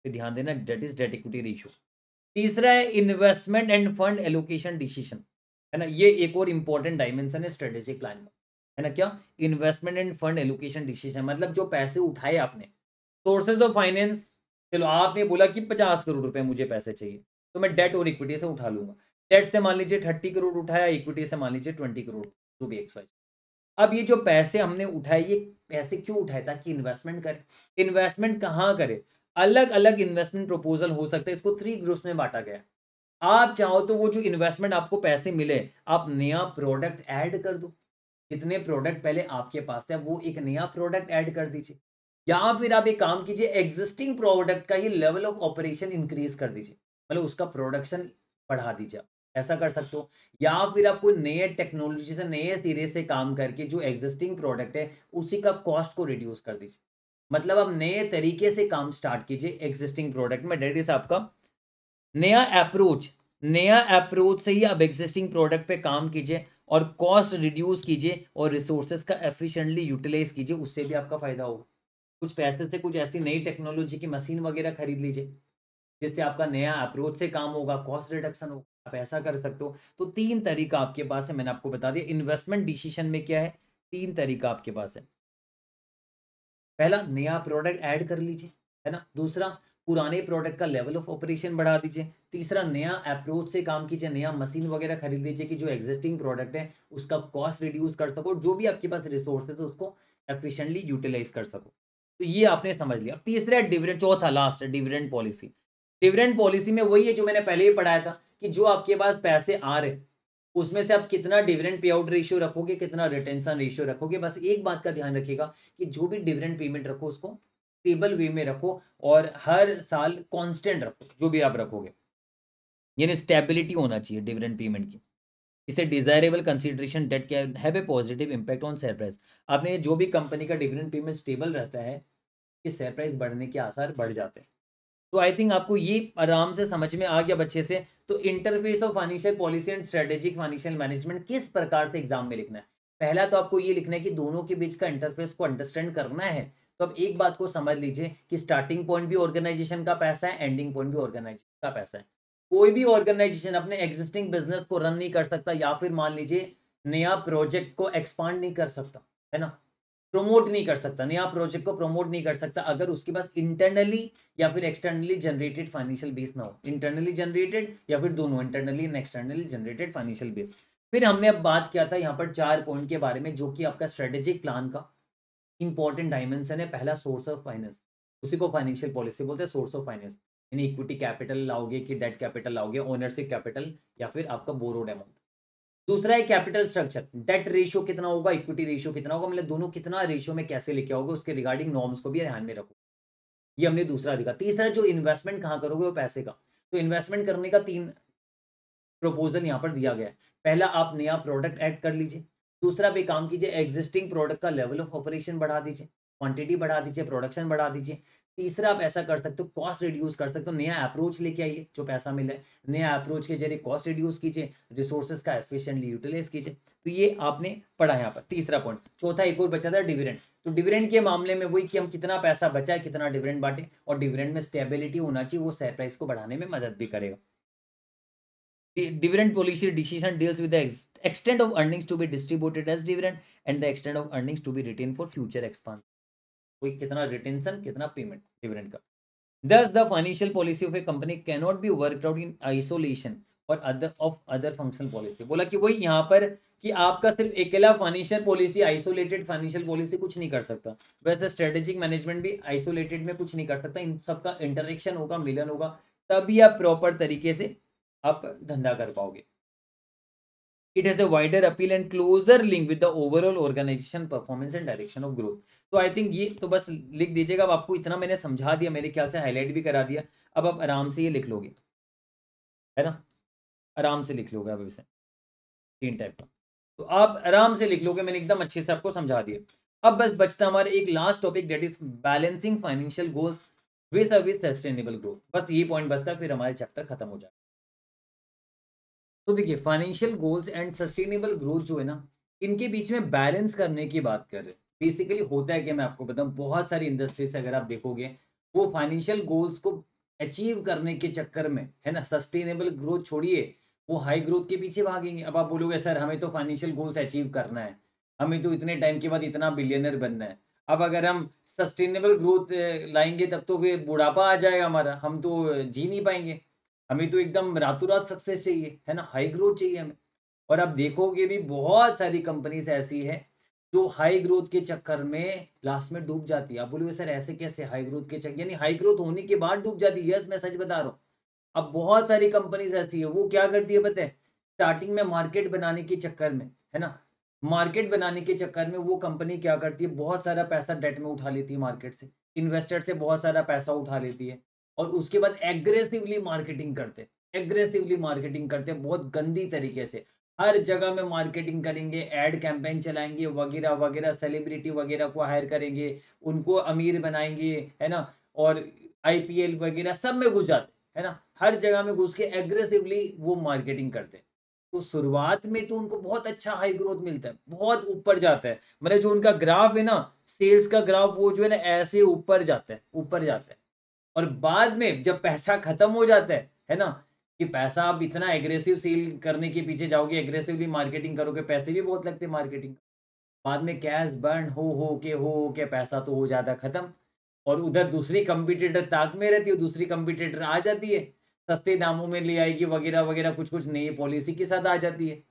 पे ध्यान देना that is debt equity ratio तीसरा है investment and fund allocation decision है ना ये एक और इंपॉर्टेंट डायमेंशन है स्ट्रेटेजिक प्लान का है ना क्या investment and fund allocation decision मतलब जो पैसे उठाए आपने सोर्सेज ऑफ फाइनेंस चलो आपने बोला कि पचास करोड़ रुपए मुझे पैसे चाहिए तो मैं डेट और इक्विटी से उठा लूंगा डेट से मान लीजिए थर्टी करोड़ उठाया इक्विटी से मान लीजिए twenty crore B X Y अब ये जो पैसे हमने उठाए ये पैसे क्यों उठाए ताकि इन्वेस्टमेंट करें इन्वेस्टमेंट कहाँ करें अलग अलग इन्वेस्टमेंट प्रपोजल हो सकता है इसको थ्री ग्रुप्स में बांटा गया आप चाहो तो वो जो इन्वेस्टमेंट आपको पैसे मिले आप नया प्रोडक्ट ऐड कर दो जितने प्रोडक्ट पहले आपके पास थे वो एक नया प्रोडक्ट ऐड कर दीजिए या फिर आप एक काम कीजिए एग्जिस्टिंग प्रोडक्ट का ही लेवल ऑफ ऑपरेशन इंक्रीज कर दीजिए मतलब उसका प्रोडक्शन बढ़ा दीजिए ऐसा कर सकते हो या फिर आप कोई नए टेक्नोलॉजी से नए सिरे से काम करके जो एग्जिस्टिंग प्रोडक्ट है उसी का कॉस्ट को रिड्यूस कर दीजिए मतलब आप नए तरीके से काम स्टार्ट कीजिए एग्जिस्टिंग प्रोडक्ट में डेट इज आपका नया अप्रोच नया अप्रोच से ही अब एग्जिस्टिंग प्रोडक्ट पे काम कीजिए और कॉस्ट रिड्यूस कीजिए और रिसोर्सेज का एफिशिएंटली यूटिलाइज कीजिए उससे भी आपका फायदा होगा कुछ पैसे से कुछ ऐसी नई टेक्नोलॉजी की मशीन वगैरह खरीद लीजिए जिससे आपका नया अप्रोच से काम होगा कॉस्ट रिडक्शन होगा आप ऐसा कर सकते हो तो तीन तरीका आपके पास है मैंने आपको बता दिया इन्वेस्टमेंट डिसीशन में क्या है तीन तरीका आपके पास है पहला नया प्रोडक्ट ऐड कर लीजिए है ना दूसरा पुराने प्रोडक्ट का लेवल ऑफ ऑपरेशन बढ़ा दीजिए तीसरा नया अप्रोच से काम कीजिए नया मशीन वगैरह खरीद लीजिए कि जो एग्जिस्टिंग प्रोडक्ट है उसका कॉस्ट रिड्यूस कर सको जो भी आपके पास रिसोर्स है तो उसको एफिशिएंटली यूटिलाइज कर सको तो ये आपने समझ लिया तीसरा डिविडेंट चौथा last dividend policy dividend policy में वही है जो मैंने पहले ही पढ़ाया था कि जो आपके पास पैसे आ रहे उसमें से आप कितना डिविडेंड पे आउट रेशियो रखोगे कितना रिटेंशन रेशियो रखोगे बस एक बात का ध्यान रखिएगा कि जो भी डिविडेंड पेमेंट रखो उसको स्टेबल वे में रखो और हर साल कांस्टेंट रखो जो भी आप रखोगे यानी स्टेबिलिटी होना चाहिए डिविडेंड पेमेंट की इसे desirable consideration that can have a positive impact on share price आपने जो भी कंपनी का डिविडेंड पेमेंट स्टेबल रहता है कि शेयर प्राइस बढ़ने के आसार बढ़ जाते हैं तो आई थिंक आपको ये आराम से समझ में आ गया बच्चे से तो interface of financial policy and strategic financial management किस प्रकार से एग्जाम में लिखना है पहला तो आपको ये लिखना है कि दोनों के बीच का इंटरफेस को अंडरस्टैंड करना है तो अब एक बात को समझ लीजिए कि स्टार्टिंग पॉइंट भी ऑर्गेनाइजेशन का पैसा है एंडिंग पॉइंट भी ऑर्गेनाइजेशन का पैसा है कोई भी ऑर्गेनाइजेशन अपने एग्जिस्टिंग बिजनेस को रन नहीं कर सकता या फिर मान लीजिए नया प्रोजेक्ट को एक्सपांड नहीं कर सकता है ना प्रमोट नहीं कर सकता नया प्रोजेक्ट को प्रमोट नहीं कर सकता अगर उसके पास इंटरनली या फिर एक्सटर्नली जनरेटेड फाइनेंशियल बेस ना हो इंटरनली जनरेटेड या फिर दोनों internally and externally generated financial base फिर हमने अब बात किया था यहाँ पर चार पॉइंट के बारे में जो कि आपका स्ट्रेटेजिक प्लान का इंपॉर्टेंट डायमेंशन है पहला सोर्स ऑफ फाइनेंस उसी को फाइनेंशियल पॉलिसी बोलते हैं सोर्स ऑफ फाइनेंस यानी इक्विटी कैपिटल लाओगे कि डेट कैपिटल लाओगे ओनरशिप कैपिटल या फिर आपका बोरोड अमाउंट दूसरा है कैपिटल स्ट्रक्चर डेट रेशियो कितना होगा इक्विटी रेशियो कितना होगा मतलब दोनों कितना रेशियो में कैसे लिखा होगा उसके रिगार्डिंग नॉर्म्स को भी ध्यान में रखो ये हमने दूसरा देखा तीसरा जो इन्वेस्टमेंट कहाँ करोगे वो पैसे का तो इन्वेस्टमेंट करने का तीन प्रपोजल यहाँ पर दिया गया है पहला आप नया प्रोडक्ट ऐड कर लीजिए दूसरा भी काम कीजिए एग्जिस्टिंग प्रोडक्ट का लेवल ऑफ ऑपरेशन बढ़ा दीजिए क्वांटिटी बढ़ा दीजिए प्रोडक्शन बढ़ा दीजिए तीसरा आप ऐसा कर सकते हो कॉस्ट रिड्यूस कर सकते हो नया अप्रोच लेके आइए जो पैसा मिला है नया अप्रोच के जरिए कॉस्ट रिड्यूस कीजिए रिसोर्सेज का एफिशिएंटली यूटिलाइज कीजिए तो ये आपने पढ़ा यहाँ पर तीसरा पॉइंट चौथा एक और बचा था डिविडेंड तो डिविडेंड के मामले में वही कि हम कितना पैसा बचाए कितना डिविडेंड बांटे और डिविडेंड में स्टेबिलिटी होना चाहिए वो शेयर प्राइस को बढ़ाने में मदद भी करेगा The dividend policy decision deals with the ex extent of earnings to be distributed as dividend and the extent of earnings to be retained for future expansion. कोई कितना रिटेंशन कितना पेमेंट डिविडेंड का thus the financial policy of a company cannot be worked out in isolation और other of other functional policy बोला कि वही यहाँ पर कि आपका सिर्फ अकेला financial policy isolated financial policy कुछ नहीं कर सकता वैसे स्ट्रेटेजिक मैनेजमेंट भी आइसोलेटेड में कुछ नहीं कर सकता इन सबका इंटरेक्शन होगा मिलन होगा तभी आप प्रॉपर तरीके से आप धंधा कर पाओगे it has a wider appeal and closer link with the overall organization performance and direction of growth तो आई थिंक ये तो बस लिख दीजिएगा अब आपको इतना मैंने समझा दिया मेरे ख्याल से हाईलाइट भी करा दिया अब आप आराम से ये लिख लोगे है ना आराम से लिख लोगे आप इसे तीन टाइप का तो आप आराम से लिख लोगे मैंने एकदम अच्छे से आपको समझा दिया अब बस बचता हमारे एक last topic that is balancing financial goals with sustainable growth बस ये पॉइंट बचता फिर हमारे चैप्टर खत्म हो जाए तो देखिए financial goals and sustainable growth जो है ना इनके बीच में बैलेंस करने की बात कर रहे हैं बेसिकली होता है कि मैं आपको बताऊँ बहुत सारी इंडस्ट्रीज अगर आप देखोगे वो फाइनेंशियल गोल्स को अचीव करने के चक्कर में है ना सस्टेनेबल ग्रोथ छोड़िए वो हाई ग्रोथ के पीछे भागेंगे अब आप बोलोगे सर हमें तो फाइनेंशियल गोल्स अचीव करना है हमें तो इतने टाइम के बाद इतना बिलियनर बनना है अब अगर हम सस्टेनेबल ग्रोथ लाएंगे तब तो फिर बुढ़ापा आ जाएगा हमारा हम तो जी नहीं पाएंगे हमें तो एकदम रातों रात सक्सेस चाहिए है ना हाई ग्रोथ चाहिए हमें और आप देखोगे भी बहुत सारी कंपनीज ऐसी है जो हाई ग्रोथ के चक्कर में लास्ट में डूब जाती है आप बोलोगे सर ऐसे कैसे हाई ग्रोथ के चक्कर यानी हाई ग्रोथ होने के बाद डूब जाती है यस मैं सच बता रहा हूँ अब बहुत सारी कंपनीज ऐसी है वो क्या करती है बताए स्टार्टिंग में मार्केट बनाने के चक्कर में है ना मार्केट बनाने के चक्कर में वो कंपनी क्या करती है बहुत सारा पैसा डेट में उठा लेती है मार्केट से इन्वेस्टर से बहुत सारा पैसा उठा लेती है और उसके बाद एग्रेसिवली मार्केटिंग करते एग्रेसिवली मार्केटिंग करते बहुत गंदी तरीके से हर जगह में मार्केटिंग करेंगे एड कैंपेन चलाएंगे वगैरह वगैरह सेलिब्रिटी वगैरह को हायर करेंगे उनको अमीर बनाएंगे है ना और आईपीएल वगैरह सब में घुस जाते है ना हर जगह में घुस के एग्रेसिवली वो मार्केटिंग करते तो शुरुआत में तो उनको बहुत अच्छा हाई ग्रोथ मिलता है बहुत ऊपर जाता है मतलब जो उनका ग्राफ है ना सेल्स का ग्राफ वो जो है ना ऐसे ऊपर जाता है ऊपर जाता है और बाद में जब पैसा खत्म हो जाता है है ना कि पैसा आप इतना एग्रेसिव सेल करने के पीछे जाओगे एग्रेसिवली मार्केटिंग करोगे पैसे भी बहुत लगते हैं मार्केटिंग बाद में कैश बर्न हो हो के हो के पैसा तो हो जाता खत्म और उधर दूसरी कंपिटेटर ताक में रहती है दूसरी कंपिटेटर आ जाती है सस्ते दामों में ले आएगी वगैरह वगैरह कुछ कुछ नई पॉलिसी के साथ आ जाती है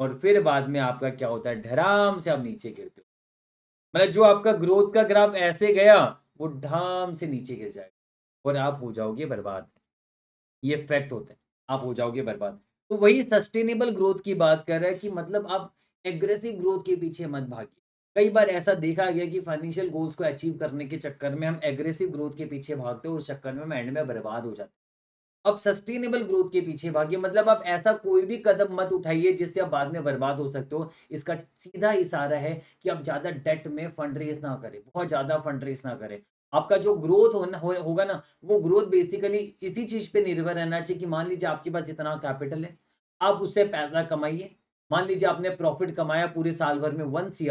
और फिर बाद में आपका क्या होता है ढराम से आप नीचे गिरते हो मतलब जो आपका ग्रोथ का ग्राफ ऐसे गया वो ढाम से नीचे गिर जाएगा और आप हो जाओगे बर्बाद ये फैक्ट होते हैं आप हो जाओगे बर्बाद तो वही सस्टेनेबल ग्रोथ की बात कर रहा है कि मतलब आप एग्रेसिव ग्रोथ के पीछे मत भागिए कई बार ऐसा देखा गया कि फाइनेंशियल गोल्स को अचीव करने के चक्कर में हम एग्रेसिव ग्रोथ के पीछे भागते हैं और चक्कर में हम एंड में बर्बाद हो जाते अब सस्टेनेबल ग्रोथ के पीछे भागिए मतलब आप ऐसा कोई भी कदम मत उठाइए जिससे आप बाद में बर्बाद हो सकते हो इसका सीधा इशारा है कि आप ज़्यादा डेट में फंड रेज ना करें बहुत ज़्यादा फंड रेज ना करें आपका जो ग्रोथ होना होगा ना वो ग्रोथ बेसिकली इसी चीज पे निर्भर रहना चाहिए कि मान लीजिए आपके पास इतना कैपिटल है आप उससे पैसा कमाइए मान लीजिए आपने प्रॉफिट कमाया पूरे साल भर में वन सी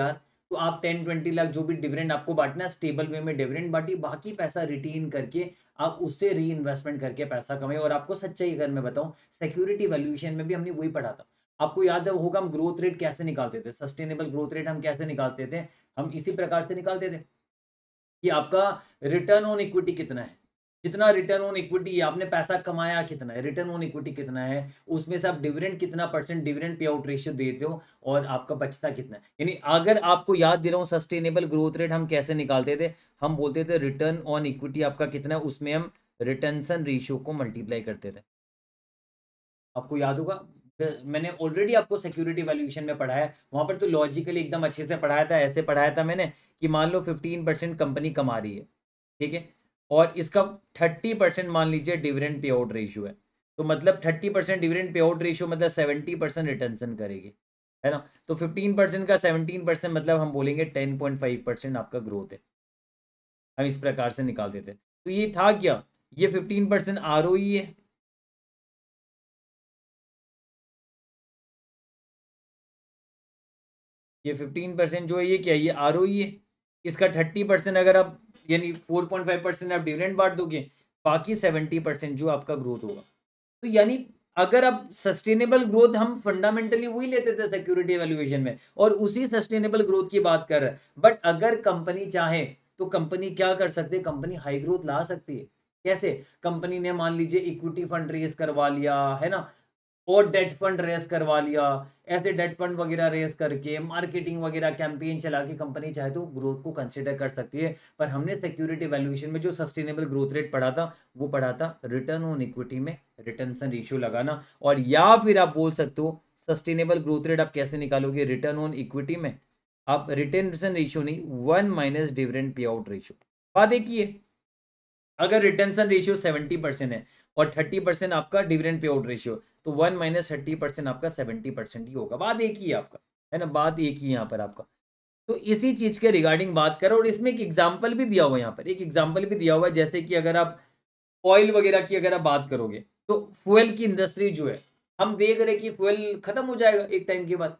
तो आप टेन ट्वेंटी लाख जो भी डिविडेंड आपको बांटना है स्टेबल वे में डिविडेंड बांटिए बाकी पैसा रिटेन करके आप उससे री इन्वेस्टमेंट करके पैसा कमाइए और आपको सच्चाई अगर मैं बताऊं सिक्योरिटी वैल्यूएशन में भी हमने वही पढ़ा था आपको याद होगा हम ग्रोथ रेट कैसे निकालते थे सस्टेनेबल ग्रोथ रेट हम कैसे निकालते थे हम इसी प्रकार से निकालते थे कि आपका रिटर्न ऑन इक्विटी कितना है जितना रिटर्न ऑन इक्विटी आपने पैसा कमाया कितना है रिटर्न ऑन इक्विटी कितना है उसमें से आप डिविडेंड कितना percent dividend payout ratio देते हो और आपका बचता कितना है यानी अगर आपको याद दे रहा हूँ सस्टेनेबल ग्रोथ रेट हम कैसे निकालते थे हम बोलते थे रिटर्न ऑन इक्विटी आपका कितना है उसमें हम रिटर्नसन रेशियो को मल्टीप्लाई करते थे आपको याद होगा मैंने ऑलरेडी आपको सिक्योरिटी वैल्यूएशन में पढ़ाया वहाँ पर तो लॉजिकली एकदम अच्छे से पढ़ाया था ऐसे पढ़ाया था मैंने कि मान लो फिफ्टीन परसेंट कंपनी कमा रही है ठीक है और इसका थर्टी परसेंट मान लीजिए डिविडेंड पे आउट रेशियो है तो मतलब thirty percent dividend payout ratio मतलब सेवेंटी परसेंट रिटर्नसन करेगी है ना तो फिफ्टीन परसेंट का सेवनटीन परसेंट मतलब हम बोलेंगे टेन पॉइंट फाइव परसेंट आपका ग्रोथ है हम इस प्रकार से निकाल देते तो ये था क्या ये फिफ्टीन परसेंट आर है ये फिफ्टीन परसेंट जो है ये क्या ये आर ओ e है इसका थर्टी परसेंट अगर आप यानी फोर पॉइंट फाइव परसेंट आप डिविडेंड बांट दोगे बाकी सेवेंटी परसेंट जो आपका ग्रोथ होगा तो यानी अगर आप सस्टेनेबल ग्रोथ हम फंडामेंटली वही लेते थे सिक्योरिटी वैल्यूएशन में और उसी सस्टेनेबल ग्रोथ की बात कर रहे हैं बट अगर कंपनी चाहे तो कंपनी क्या कर सकती है कंपनी हाई ग्रोथ ला सकती है कैसे कंपनी ने मान लीजिए इक्विटी फंड रेस करवा लिया है ना और डेट फंड रेस करवा लिया ऐसे डेट फंड वगैरह रेस करके मार्केटिंग वगैरह कैंपेन चला के कंपनी चाहे तो ग्रोथ को कंसिडर कर सकती है पर हमने सिक्योरिटी वैल्यूएशन में जो सस्टेनेबल ग्रोथ रेट पढ़ा था वो पढ़ा था रिटर्न ऑन इक्विटी में रिटर्न रेशियो लगाना और या फिर आप बोल सकते हो सस्टेनेबल ग्रोथ रेट आप कैसे निकालोगे रिटर्न ऑन इक्विटी में आप रिटर्न रेशियो नहीं one minus dividend payout ratio बात देखिए अगर रिटर्न रेशियो सेवेंटी परसेंट है और थर्टी परसेंट आपका डिविडेंड पे आउट रेशियो तो वन माइनस थर्टी परसेंट आपका सेवेंटी परसेंट ही होगा बात एक ही है आपका है ना बात एक ही यहाँ पर आपका तो इसी चीज़ के रिगार्डिंग बात करो और इसमें एक एग्जाम्पल भी दिया हुआ है यहाँ पर एक एग्जाम्पल भी दिया हुआ है जैसे कि अगर आप ऑयल वगैरह की अगर आप बात करोगे तो फ्यूल की इंडस्ट्री जो है हम देख रहे कि फ्यूल खत्म हो जाएगा एक टाइम के बाद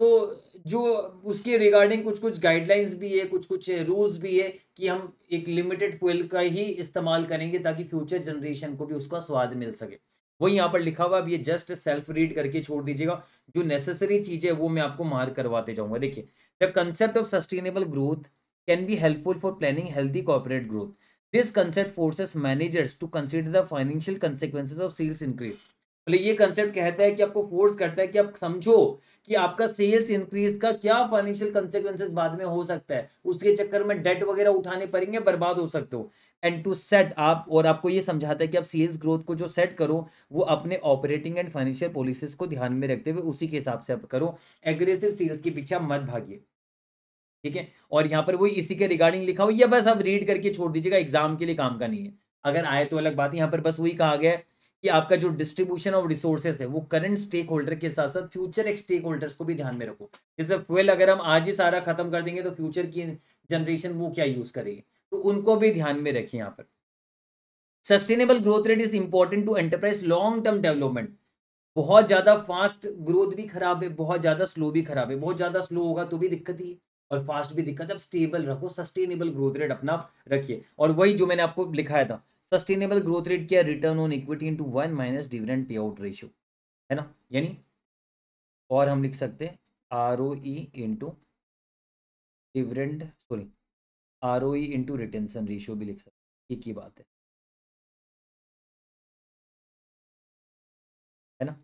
तो जो उसके रिगार्डिंग कुछ कुछ गाइडलाइंस भी है कुछ कुछ रूल्स भी है कि हम एक लिमिटेड फ्यूल का ही इस्तेमाल करेंगे ताकि फ्यूचर जनरेशन को भी उसका स्वाद मिल सके वही यहाँ पर लिखा हुआ अब ये जस्ट सेल्फ रीड करके छोड़ दीजिएगा जो नेसेसरी चीज़ है वो मैं आपको मार्क करवाते जाऊंगा देखिए the concept of sustainable growth can be helpful for planning healthy corporate growth this concept forces managers to consider the financial consequences of sales increase मतलब ये कंसेप्ट कहता है कि आपको फोर्स करता है कि आप समझो कि आपका सेल्स इंक्रीज का क्या फाइनेंशियल कंसिक्वेंसेस बाद में हो सकता है उसके चक्कर में डेट वगैरह उठाने पड़ेंगे बर्बाद हो सकते हो एंड टू सेट आप और आपको ये समझाता है कि आप सेल्स ग्रोथ को जो सेट करो वो अपने ऑपरेटिंग एंड फाइनेंशियल पॉलिसीज को ध्यान में रखते हुए उसी के हिसाब से आप करो एग्रेसिव सेल्स के पीछे मत भागिए ठीक है और यहाँ पर वो इसी के रिगार्डिंग लिखा हो या बस आप रीड करके छोड़ दीजिएगा एग्जाम के लिए काम का नहीं है अगर आए तो अलग बात यहाँ पर बस वही कहा गया है कि आपका जो डिस्ट्रीब्यूशन ऑफ रिसोर्सेज है वो करंट स्टेक होल्डर के साथ साथ फ्यूचर एक स्टेक होल्डर्स को भी ध्यान में रखो जैसे फ्यूल अगर हम आज ही सारा खत्म कर देंगे तो फ्यूचर की जनरेशन वो क्या यूज करेगी तो उनको भी ध्यान में रखिए यहाँ पर sustainable growth rate is important to enterprise long term development बहुत ज़्यादा फास्ट ग्रोथ भी खराब है बहुत ज़्यादा स्लो भी खराब है बहुत ज़्यादा स्लो होगा तो भी दिक्कत ही है और फास्ट भी दिक्कत है अब स्टेबल रखो सस्टेनेबल ग्रोथ रेट अपना रखिए और वही जो मैंने आपको लिखाया था सस्टेनेबल ग्रोथ रेट क्या return on equity into one minus dividend payout ratio है ना यानी और हम लिख सकते हैं R O E into dividend sorry R O E into retention ratio भी लिख सकते एक ही बात है है ना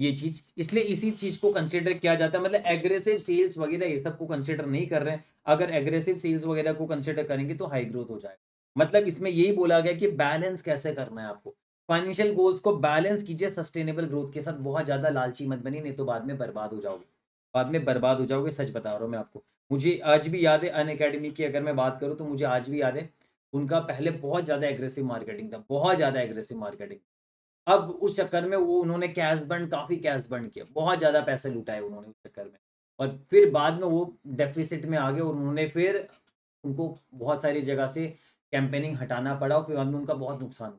ये चीज इसलिए इसी चीज को कंसीडर किया जाता है मतलब एग्रेसिव सेल्स वगैरह ये सब को कंसीडर नहीं कर रहे हैं अगर एग्रेसिव सेल्स वगैरह को कंसीडर करेंगे तो हाई ग्रोथ हो जाएगा मतलब इसमें यही बोला गया कि बैलेंस कैसे करना है आपको फाइनेंशियल गोल्स को बैलेंस कीजिए सस्टेनेबल ग्रोथ के साथ बहुत ज़्यादा लालची मत बनी नहीं तो बाद में बर्बाद हो जाओगे बाद में बर्बाद हो जाओगे सच बता रहा हूँ मैं आपको मुझे आज भी याद है अन अकेडमी की अगर मैं बात करूँ तो मुझे आज भी याद है उनका पहले बहुत ज़्यादा एग्रेसिव मार्केटिंग था बहुत ज़्यादा एग्रेसिव मार्केटिंग अब उस चक्कर में वो उन्होंने कैश बर्न काफ़ी कैश बर्न किया बहुत ज़्यादा पैसे लुटाए उन्होंने उस चक्कर में और फिर बाद में वो डेफिसिट में आ गए और उन्होंने फिर उनको बहुत सारी जगह से कैंपेनिंग हटाना पड़ा और फिर बाद में उनका बहुत नुकसान हुआ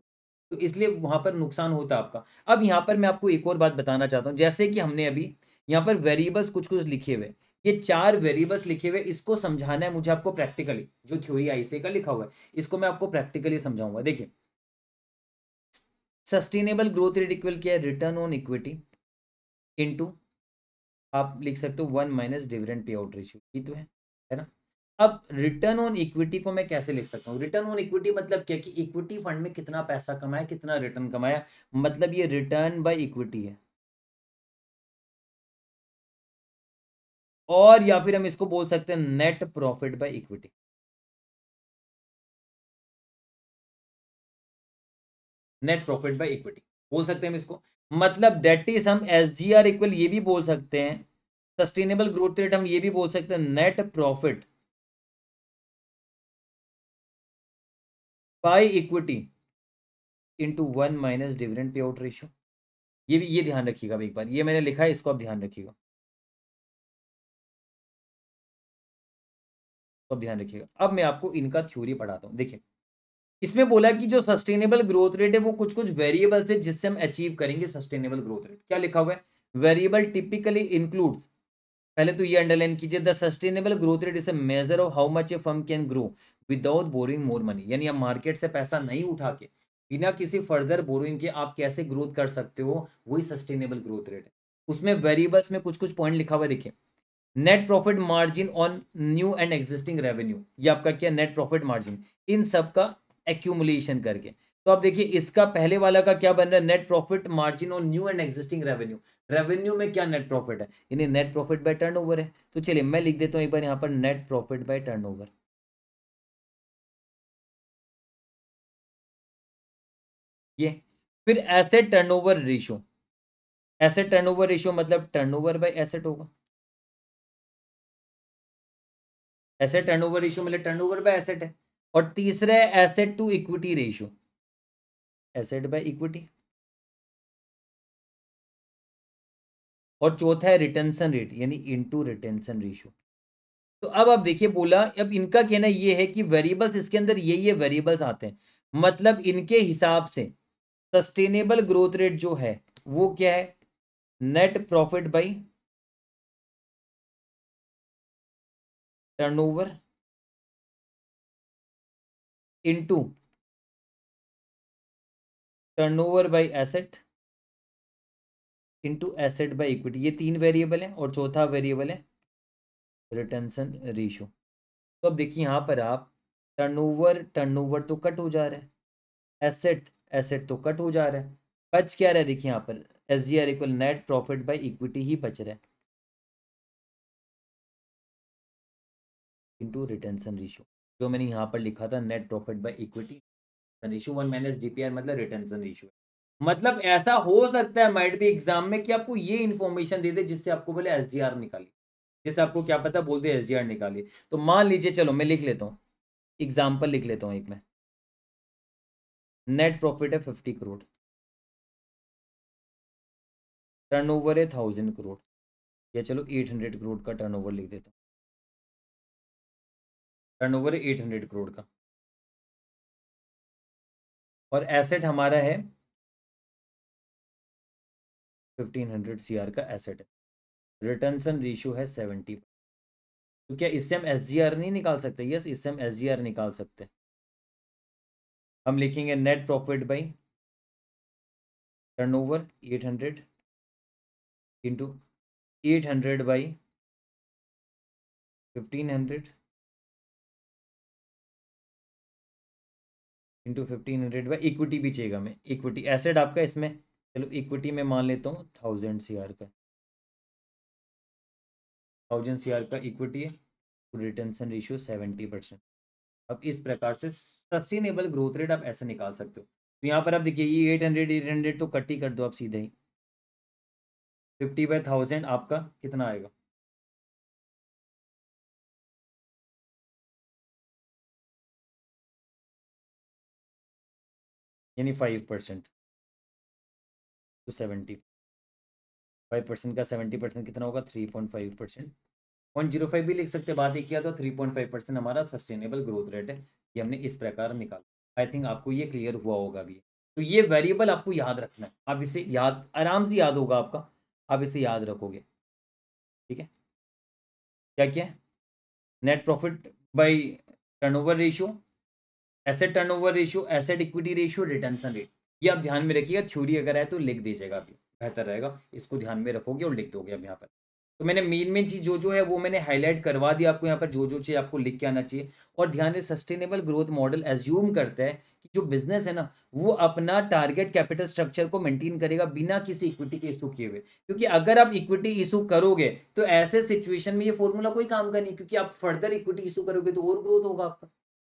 तो इसलिए वहाँ पर नुकसान होता आपका अब यहाँ पर मैं आपको एक और बात बताना चाहता हूँ जैसे कि हमने अभी यहाँ पर वेरिएबल्स कुछ कुछ लिखे हुए ये चार वेरिएबल्स लिखे हुए इसको समझाना है मुझे आपको प्रैक्टिकली जो थ्योरी आईसीए का लिखा हुआ है इसको मैं आपको प्रैक्टिकली समझाऊंगा देखिए सस्टेनेबल ग्रोथ रेट इक्वल क्या है रिटर्न ऑन इक्विटी इनटू आप लिख सकते हो one minus dividend payout ratio ये तो है है ना अब रिटर्न ऑन इक्विटी को मैं कैसे लिख सकता हूँ रिटर्न ऑन इक्विटी मतलब क्या कि इक्विटी फंड में कितना पैसा कमाया कितना रिटर्न कमाया मतलब ये रिटर्न बाय इक्विटी है और या फिर हम इसको बोल सकते हैं net profit by equity net profit by equity बोल सकते हैं हम इसको मतलब डेट इज हम एस जी आर इक्वल ये भी बोल सकते हैं सस्टेनेबल ग्रोथ रेट हम ये भी बोल सकते हैं net profit by equity into one minus dividend payout ratio ये भी ये ध्यान रखिएगा एक बार ये मैंने लिखा है इसको आप ध्यान रखिएगा तो ध्यान रखिएगा अब मैं आपको इनका थ्योरी पढ़ाता हूँ देखिए इसमें बोला कि जो सस्टेनेबल ग्रोथ रेट है वो कुछ कुछ वेरिएबल्स है जिससे हम अचीव करेंगे सस्टेनेबल ग्रोथ रेट क्या लिखा हुआ है वेरिएबल टिपिकली इंक्लूड्स पहले तो ये अंडरलाइन कीजिए the sustainable growth rate is a measure of how much a firm can grow without borrowing more money यानी आप मार्केट से पैसा नहीं उठा के बिना किसी फर्दर बोरिंग के आप कैसे ग्रोथ कर सकते हो वही सस्टेनेबल ग्रोथ रेट है उसमें वेरिएबल्स में कुछ कुछ पॉइंट लिखा हुआ देखिए net profit margin on new and existing revenue ये आपका क्या नेट प्रॉफिट मार्जिन इन सब का एक्यूमुलेशन करके तो आप देखिए इसका पहले वाला का क्या बन रहा है net profit margin on new and existing revenue revenue में क्या नेट प्रॉफिट है यानी नेट प्रॉफिट बाय टर्नओवर है तो चलिए मैं लिख देता हूँ एक बार यहाँ पर नेट प्रॉफिट बाय टर्नओवर ये फिर asset turnover ratio asset turnover ratio मतलब टर्नओवर बाय एसेट होगा एसेट टर्नओवर रेशियो मतलब टर्नओवर बाय एसेट है और तीसरा है asset to equity ratio asset by equity और चौथा है रिटेंशन रेट यानी इनटू रिटेंशन रेशियो तो अब आप देखिए बोला अब इनका कहना ये है कि वेरिएबल्स इसके अंदर ये ये वेरिएबल्स आते हैं मतलब इनके हिसाब से सस्टेनेबल ग्रोथ रेट जो है वो क्या है net profit by turnover into turnover by asset into asset by equity ये तीन वेरिएबल हैं और चौथा वेरिएबल है रिटेंशन रेशियो तो अब देखिए यहां पर आप टर्नओवर टर्नओवर तो कट हो जा रहा है एसेट एसेट तो कट हो जा रहा है बच क्या रहा है देखिए यहाँ पर S G R equal net profit by equity ही बच रहा है इनटू रिटेंशन रेशियो जो मैंने यहाँ पर लिखा था net profit by equity ratio one minus DPR मतलब रिटेंशन रेशियो मतलब ऐसा हो सकता है माइट भी एग्जाम में कि आपको ये इन्फॉर्मेशन दे दे जिससे आपको बोले एस जी आर निकाली जैसे आपको क्या पता बोलते एस जी आर निकाली तो मान लीजिए चलो मैं लिख लेता हूँ एग्जाम्पल लिख लेता हूँ एक मैं नेट प्रॉफिट है फिफ्टी करोड़ टर्नओवर है थाउजेंड करोड़ या चलो एट हंड्रेड करोड़ का टर्नओवर लिख देता हूँ टर्नओवर है एट हंड्रेड करोड़ का और एसेट हमारा है फिफ्टीन हंड्रेड सी का एसेट है रिटर्नसन रेशियो है सेवेंटी तो क्या इससे हम एस नहीं निकाल सकते यस इससे हम एस निकाल सकते हैं हम लिखेंगे net profit by turnover eight hundred into eight hundred by fifteen hundred into fifteen hundred by equity भी चाहिएगा हमें इक्विटी एसेट आपका इसमें चलो इक्विटी में मान लेता हूँ थाउजेंड सी आर का थाउजेंड सी आर का इक्विटी है रिटर्नसन रेशियो सेवेंटी परसेंट अब इस प्रकार से सस्टेनेबल ग्रोथ रेट आप ऐसे निकाल सकते हो तो यहाँ पर आप देखिए ये एट हंड्रेड एट हंड्रेड तो कट ही कर दो आप सीधे ही फिफ्टी बाई थाउजेंड आपका कितना आएगा यानी five percent to seventy five percent का सेवेंटी परसेंट कितना होगा three point five percent point zero five भी लिख सकते बात ही किया तो थ्री पॉइंट फाइव परसेंट हमारा सस्टेनेबल ग्रोथ रेट है ये हमने इस प्रकार निकाला आई थिंक आपको ये क्लियर हुआ होगा भी तो ये वेरिएबल आपको याद रखना है आप इसे याद आराम से याद होगा आपका आप इसे याद रखोगे ठीक है क्या क्या है net profit turnover ratio asset over ratio asset equity ratio retention rate ये आप ध्यान में रखिएगा थ्योरी अगर है तो लिख दीजिएगा अभी बेहतर रहेगा इसको ध्यान में रखोगे और लिख दोगे अब यहाँ पर तो मैंने मेन मेन चीज़ जो जो है वो मैंने हाईलाइट करवा दिया आपको यहाँ पर जो जो चीज़ आपको लिख के आना चाहिए और ध्यान दें सस्टेनेबल ग्रोथ मॉडल एज्यूम करता है कि जो बिजनेस है ना वो अपना टारगेट कैपिटल स्ट्रक्चर को मेंटेन करेगा बिना किसी इक्विटी के इशू किए हुए क्योंकि अगर आप इक्विटी इशू करोगे तो ऐसे सिचुएशन में ये फॉर्मूला कोई काम का नहीं क्योंकि आप फर्दर इक्विटी इशू करोगे तो और ग्रोथ होगा आपका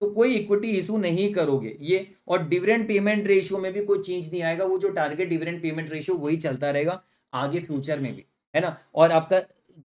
तो कोई इक्विटी इशू नहीं करोगे ये और डिविडेंड पेमेंट रेशियो में भी कोई चेंज नहीं आएगा वो जो टारगेट डिविडेंड पेमेंट रेशियो वही चलता रहेगा आगे फ्यूचर में भी है ना और आपका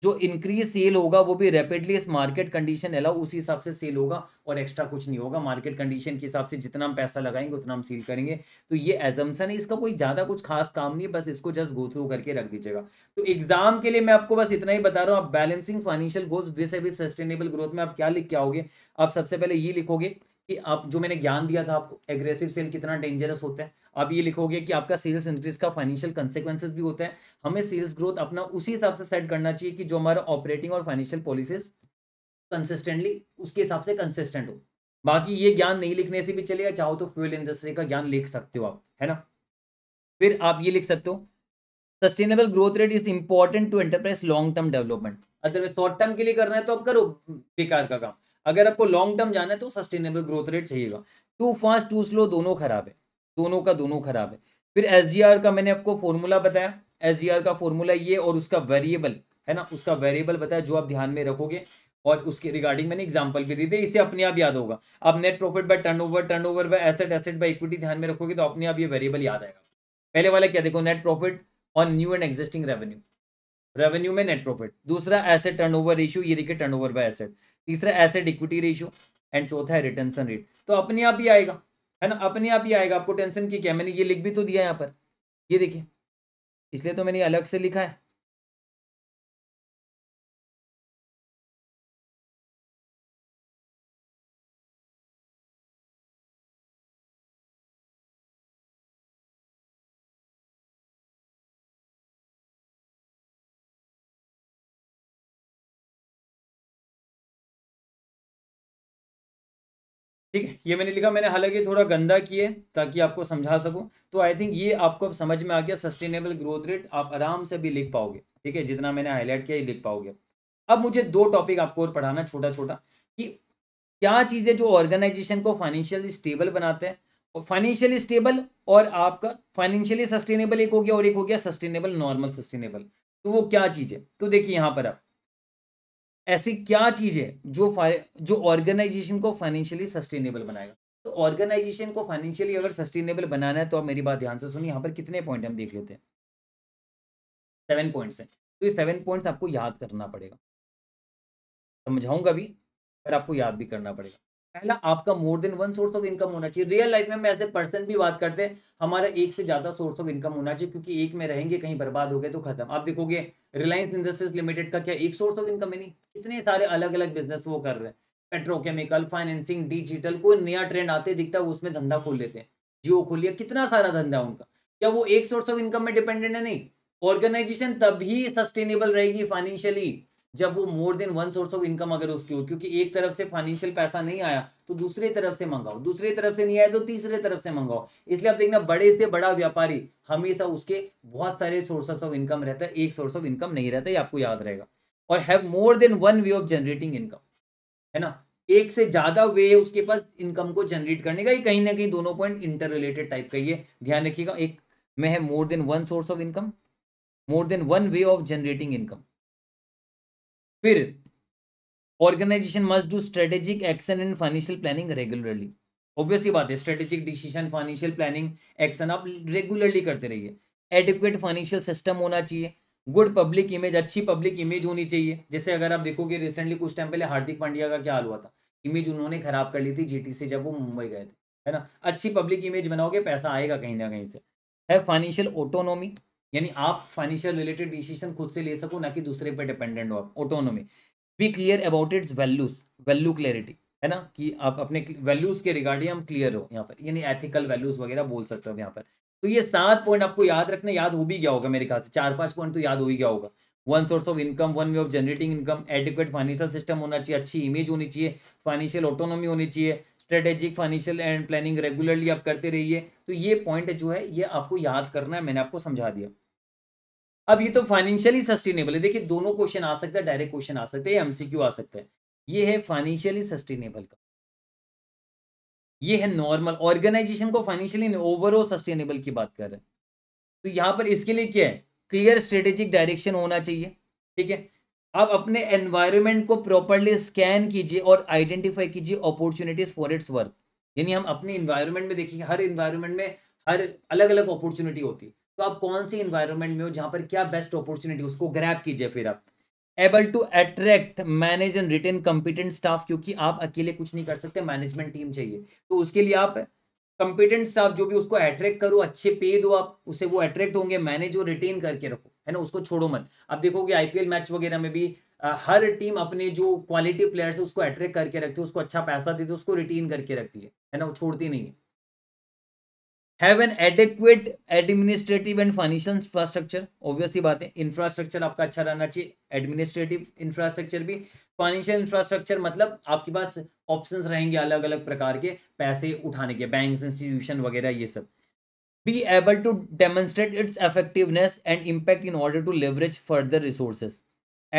जो इंक्रीज सेल होगा वो भी रैपिडली इस मार्केट कंडीशन अलाउ उसी हिसाब से सेल होगा और एक्स्ट्रा कुछ नहीं होगा मार्केट कंडीशन के हिसाब से जितना हम पैसा लगाएंगे उतना हम सील करेंगे तो ये एजम्सन है इसका कोई ज़्यादा कुछ खास काम नहीं है बस इसको जस्ट गो थ्रू करके रख दीजिएगा तो एग्जाम के लिए मैं आपको बस इतना ही बता रहा हूँ आप balancing financial goals with with sustainable growth में आप क्या लिख के आओगे आप सबसे पहले ये लिखोगे कि आप जो मैंने ज्ञान दिया था आपको एग्रेसिव सेल कितना डेंजरस होता है आप ये लिखोगे कि आपका सेल्स इंक्रीज का फाइनेंशियल कंसिक्वेंसेज भी होता है हमें सेल्स ग्रोथ अपना उसी हिसाब से सेट करना चाहिए कि जो हमारा ऑपरेटिंग और फाइनेंशियल पॉलिसीज कंसिस्टेंटली उसके हिसाब से कंसिस्टेंट हो बाकी ये ज्ञान नहीं लिखने से भी चलेगा चाहो तो फ्यूल इंडस्ट्री का ज्ञान लिख सकते हो आप है ना फिर आप ये लिख सकते हो sustainable growth rate is important to enterprise long term development अगर शॉर्ट टर्म के लिए करना है तो आप करो बेकार का काम अगर आपको लॉन्ग टर्म जाना है तो सस्टेनेबल ग्रोथ रेट चाहिएगा टू फास्ट टू स्लो दोनों खराब है दोनों का दोनों खराब है फिर एस का मैंने आपको फॉर्मूला बताया एस का फॉर्मूला ये और उसका वेरिएबल है ना उसका वेरिएबल बताया जो आप ध्यान में रखोगे और उसके रिगार्डिंग मैंने एग्जाम्पल भी दी थी इससे अपने आप याद होगा आप net profit by turnover by asset asset by equity ध्यान में रखोगे तो अपने आप ये वेरिएबल याद आएगा पहले वाला क्या देखो net profit on new and existing revenue revenue में नेट प्रॉफिट दूसरा एसेट टर्न रेशियो ये देखिए ओवर बाय एसेट तीसरा एसेट इक्विटी रेशियो एंड चौथा है रिटेंशन रेट तो अपने आप ही आएगा है ना अपने आप ही आएगा आपको टेंशन की क्या मैंने ये लिख भी तो दिया यहाँ पर ये देखिए इसलिए तो मैंने अलग से लिखा है ठीक है ये मैंने लिखा मैंने हालांकि थोड़ा गंदा किए ताकि आपको समझा सकूं तो आई थिंक ये आपको अब समझ में आ गया सस्टेनेबल ग्रोथ रेट आप आराम से भी लिख पाओगे ठीक है जितना मैंने हाईलाइट किया लिख पाओगे अब मुझे दो टॉपिक आपको और पढ़ाना छोटा छोटा कि क्या चीज़ें जो ऑर्गेनाइजेशन को फाइनेंशियली स्टेबल बनाते हैं और फाइनेंशियली स्टेबल और आपका फाइनेंशियली सस्टेनेबल एक हो गया और एक हो गया सस्टेनेबल नॉर्मल सस्टेनेबल तो वो क्या चीज़ है तो देखिए यहाँ पर आप ऐसी क्या चीज़ है जो जो ऑर्गेनाइजेशन को फाइनेंशियली सस्टेनेबल बनाएगा तो ऑर्गेनाइजेशन को फाइनेंशियली अगर सस्टेनेबल बनाना है तो आप मेरी बात ध्यान से सुनिए यहाँ पर कितने पॉइंट हम देख लेते हैं सेवन पॉइंट्स हैं तो ये सेवन पॉइंट्स आपको याद करना पड़ेगा समझाऊंगा भी पर आपको याद भी करना पड़ेगा पहला आपका more than one source of income होना चाहिए रियल लाइफ में हम ऐसे पर्सन भी बात करते हैं हमारा एक से ज्यादा सोर्स ऑफ इनकम होना चाहिए क्योंकि एक में रहेंगे कहीं बर्बाद हो गए तो खत्म आप देखोगे रिलायंस इंडस्ट्रीज लिमिटेड का क्या एक सोर्स ऑफ इनकम है नहीं कितने सारे अलग अलग बिजनेस वो कर रहे हैं पेट्रोकेमिकल फाइनेंसिंग डिजिटल कोई नया ट्रेंड आते दिखता है उसमें धंधा खोल लेते हैं जियो खोल लिया कितना सारा धंधा उनका क्या वो एक सोर्स ऑफ इनकम में डिपेंडेंट है नहीं ऑर्गेनाइजेशन तभी सस्टेनेबल रहेगी फाइनेंशियली जब वो more than one source of income अगर उसकी हो क्योंकि एक तरफ से फाइनेंशियल पैसा नहीं आया तो दूसरे तरफ से मंगाओ दूसरे तरफ से नहीं आया तो तीसरे तरफ से मंगाओ इसलिए आप देखना बड़े से बड़ा व्यापारी हमेशा उसके बहुत सारे सोर्सेस ऑफ इनकम रहता है एक सोर्स ऑफ इनकम नहीं रहता ये आपको याद रहेगा और have more than one way of generating income है ना एक से ज्यादा वे उसके पास इनकम को जनरेट करने का ये कहीं ना कहीं दोनों पॉइंट इंटर रिलेटेड टाइप का ये ध्यान रखिएगा एक में है more than one source of income more than one way of generating income फिर organisation must do strategic action and financial planning regularly obviously बात है strategic decision financial planning action आप रेगुलरली करते रहिए एडिक्वेट फाइनेंशियल सिस्टम होना चाहिए good public image अच्छी public image होनी चाहिए जैसे अगर आप देखोगे रिसेंटली कुछ टाइम पहले हार्दिक पांड्या का क्या हाल हुआ था इमेज उन्होंने खराब कर ली थी जीटी से जब वो मुंबई गए थे है ना अच्छी पब्लिक इमेज बनाओगे पैसा आएगा कहीं ना कहीं से है फाइनेंशियल ऑटोनॉमी यानी आप फाइनेंशियल रिलेटेड डिसीजन खुद से ले सको ना कि दूसरे पे डिपेंडेंट हो आप autonomy be clear about its values value clarity है ना कि आप अपने वैल्यूज के रिगार्डिंग हम क्लियर हो यहाँ पर यानी एथिकल वैल्यूज वगैरह बोल सकते हो यहाँ पर तो ये सात पॉइंट आपको याद रखना याद हो भी गया होगा मेरे ख्याल से चार पांच पॉइंट तो याद हो ही गया होगा one source of income one way of generating income adequate financial system होना चाहिए अच्छी इमेज होनी चाहिए फाइनेंशियल ऑटोनॉमी होनी चाहिए strategic financial and planning regularly आप करते रहिए तो ये पॉइंट जो है ये आपको याद करना है मैंने आपको समझा दिया अब ये तो फाइनेंशियली सस्टेनेबल है देखिए दोनों क्वेश्चन आ सकता है डायरेक्ट क्वेश्चन आ सकते हैं एमसीक्यू आ सकता है ये है फाइनेंशियली सस्टेनेबल का ये है नॉर्मल ऑर्गेनाइजेशन को फाइनेंशियली ओवरऑल सस्टेनेबल की बात कर रहे हैं तो यहाँ पर इसके लिए क्या है क्लियर स्ट्रेटेजिक डायरेक्शन होना चाहिए ठीक है आप अपने एनवायरमेंट को प्रॉपरली स्कैन कीजिए और आइडेंटिफाई कीजिए अपॉर्चुनिटीज फॉर इट्स वर्क यानी हम अपने इन्वायरमेंट में देखिए हर इन्वायरमेंट में हर अलग अलग अपॉर्चुनिटी होती है तो आप कौन सी इन्वायरमेंट में हो जहाँ पर क्या बेस्ट अपॉर्चुनिटी उसको ग्रैप कीजिए फिर आप able to attract manage and retain competent staff क्योंकि आप अकेले कुछ नहीं कर सकते मैनेजमेंट टीम चाहिए तो उसके लिए आप कम्पिटेंट स्टाफ जो भी उसको अट्रैक्ट करो अच्छे पे दो आप उसे वो अट्रैक्ट होंगे मैनेज और रिटेन करके रखो है ना उसको छोड़ो मत अब देखो कि आईपीएल मैच वगैरह में भी हर टीम अपने जो क्वालिटी प्लेयर्स है उसको अट्रैक्ट करके रखती है उसको अच्छा पैसा देती है उसको रिटेन करके रखती है है ना वो छोड़ती नहीं है have an adequate administrative and financial infrastructure obvious ही बात है इंफ्रास्ट्रक्चर आपका अच्छा रहना चाहिए एडमिनिस्ट्रेटिव इंफ्रास्ट्रक्चर भी फाइनेंशियल इंफ्रास्ट्रक्चर मतलब आपके पास ऑप्शंस रहेंगे अलग अलग प्रकार के पैसे उठाने के बैंक इंस्टीट्यूशन वगैरह ये सब be able to demonstrate its effectiveness and impact in order to leverage further resources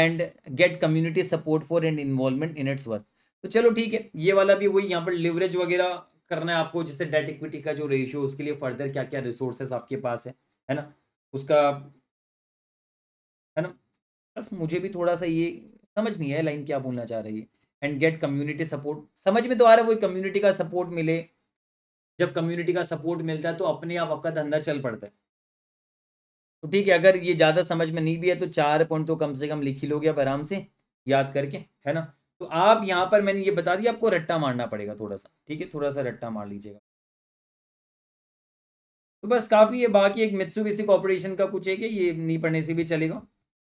and get community support for and involvement in its work तो चलो ठीक है ये वाला भी वही यहाँ पर लिवरेज वगैरह करना है आपको जैसे डेट इक्विटी का जो रेशियो उसके लिए फर्दर क्या क्या रिसोर्सेस आपके पास है है ना उसका है ना बस मुझे भी थोड़ा सा ये समझ नहीं है लाइन क्या बोलना चाह रही है एंड गेट कम्युनिटी सपोर्ट समझ में तो आ रहा है वही कम्युनिटी का सपोर्ट मिले जब कम्युनिटी का सपोर्ट मिलता है तो अपने आप आपका धंधा चल पड़ता है तो ठीक है अगर ये ज़्यादा समझ में नहीं भी है तो चार पॉइंट तो कम से कम लिख ही लोगे आप आराम से याद करके है ना तो आप यहाँ पर मैंने ये बता दिया आपको रट्टा मारना पड़ेगा थोड़ा सा ठीक है थोड़ा सा रट्टा मार लीजिएगा तो बस काफ़ी है बाकी एक मित्सुबिशी कॉर्पोरेशन का कुछ है कि ये नहीं पढ़ने से भी चलेगा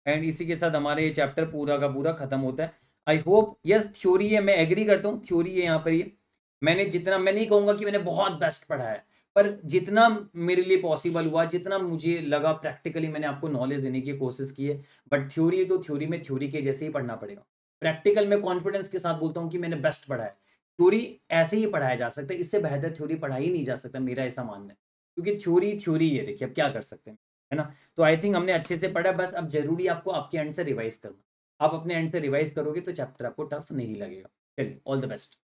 एंड इसी के साथ हमारे ये चैप्टर पूरा का पूरा खत्म होता है आई होप यस थ्योरी है मैं एग्री करता हूँ थ्योरी है यहाँ पर ये मैंने जितना मैं नहीं कहूँगा कि मैंने बहुत बेस्ट पढ़ा है पर जितना मेरे लिए पॉसिबल हुआ जितना मुझे लगा प्रैक्टिकली मैंने आपको नॉलेज देने की कोशिश की है बट थ्योरी तो थ्योरी में थ्योरी के जैसे ही पढ़ना पड़ेगा प्रैक्टिकल में कॉन्फिडेंस के साथ बोलता हूँ कि मैंने बेस्ट पढ़ा है थ्योरी ऐसे ही पढ़ाया जा सकता है इससे बेहतर थ्योरी पढ़ाई ही नहीं जा सकता मेरा ऐसा मानना है क्योंकि थ्योरी थ्योरी है देखिए अब क्या कर सकते हैं है ना तो आई थिंक हमने अच्छे से पढ़ा बस अब जरूरी आपको आपके एंड से रिवाइज करना आप अपने एंड से रिवाइज करोगे तो चैप्टर आपको टफ नहीं लगेगा चलिए ऑल द बेस्ट